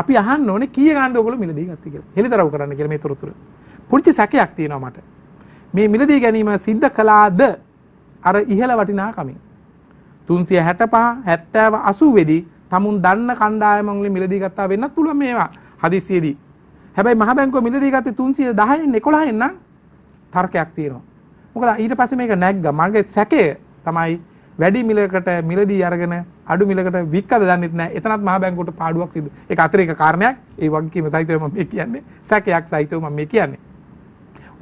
අපි අහන්න ඕනේ කීය ගානද ඔයගොල්ලෝ මිලදී ගත්තේ කියලා. හෙලිදරව් කරන්න කියලා මේ තොරතුරු. පුංචි සැකයක් තියෙනවා මට. මේ මිලදී ගැනීම සිද්ධ කළාද අර ඉහළ වටිනාකමින්. තුන්සිය හැට පහ හැත්තෑව අසුවෙදි තමුන් දන්න කණ්ඩායමංලි මිලදී ගත්තා වෙන්න තුළ මේවා හදිසියේදී. හැබැයි මහබැංකුව මිලදී ගත්තේ තුන්සිය දහයෙන් එකොලා එන්න තර්කයක් තියෙනවා. මොකද ඊට පස්සේ මේක නැග්ග මගේ සැකය තමයි වැඩි මිලකට මිලදී අරගෙන අඩු මිලකට වික්කද දන්නෙත් නැහැ. එතනත් මහ බැංකුවට පාඩුවක් සිදු. ඒක අතිරේක කාරණයක්. ඒ වගකීම සහිතව මම මේ කියන්නේ. සැකයක් සහිතව මම මේ කියන්නේ.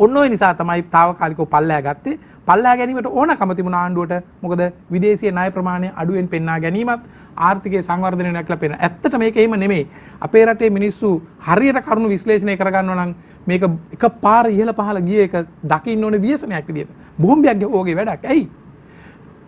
ඔන්න ඔය නිසා තමයි తాවකාලිකව පල්ලෑ ගත්තේ. පල්ලෑ ගැනීමට ඕනකම තිබුණ ආණ්ඩුවට මොකද විදේශීය ණය ප්‍රමාණය අඩුවෙන් පෙන්වා ගැනීමත් ආර්ථිකයේ සංවර්ධනය නැක්ලා පේන. ඇත්තට මේක එහෙම නෙමෙයි. අපේ රටේ මිනිස්සු හරියට කරුණු විශ්ලේෂණය කරගන්නවා නම් මේක එකපාර ඉහළ පහළ ගිය එක දකින්න ඕනේ ව්‍යසනයක් විදියට. බෝම්බයක් වගේ වැඩක්. ඇයි?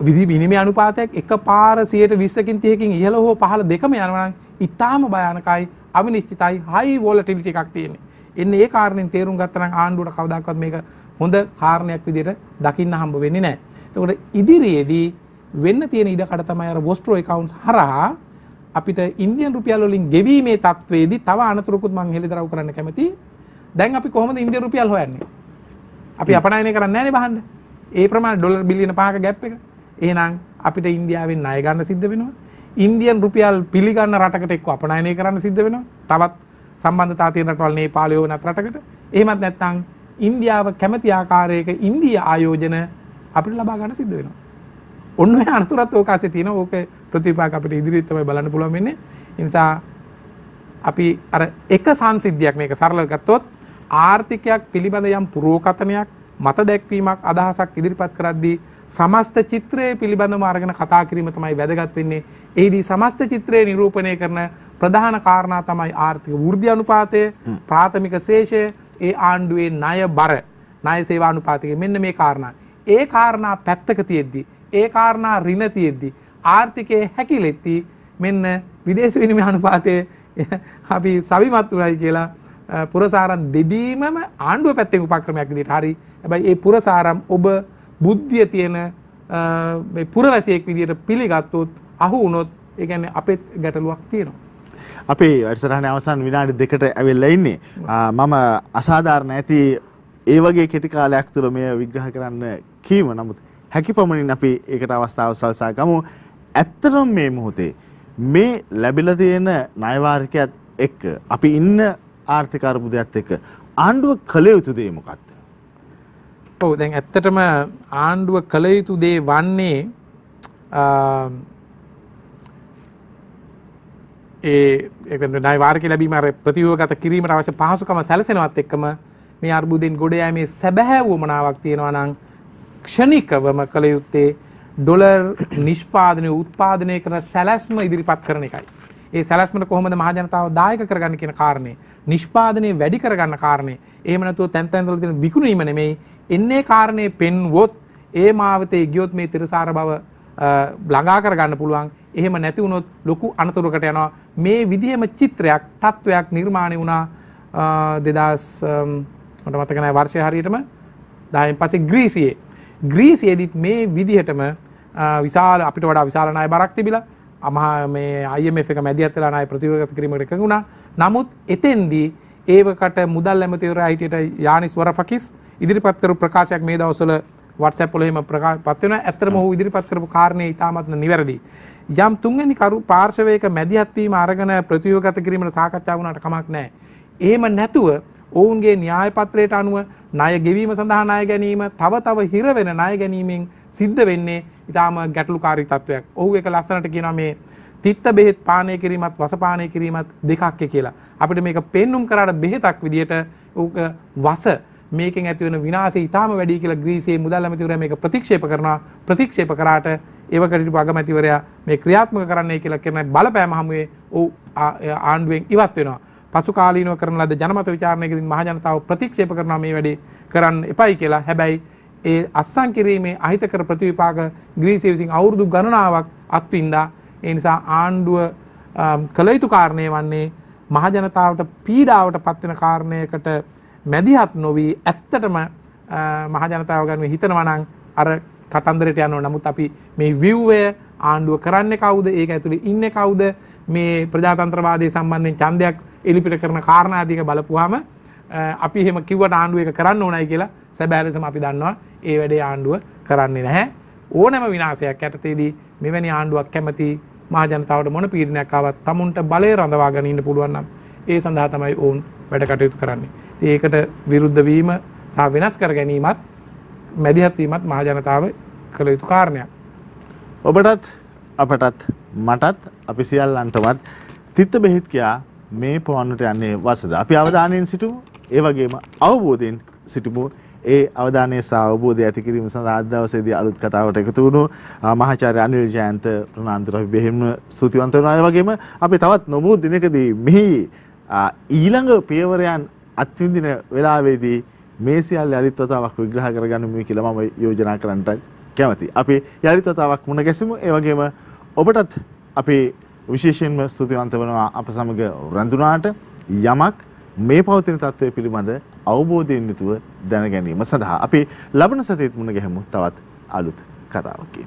විදි විනිමය අනුපාතයක් එකපාර 120කින් 30කින් ඉහළ හෝ පහළ දෙකම යනවා නම් ඊටාම භයානකයි අවිනිශ්චිතයි හයි වොලටිලිටි එකක් තියෙන්නේ. එන්න ඒ කාරණයෙන් තේරුම් ගත්තනම් ආණ්ඩුවට කවදාකවත් මේක හොඳ කාරණයක් විදිහට දකින්න හම්බ වෙන්නේ නැහැ. එතකොට ඉදිරියේදී වෙන්න තියෙන ඉඩකඩ තමයි අර වොස්ට්‍රෝ accounts හරහා අපිට ඉන්දියන් රුපියල් වලින් ගෙවීමේ තත්වයේදී තව අනතුරකුත් මම හෙළිදරව් කරන්න කැමතියි. දැන් අපි කොහොමද ඉන්දියන් රුපියල් හොයන්නේ? අපි අපනයනය කරන්නේ නැහැනේ බහන්න. ඒ ප්‍රමාණය ඩොලර් බිලියන 5ක ගැප් එක. එහෙනම් අපිට ඉන්දියාවෙන් ණය ගන්න සිද්ධ වෙනවා. ඉන්දියන් රුපියල් පිළිගන්න රටකට එක්ක අපනයනය කරන්න සිද්ධ වෙනවා. තවත් සම්බන්ධතා තියෙන රටවල් නේපාලය වුණත් රටකට එහෙමත් නැත්නම් ඉන්දියාව කැමති ආකාරයක ඉන්දිය ආයෝජන අපිට ලබා ගන්න සිද්ධ වෙනවා. ඔන්න ඔය අනතුරත් ඕක ඇසේ තියෙනවා. ඕක ප්‍රතිවිපාක අපිට ඉදිරියට තමයි බලන්න පුළුවන් වෙන්නේ. ඒ නිසා අපි අර එක සංසිද්ධියක් මේක සරලව ගත්තොත් ආර්ථිකයක් පිළිබඳ යම් පුරෝකතනයක් මත දැක්වීමක් අදහසක් ඉදිරිපත් කරද්දී සමස්ත චිත්‍රය පිළිබඳව අරගෙන කතා කිරීම තමයි වැදගත් වෙන්නේ. එෙහිදී සමස්ත චිත්‍රය නිරූපණය කරන ප්‍රධාන කාරණා තමයි ආර්ථික වෘද්ධි අනුපාතය ප්‍රාථමික ශේෂය ඒ ආණ්ඩුවේ ණය බර ණය සේවා අනුපාතය මෙන්න මේ කාරණා. ඒ කාරණා පැත්තක තියෙද්දි ඒ කාරණා ඍණ තියෙද්දි ආර්ථිකයේ හැකිලෙtti මෙන්න විදේශ විනිමය අනුපාතය [laughs] අපි සවිමත් උනායි කියලා පුරසාරම් දෙදීමම ආණ්ඩුව පැත්තෙන් උපක්‍රමයක් විදිහට හරි. හැබැයි ඒ පුරසාරම් ඔබ බුද්ධිය තියෙන මේ පුරවැසියෙක් විදිහට පිළිගත්තොත් අහු වුණොත් ඒ කියන්නේ අපෙත් ගැටලුවක් තියෙනවා. අපේ වැඩසටහන අවසන් විනාඩි දෙකට ඇවෙල්ලා ඉන්නේ. මම අසාධාරණ ඇති ඒ වගේ කෙටි කාලයක් තුළ මේ විග්‍රහ කරන්න කීම නමුත් හැකි පමණින් අපි ඒකට අවස්ථාව සලසා ගමු. ඇත්තටම මේ මොහොතේ මේ ලැබිලා තියෙන ණයවාරිකයත් එක්ක අපි ඉන්න ආර්ථික අර්බුදයත් එක්ක ආණ්ඩුව කළ යුතු දේ මොකක්ද? ඔව් දැන් ඇත්තටම ආණ්ඩුව කළ යුතු දේ වන්නේ ඒ නායවාර්ක ලැබීම අර ප්‍රතිවගත කිරීමට අවශ්‍ය පහසුකම සැලසෙනවත් එක්කම මේ අර්බුදෙන් ගොඩ යෑමේ සැබෑ වුවමනාවක් තියෙනවා නම් ක්ෂණිකවම කළ යුත්තේ ඩොලර් නිෂ්පාදනය උත්පාදනය කරන සැලැස්ම ඉදිරිපත් කරන එකයි. ඒ සැලැස්මට කොහොමද මහජනතාව දායක කරගන්න කියන කාරණේ නිෂ්පාදනය වැඩි කරගන්න කාරණේ එහෙම නැතුව තැන් තැන්වල තියෙන විකුණීම නෙමෙයි එන්නේ කාරණේ පෙන්වොත් ඒ මාවතේ ගියොත් මේ තිරසාර බව ළඟා කරගන්න පුළුවන් එහෙම නැති වුණොත් ලොකු අනතුරකට යනවා මේ විදිහම චිත්‍රයක් තත්වයක් නිර්මාණය වුණා 2000 මට මතක නැහැ වර්ෂය හරියටම 10න් පස්සේ ග්‍රීසියේ ග්‍රීසියේදීත් මේ විදිහටම විශාල අපිට වඩා විශාල ණය බරක් තිබිලා අමහා මේ IMF එක මැදිහත් වෙලා ණය ප්‍රතිවිරුද්ධ කිරීමකට එකඟ වුණා. නමුත් එතෙන්දී ඒවකට මුදල් ඇමතිවරයා හිටියට යානිස් වරෆකිස් ඉදිරිපත් කරපු ප්‍රකාශයක් මේ දවස්වල WhatsApp වල එහෙම ප්‍රකාශ පත් වෙනවා. ඇත්තටම ඔහු ඉදිරිපත් කරපු කාරණේ ඉතාමත් නිවැරදි. යම් තුන්වෙනි කරු පාර්ශවයක මැදිහත් වීම අරගෙන ප්‍රතිව්‍යුහගත කිරීමට සාකච්ඡා වුණාට කමක් නැහැ. එහෙම නැතුව ඔවුන්ගේ න්‍යාය පත්‍රයට අනුව ණය ගෙවීම සඳහා ණය ගැනීම තව තව හිර වෙන ණය ගැනීමෙන් සිද්ධ වෙන්නේ ඊටාම ගැටලුකාරී තත්වයක්. ඔහු එක ලස්සනට කියනවා මේ තිත්ත බෙහෙත් පානය කිරීමත් වසපානය කිරීමත් දෙකක්ය කියලා. අපිට මේක පෙන්눔 කරාට බෙහෙතක් විදියට ඕක වස මේකෙන් ඇතිවෙන විනාශය ඉතාම වැඩි කියලා ග්‍රීසියේ මුදල් ඇමතිවරයා මේක ප්‍රතික්ෂේප කරනවා ප්‍රතික්ෂේප කරාට ඒවකට අගමැතිවරයා මේ ක්‍රියාත්මක කරන්නයි කියලා කියන බලපෑම හමුවේ ඔහු ආණ්ඩුවෙන් ඉවත් වෙනවා පසු කාලීනව කරන ලද ජනමත විචාරණයකදී මහජනතාව ප්‍රතික්ෂේප කරනවා මේ වැඩේ කරන්න එපයි කියලා හැබැයි ඒ අත්සන් කිරීමේ අහිතකර ප්‍රතිවිපාක ග්‍රීසිය විසින් අවුරුදු ගණනාවක් අත්විඳා ඒ නිසා ආණ්ඩුව කළ යුතු කාරණය වන්නේ මහජනතාවට පීඩාවට පත්වන කාරණයකට මැදිහත් නොවී ඇත්තටම මහජනතාව ගනුව හිතනවනං අර කතන්දරට යනව නමුත් අපි මේ විව්වය ආණ්ඩුව කරන්න කවුද ඒක ඇතුළේ ඉන්න කවුද මේ ප්‍රජාතන්ත්‍රවාදය සම්බන්ධයෙන් ඡන්දයක් එලිපිට කරන කාරණාදික බලපුවාම අපි එහෙම කිව්වට ආණ්ඩුව එක කරන්න ඕනයි කියලා සැබෑ ලෙසම අපි දන්නවා ඒ වැඩේ ආණ්ඩුව කරන්නේ නැහැ ඕනෑම විනාශයක් යටතේදී මෙවැනි ආණ්ඩුවක් කැමති මහජනතාවට මොන පීඩනයක් ආවත් තමුන්ට බලය රඳවා ගැනීම පුළුවන් නම් ඒ සඳහා තමයි ඔවුන් වැඩ කටයුතු කරන්නේ. ඉතින් ඒකට විරුද්ධ වීම සහ වෙනස් කර ගැනීමත් මැදිහත් වීමත් මහ ජනතාව කළ යුතු කාරණයක්. ඔබටත් අපටත් මටත් අපි සියල්ලන්ටමත් තිත්ත බෙහෙත් කියා මේ පොවන්නට යන්නේ වසද. අපි අවධානයෙන් සිටමු. ඒ වගේම අවබෝධයෙන් සිටමු. ඒ අවධානය සහ අවබෝධය ඇති කිරීම සඳහා අද දවසේදී අලුත් කතාවට එකතු වුණු මහාචාර්ය අනිල් ජයන්ත ප්‍රනාන්දුර අපි බෙහෙම ස්තුතිවන්ත වෙනවා. ඒ වගේම අපි තවත් නොබෝ දිනකදී මෙහි ඊළඟ පියවරයන් අත්විඳින වෙලාවේදී මේ සියල්ල අනිත් වතාවක් විග්‍රහ කරගන්නමු කියලා මම යෝජනා කරන්නට කැමතියි. අපි යලිත් වතාවක් මුණ ගැසෙමු. ඒ වගේම ඔබටත් අපි විශේෂයෙන්ම ස්තුතිවන්ත වෙනවා අප සමග රැඳුණාට යමක් මේ පවතින තත්ත්වය පිළිබඳ අවබෝධයෙන් යුතුව දැන ගැනීම සඳහා අපි ලබන සතියේත් මුණ ගැහෙමු තවත් අලුත් කතාවකින්.